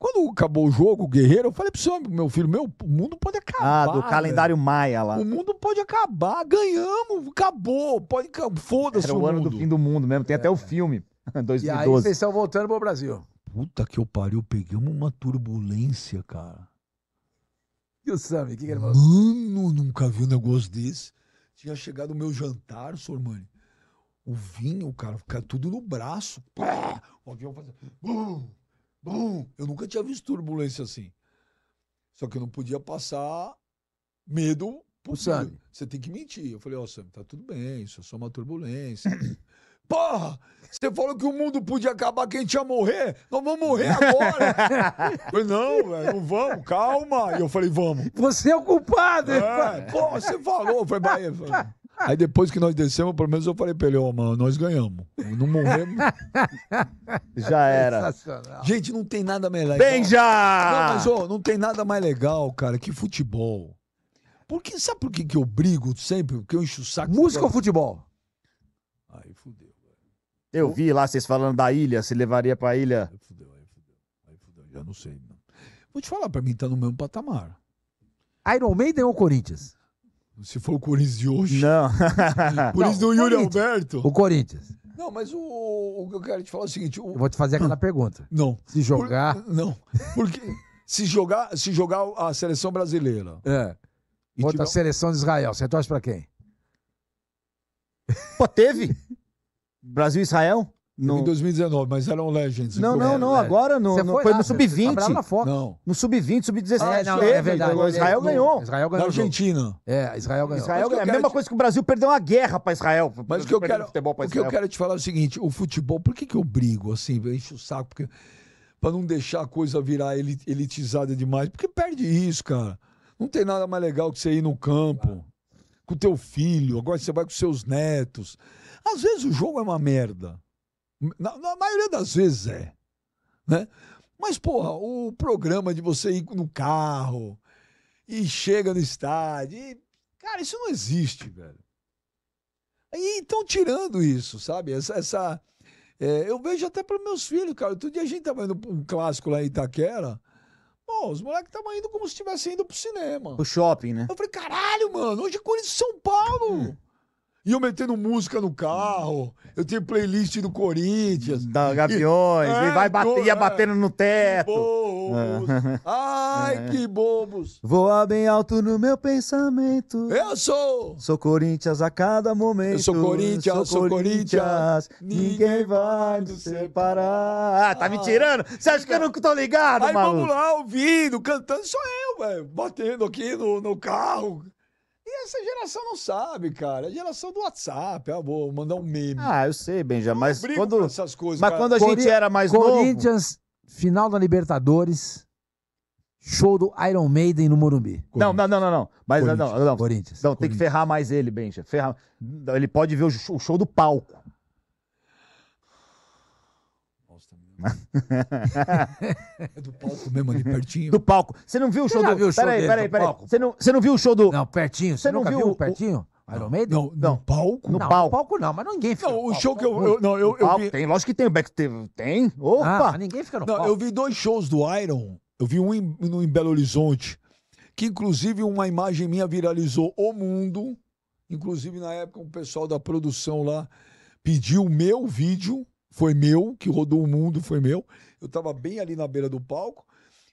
Quando acabou o jogo, o Guerreiro, eu falei pro seu meu filho, meu, o mundo pode acabar. Ah, do calendário Maia lá. O mundo pode acabar, ganhamos, acabou, pode, foda-se Era o, o ano mundo. do fim do mundo mesmo, tem é. até o filme, 2012. E aí vocês estão voltando pro Brasil. Puta que eu pariu, pegamos uma turbulência, cara. E o Sammy, o que, que ele falou? Mano, nunca vi um negócio desse. Tinha chegado o meu jantar, Mani. O vinho, cara, fica tudo no braço. Pá! O avião fazendo... Bum! Eu nunca tinha visto turbulência assim. Só que eu não podia passar medo pro Sam. Você tem que mentir. Eu falei, ó, oh, Sam, tá tudo bem, isso é só uma turbulência. Porra! Você falou que o mundo podia acabar, que a gente ia morrer. Nós vamos morrer agora. falei, não, velho, é, não vamos, calma. E eu falei, vamos. Você é o culpado. É, pô, você falou. Foi, ah. Aí depois que nós descemos, pelo menos eu falei pra ele, ó, oh, mano, nós ganhamos. Não morremos. Já era. Gente, não tem nada melhor. legal. já. Não, mas, ó, oh, não tem nada mais legal, cara, que futebol. Porque, sabe por que, que eu brigo sempre? Porque eu encho o saco. Música ou futebol? Aí fudeu. Eu vi lá vocês falando da ilha, se levaria pra ilha. Aí fudeu, aí fudeu. Aí fudeu, já não sei. Não. Vou te falar, pra mim tá no mesmo patamar. Iron Maiden ou Corinthians? Se for o Corinthians de hoje. Não. Corinthians do Yuri Alberto. O Corinthians. Não, mas o, o que eu quero te falar é o seguinte. O... Eu vou te fazer aquela pergunta. Não. Se jogar. Por... Não. Porque se jogar, se jogar a seleção brasileira. É. Outra tiver... seleção de Israel. Você torce pra quem? Pô, teve? Brasil e Israel? Em 2019, mas eram Legends. Não, não, não. É, agora não. Você foi, foi no Sub-20. Não. No Sub-20, Sub-17. Ah, é, não, é verdade. Israel ganhou. Israel ganhou. Na Argentina. É, Israel ganhou. Israel ganhou. É a mesma te... coisa que o Brasil perdeu uma guerra para Israel. Mas o que, eu quero, o que eu quero te falar é o seguinte: o futebol, por que, que eu brigo assim? Eu encho o saco, porque. Pra não deixar a coisa virar elitizada demais. Porque perde isso, cara. Não tem nada mais legal que você ir no campo claro. com o teu filho. Agora você vai com seus netos. Às vezes o jogo é uma merda. Na, na maioria das vezes é. Né? Mas, porra, o programa de você ir no carro e chega no estádio. E, cara, isso não existe, velho. E estão tirando isso, sabe? Essa. essa é, eu vejo até para meus filhos, cara. Outro dia a gente tava indo para um clássico lá em Itaquera. Bom, os moleques estavam indo como se estivessem indo pro cinema. Pro shopping, né? Eu falei, caralho, mano, hoje é Corinthians São Paulo. Hum. E eu metendo música no carro. Eu tinha playlist do Corinthians. Da Gaviões. E, é, e vai bater, é, ia batendo no teto. É. Que bobos. Ah. Ai, que bobos. Voa bem alto no meu pensamento. Eu sou. Sou Corinthians a cada momento. Eu sou Corinthians, sou, sou Corinthians. Ninguém vai nos separar. Ah, tá me ah. tirando? Você acha que eu não tô ligado, Aí maluco? vamos lá, ouvindo, cantando, sou eu, velho. Batendo aqui no, no carro. E essa geração não sabe, cara. A é geração do WhatsApp, ah, vou mandar um meme. Ah, eu sei, Benja, mas quando essas coisas, Mas cara. quando a Cori... gente era mais Corinthians, novo, Corinthians, final da Libertadores, show do Iron Maiden no Morumbi. Não, não, não, não, não. Mas Corinthians. não, não. Corinthians. Não, tem Corinthians. que ferrar mais ele, Benja. Ferrar. Ele pode ver o show do palco. é do palco mesmo, ali pertinho. Do palco. Você não viu o show do. peraí, peraí, peraí. Você não, você não viu o show do. Não, pertinho. Você, não viu, viu o pertinho? Iron Maiden? Não, não. No palco? No não, palco. palco não, mas ninguém fica. Não, o show que eu. eu não, eu, eu vi... Tem, lógico que tem o backstage. Tem? Opa! Ah, ninguém fica no não, palco. Eu vi dois shows do Iron. Eu vi um em, em Belo Horizonte, que inclusive uma imagem minha viralizou o mundo. Inclusive, na época, o pessoal da produção lá pediu o meu vídeo foi meu, que rodou o mundo, foi meu. Eu estava bem ali na beira do palco.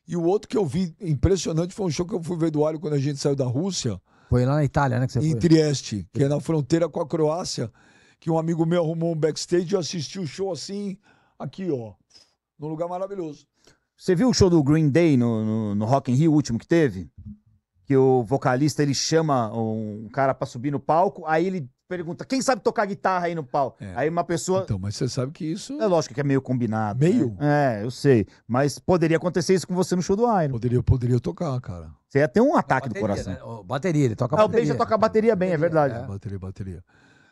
E o outro que eu vi impressionante foi um show que eu fui ver do Alho quando a gente saiu da Rússia. Foi lá na Itália, né? Que você em foi? Trieste, que é na fronteira com a Croácia, que um amigo meu arrumou um backstage e eu assisti o show assim, aqui, ó. Num lugar maravilhoso. Você viu o show do Green Day no, no, no Rock in Rio, último que teve? Que o vocalista ele chama um cara para subir no palco, aí ele pergunta, quem sabe tocar guitarra aí no pau? É. Aí uma pessoa. Então, mas você sabe que isso. É lógico que é meio combinado. Né? Meio? Né? É, eu sei. Mas poderia acontecer isso com você no show do Iron. Poderia, poderia tocar, cara. Você ia ter um ataque bateria, do coração. Né? Bateria, ele toca ah, bateria. o Beija toca bateria bem, é bateria, é verdade. É. Bateria, bateria.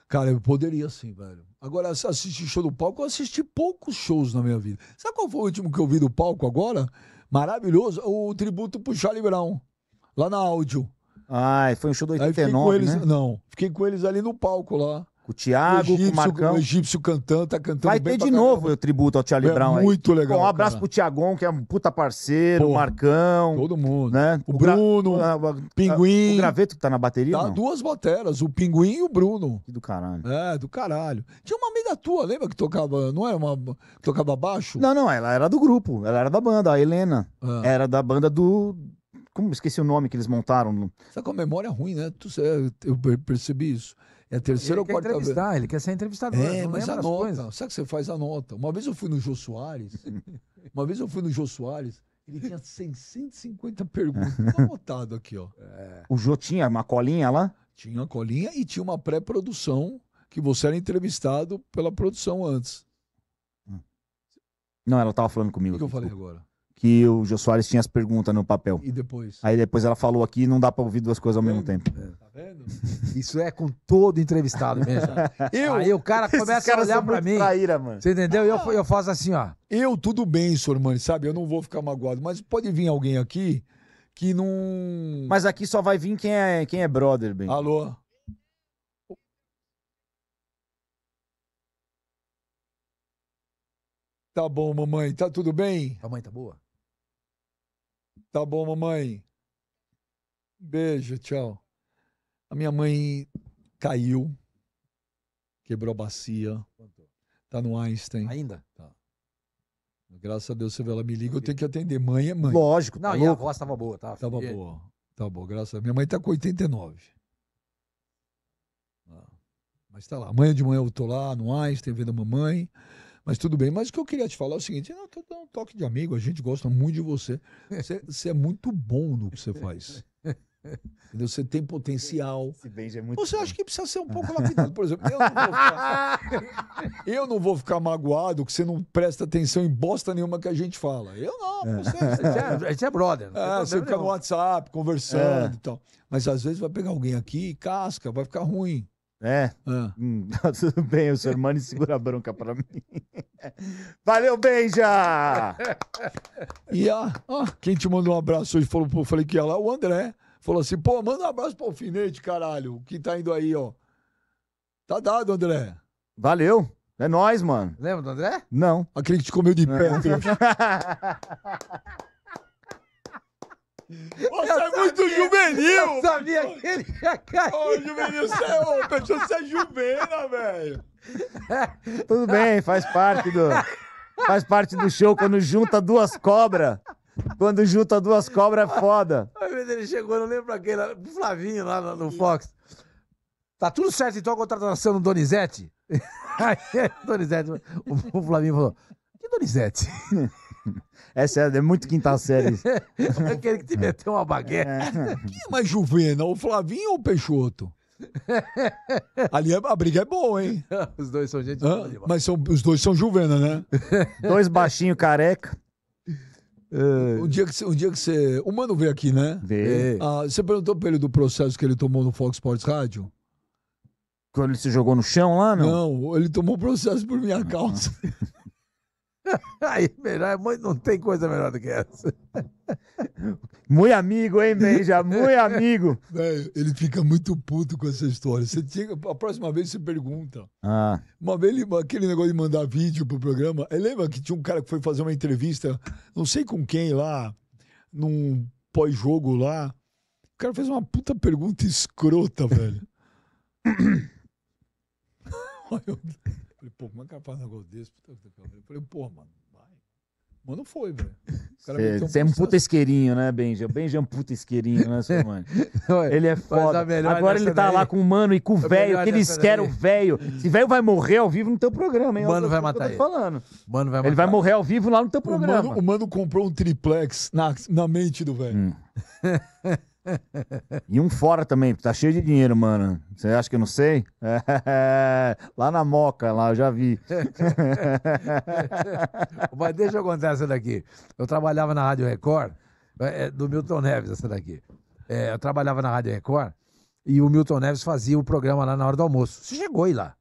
Cara, eu poderia sim, velho. Agora, assistir show do palco, eu assisti poucos shows na minha vida. Sabe qual foi o último que eu vi do palco agora? Maravilhoso. O tributo pro Charlie Brown. Lá na áudio. Ah, foi um show do 89, eles, né? Não, fiquei com eles ali no palco lá. Com o Thiago, o egípcio, com o Marcão. O egípcio cantando, tá cantando Vai ter de novo o tributo ao Charlie é, Brown. Muito aí. legal. Bom, um abraço cara. pro Tiagão, que é um puta parceiro, Porra, o Marcão. Todo mundo. Né? O, o Bruno, ah, o Pinguim. O Graveto que tá na bateria? Tá, duas bateras, o Pinguim e o Bruno. Que do caralho. É, do caralho. Tinha uma amiga tua, lembra que tocava, não era uma. tocava baixo? Não, não, ela era do grupo, ela era da banda, a Helena. É. Era da banda do como esqueci o nome que eles montaram? Você tá com a memória é ruim, né? Tu, eu percebi isso. É a terceira ele ou quarta vez. Ele quer ser entrevistado. É, não mas anota. Sabe que você faz a nota? Uma vez eu fui no Jô Soares. uma vez eu fui no Jô Soares. Ele tinha 650 perguntas. Tá anotado aqui, ó. É. O Jô tinha uma colinha lá? Tinha uma colinha e tinha uma pré-produção que você era entrevistado pela produção antes. Hum. Não, ela estava falando comigo. O que, que eu falei agora? que o Jô Soares tinha as perguntas no papel. E depois? Aí depois ela falou aqui não dá para ouvir duas coisas ao mesmo tempo. É. Tá vendo? Isso é com todo entrevistado mesmo. eu, Aí o cara começa a olhar pra mim. Traíra, mano. Você entendeu? eu, eu faço assim, ó. Eu, tudo bem, senhor Mani, sabe? Eu não vou ficar magoado, mas pode vir alguém aqui que não... Mas aqui só vai vir quem é, quem é brother, bem. Alô? Tá bom, mamãe. Tá tudo bem? A mãe tá boa? Tá bom, mamãe. Beijo, tchau. A minha mãe caiu, quebrou a bacia. Tá no Einstein. Ainda? Tá. Graças a Deus, você vê, ela me liga, eu tenho que atender. Mãe é mãe. Lógico, tá não, e a voz tava boa, tá? Tava e... boa, tava boa, graças a Deus. Minha mãe tá com 89. Tá. mas tá lá, amanhã de manhã eu tô lá no Einstein vendo a mamãe. Mas tudo bem. Mas o que eu queria te falar é o seguinte: não, tô dando um toque de amigo, a gente gosta muito de você. Você, você é muito bom no que você faz. Entendeu? Você tem potencial. Esse beijo é muito Você bom. acha que precisa ser um pouco lapidado. Por exemplo, eu não, ficar, eu não vou ficar, magoado que você não presta atenção em bosta nenhuma que a gente fala. Eu não. Você, você, é, você é, é brother. É, você fica nenhum. no WhatsApp conversando é. e tal. Mas às vezes vai pegar alguém aqui e casca, vai ficar ruim. É. Ah. Hum, tá tudo bem, o e segura a bronca pra mim. Valeu, Benja! e a, quem te mandou um abraço hoje falou, falei que ia lá, o André falou assim: pô, manda um abraço pro alfinete, caralho, que tá indo aí, ó. Tá dado, André. Valeu. É nós, mano. Lembra do André? Não. Aquele que te comeu de pé, André. Você é eu é sabia, muito juvenil! Eu sabia que ele ia cair! Ô, juvenil, você é, ô, Peixoto, você é juvena, velho! Tudo bem, faz parte do... Faz parte do show quando junta duas cobras. Quando junta duas cobras é foda. Ele chegou, não lembro pra quem, pro Flavinho lá no, no Fox. Tá tudo certo então a contratação do Donizete? Donizete, o, o Flavinho falou: Que Donizete? Essa é, é muito quinta série. Aquele que te meteu uma baguete. É. Quem é mais juvena, o Flavinho ou o Peixoto? Ali é, a, briga é boa, hein? os dois são gente boa Mas são, os dois são Juvena, né? dois baixinho careca. Um dia que você. Um dia que você o Mano veio aqui, né? Veio. Ah, você perguntou pra ele do processo que ele tomou no Fox Sports Rádio? Quando ele se jogou no chão lá, não? Não, ele tomou processo por minha causa. Aí, melhor, não tem coisa melhor do que essa. muito amigo, hein, Benja? Muito amigo. Véio, ele fica muito puto com essa história. Você chega, a próxima vez você pergunta. Ah. Uma vez ele, aquele negócio de mandar vídeo pro programa. É, lembra que tinha um cara que foi fazer uma entrevista, não sei com quem lá, num pós-jogo lá. O cara fez uma puta pergunta escrota, velho. Olha, pô, como é que faz um negócio desse? Eu falei, pô, mano, vai. Mano, foi, velho. Você é um puta isqueirinho, né, Benjamin Benjamin é um puta isqueirinho, né, seu mano? ele é foda. Agora ele tá daí. lá com o mano e com o velho, que eles querem o velho. Se velho vai morrer ao vivo no teu programa, hein? Mano vai matar ele. falando. Mano vai matar. Ele vai morrer ao vivo lá no teu programa. O mano, o mano comprou um triplex na, na mente do velho. Hum. e um fora também, tá cheio de dinheiro, mano. Você acha que eu não sei? É, lá na Moca, lá eu já vi. Mas deixa eu contar essa daqui. Eu trabalhava na Rádio Record, é, é, do Milton Neves, essa daqui. É, eu trabalhava na Rádio Record e o Milton Neves fazia o programa lá na hora do almoço. Você chegou aí lá,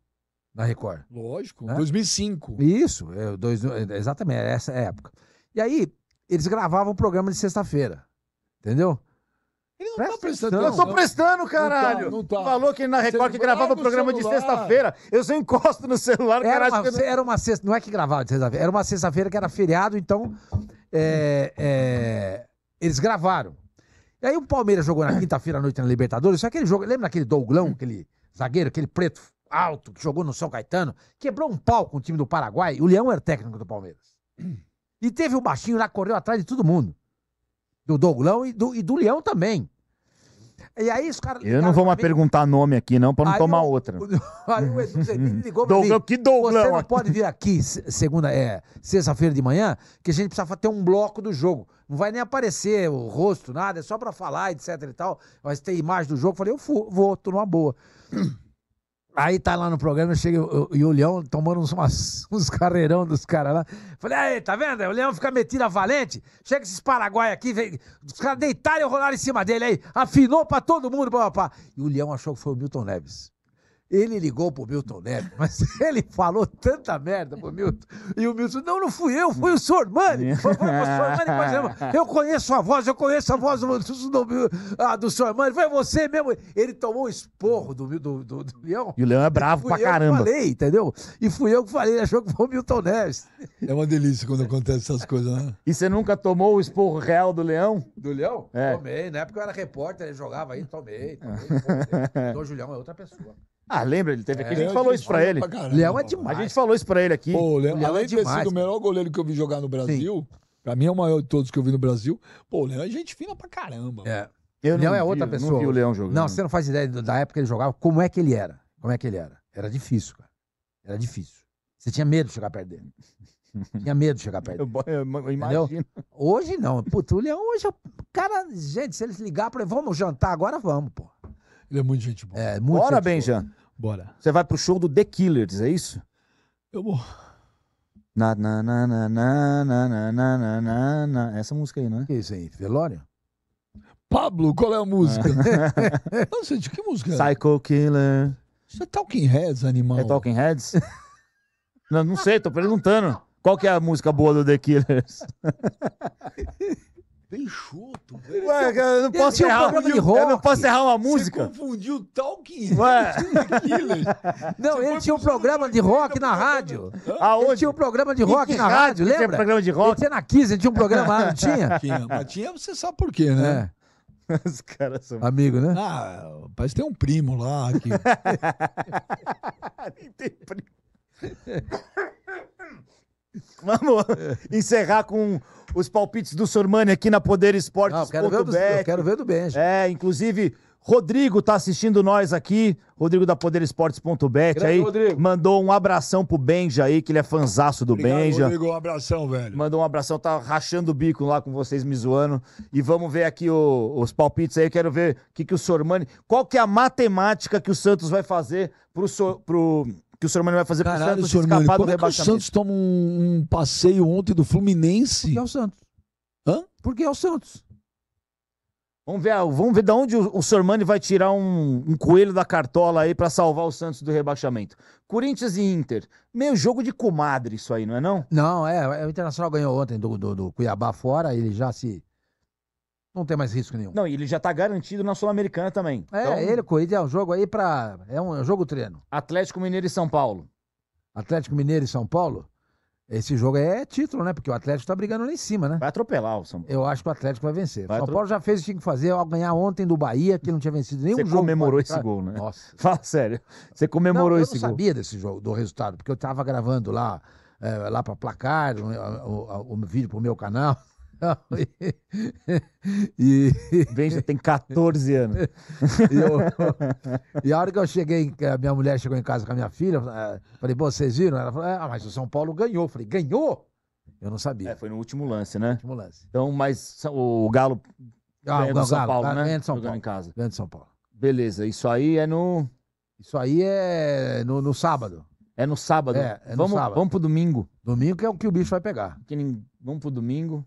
na Record. Lógico, né? 2005. Isso, é dois, exatamente, é essa época. E aí, eles gravavam o programa de sexta-feira, entendeu? Ele não Presta tá prestando. Atenção. Eu tô prestando, caralho. Não tá, não tá. Falou que na Record que gravava o programa celular. de sexta-feira. Eu só encosto no celular, era Uma, eu... Era uma sexta, não é que gravava de sexta-feira, era uma sexta-feira que era feriado, então é, é, eles gravaram. E aí o Palmeiras jogou na quinta-feira à noite na Libertadores, só aquele jogo, lembra aquele Douglão, hum. aquele zagueiro, aquele preto alto que jogou no São Caetano, quebrou um pau com o time do Paraguai, o Leão era técnico do Palmeiras. Hum. E teve o baixinho lá, correu atrás de todo mundo. Do Douglão e do, e do Leão também. E aí os caras. Eu não vou mais perguntar nome aqui, não, pra não tomar o, outra. Aí o Edu Zedini ligou Douglão, Que Douglão? Você não pode vir aqui segunda, é, sexta-feira de manhã, que a gente precisa ter um bloco do jogo. Não vai nem aparecer o rosto, nada, é só pra falar, etc e tal. Mas tem imagem do jogo. falei, eu vou, tô numa boa. Aí tá lá no programa, chega eu, e o Leão tomando uns, umas, uns carreirão dos caras lá. Falei, aí, tá vendo? O Leão fica metido a valente. Chega esses Paraguai aqui, vem, os caras deitaram e rolaram em cima dele aí. Afinou pra todo mundo, papá E o Leão achou que foi o Milton Neves. Ele ligou pro Milton Neves, mas ele falou tanta merda pro Milton. E o Milton, não, não fui eu, foi o Sormani. Foi, foi o eu conheço a voz, eu conheço a voz do, do, do, ah, foi você mesmo. Ele tomou o esporro do, do, do, do Leão. E o Leão é bravo pra caramba. Eu falei, entendeu? E fui eu que falei, achou que foi o Milton Neves. É uma delícia quando acontece essas coisas, né? E você nunca tomou o esporro real do Leão? Do Leão? É. Tomei, na época eu era repórter, ele jogava aí, tomei. tomei, tomei. Dom Julião é outra pessoa. Ah, lembra? Ele teve aqui. a gente é, falou isso pra ele. Pra Leão é demais. A gente falou isso pra ele aqui. Pô, Leão, Leão além é de ter sido o melhor goleiro que eu vi jogar no Brasil, Sim. pra mim é o maior de todos que eu vi no Brasil. Pô, o Leão é gente fina pra caramba. É. Eu Leão é outra pessoa. Não vi o Leão jogando. Não, você não faz ideia da época que ele jogava, como é que ele era. Como é que ele era. Era difícil, cara. Era difícil. Você tinha medo de chegar perto dele. Tinha medo de chegar perto. Eu, eu imagino. Entendeu? Hoje não. Puta, o Leão hoje. É cara, gente, se eles ligar para ele, vamos jantar agora, vamos, pô. Ele é muito gente boa. É, muito Bora, Benjan. Bora. Você vai pro show do The Killers, é isso? Eu vou. Na, na, na, na, na, na, na, na, na, na. Essa música aí, não é? isso aí? Velório? Pablo, qual é a música? não sei de que música é? Psycho Killer. Isso é Talking Heads, animal. É Talking Heads? não, não sei, tô perguntando. Qual que é a música boa do The Killers? Peixoto, velho. Ué, é eu não posso é errar, um de rock. Eu não posso errar uma música. Você confundiu Talking Ué. Não, ele tinha um programa de rock na rádio. Aonde? Ele tinha um programa de rock na rádio, lembra? Tinha programa de rock. Ele tinha na 15, ele tinha um programa lá, não tinha? Tinha, mas tinha, você sabe por quê, né? É. Os caras são. Amigo, né? Ah, parece que tem um primo lá. aqui. Nem tem primo. Vamos é. encerrar com os palpites do Sormani aqui na Poder Esportes. Não, quero, ver do, quero ver do Benja. É, inclusive, Rodrigo tá assistindo nós aqui, Rodrigo da poderesportes.bet aí, Rodrigo. mandou um abração pro Benja aí, que ele é fanzaço do Obrigado, Benja. Rodrigo, um abração, velho. Mandou um abração, tá rachando o bico lá com vocês me zoando. E vamos ver aqui o, os palpites aí, quero ver o que, que o Sormani... Qual que é a matemática que o Santos vai fazer pro, so, pro que o ser humano vai fazer para o Santos escapar do é o Santos toma um, um, passeio ontem do Fluminense? Porque é o Santos. Hã? Porque é o Santos. Vamos ver, vamos ver de onde o, o Sormani vai tirar um, um coelho da cartola aí para salvar o Santos do rebaixamento. Corinthians e Inter. Meio jogo de comadre isso aí, não é não? Não, é. é o Internacional ganhou ontem do, do, do Cuiabá fora, ele já se não tem mais risco nenhum. Não, e ele já tá garantido na Sul-Americana também. É, então... ele, Corinthians, é um jogo aí para É um, é um jogo treino. Atlético Mineiro e São Paulo. Atlético Mineiro e São Paulo? Esse jogo é título, né? Porque o Atlético tá brigando lá em cima, né? Vai atropelar o São Paulo. Eu acho que o Atlético vai vencer. Vai o São Paulo já fez o que tinha que fazer ao ganhar ontem do Bahia, que não tinha vencido nenhum Você jogo. Você comemorou esse ah, gol, né? Nossa. Fala sério. Você comemorou não, esse gol. Eu não sabia desse jogo, do resultado, porque eu tava gravando lá, é, lá pra placar, eh, o, o, o, o vídeo pro meu canal e... Benja tem 14 anos. e, eu... e, a hora que eu cheguei, a minha mulher chegou em casa com a minha filha, eh, falei, pô, vocês viram? Ela falou, é, ah, mas o São Paulo ganhou. Eu falei, ganhou? Eu não sabia. É, foi no último lance, né? Último lance. Então, mas o Galo ah, Galo, São Paulo, Galo, ah, né? vem de São Paulo. Em casa. de São Paulo. Beleza, isso aí é no... Isso aí é no, no sábado. É no sábado. É, é no vamos, sábado. Vamos pro domingo. Domingo que é o que o bicho vai pegar. Que nem... Vamos pro domingo.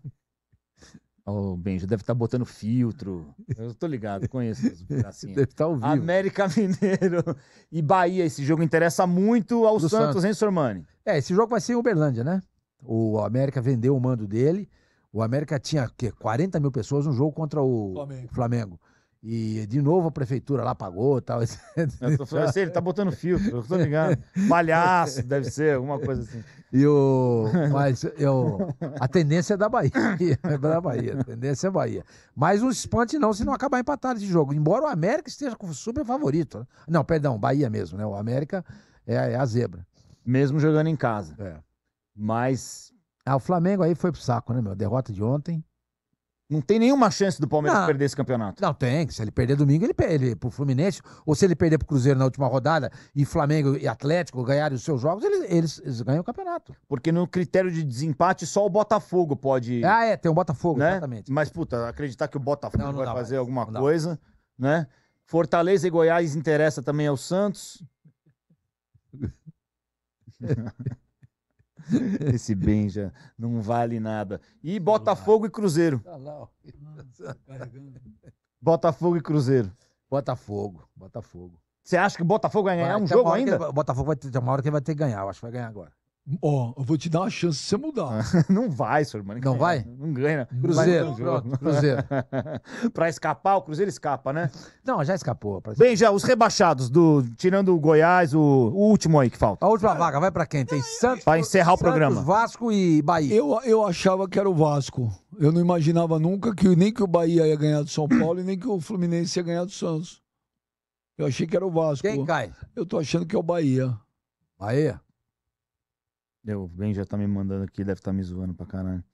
Ô, oh, deve estar tá botando filtro. Eu tô ligado, conheço os bracinhos. Deve estar tá ouvindo. América Mineiro e Bahia. Esse jogo interessa muito ao Santos, Santos, hein, Sormani? É, esse jogo vai ser em Uberlândia, né? O América vendeu o mando dele. O América tinha o quê? 40 mil pessoas no jogo contra o Flamengo. Flamengo. E de novo a prefeitura lá pagou e tal. Eu, sei, assim, ele tá botando filtro, eu tô ligado. Palhaço, deve ser, alguma coisa assim. E o, mas eu, a tendência é da Bahia. É da Bahia, a tendência é Bahia. Mas um espante não se não acabar empatado esse jogo. Embora o América esteja com super favorito. Né? Não, perdão, Bahia mesmo, né? O América é, é a zebra. Mesmo jogando em casa. É. Mas. Ah, o Flamengo aí foi pro saco, né, meu? Derrota de ontem. Não tem nenhuma chance do Palmeiras não, perder esse campeonato. Não tem. Se ele perder domingo, ele perde pro Fluminense. Ou se ele perder pro Cruzeiro na última rodada e Flamengo e Atlético ganharem os seus jogos, eles, eles, eles ganham o campeonato. Porque no critério de desempate, só o Botafogo pode. Ah, é, tem o Botafogo, né? exatamente. Mas, puta, acreditar que o Botafogo não, não vai fazer mais. alguma coisa, né? Fortaleza e Goiás interessa também ao Santos. Esse Benja não vale nada. E Botafogo e Cruzeiro. Tá ah, tá Botafogo e Cruzeiro. Botafogo, Botafogo. Você acha que o Botafogo vai ganhar vai, um jogo ainda? Botafogo vai ter uma hora que ele vai ter que ganhar, eu acho que vai ganhar agora. Ó, oh, eu vou te dar uma chance de você mudar. Ah, não vai, senhor mano. Não né? vai? Não ganha. Cruzeiro. Cruzeiro. pra escapar, o Cruzeiro escapa, né? Não, já escapou. Bem, já, os rebaixados, do, tirando o Goiás, o, o último aí que falta. A última vaga vai pra quem? Tem Santos. Pra encerrar o programa. Vasco e Bahia. Eu, eu achava que era o Vasco. Eu não imaginava nunca que nem que o Bahia ia ganhar do São Paulo e nem que o Fluminense ia ganhar do Santos. Eu achei que era o Vasco. Quem cai? Eu tô achando que é o Bahia. Bahia? bem já tá me mandando aqui, deve estar tá me zoando pra caralho.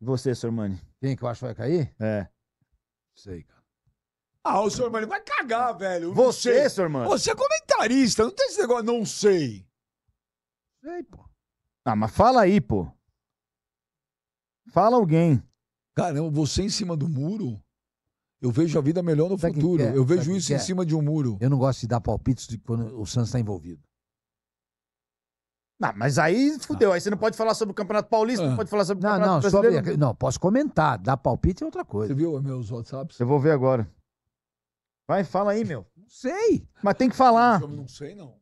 E você, Sormani? Quem que eu acho que vai cair? É. Sei, cara. Ah, o Sr. Mani vai cagar, velho. Você, Sr. Mani. Você é comentarista, não tem esse negócio, não sei. Sei, pô. Ah, mas fala aí, pô. Fala alguém. Caramba, você em cima do muro? Eu vejo a vida melhor no Sabe futuro. É? Eu vejo Sabe isso em é? cima de um muro. Eu não gosto de dar palpites de quando o Santos está envolvido. Não, ah, mas aí fudeu. Aí você não pode falar sobre o Campeonato Paulista, não ah. pode falar sobre o Campeonato não, não, Brasileiro. não, posso comentar. Dar palpite é outra coisa. Você viu meus WhatsApps? Eu vou ver agora. Vai, fala aí, meu. Não sei. Mas tem que falar. Eu não sei, não.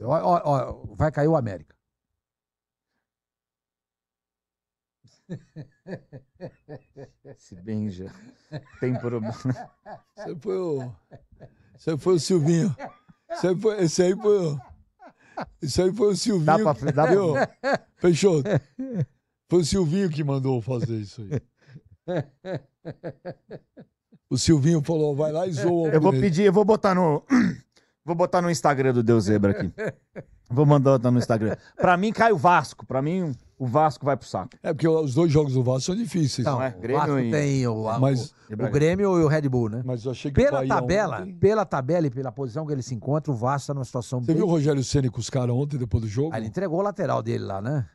Ó, ó, ó, vai cair o América. Se Benja tem problema. Você foi o. Você foi o Silvinho. Você foi, esse aí foi o. Isso aí foi o Silvinho. Dá pra, dá Meu, Foi o Silvinho que mandou fazer isso aí. O Silvinho falou, vai lá e zoa. Eu vou pedir, eu vou botar no. Vou botar no Instagram do Deus Zebra aqui. Vou mandar no Instagram. Pra mim, cai o Vasco. Pra mim, o Vasco vai pro saco. É porque os dois jogos do Vasco são difíceis. Não, é, Grêmio o Vasco e... tem o, mas, o, o, Grêmio e o Red Bull, né? Mas eu achei que pela tabela, ontem... pela tabela e pela posição que ele se encontra, o Vasco tá numa situação Você bem... viu o Rogério Ceni com os caras ontem depois do jogo? Ah, ele entregou o lateral dele lá, né?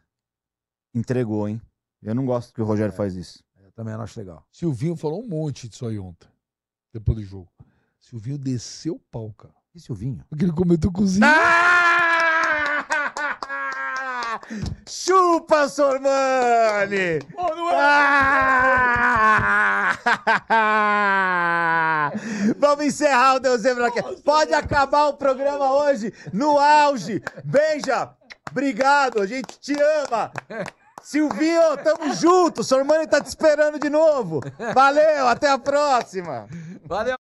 Entregou, hein? Eu não gosto que o Rogério é, faz isso. É, eu também não acho legal. Silvinho falou um monte disso aí ontem, depois do jogo. Silvinho desceu o pau, cara. E Silvinho? Porque ele comentou cozinha. Ah! Chupa, Sormani! É? Ah! Vamos encerrar o Deus Zebra Pode acabar o programa hoje no auge. Beija! Obrigado, a gente te ama. Silvinho, tamo junto. Sormani tá te esperando de novo. Valeu, até a próxima. Valeu.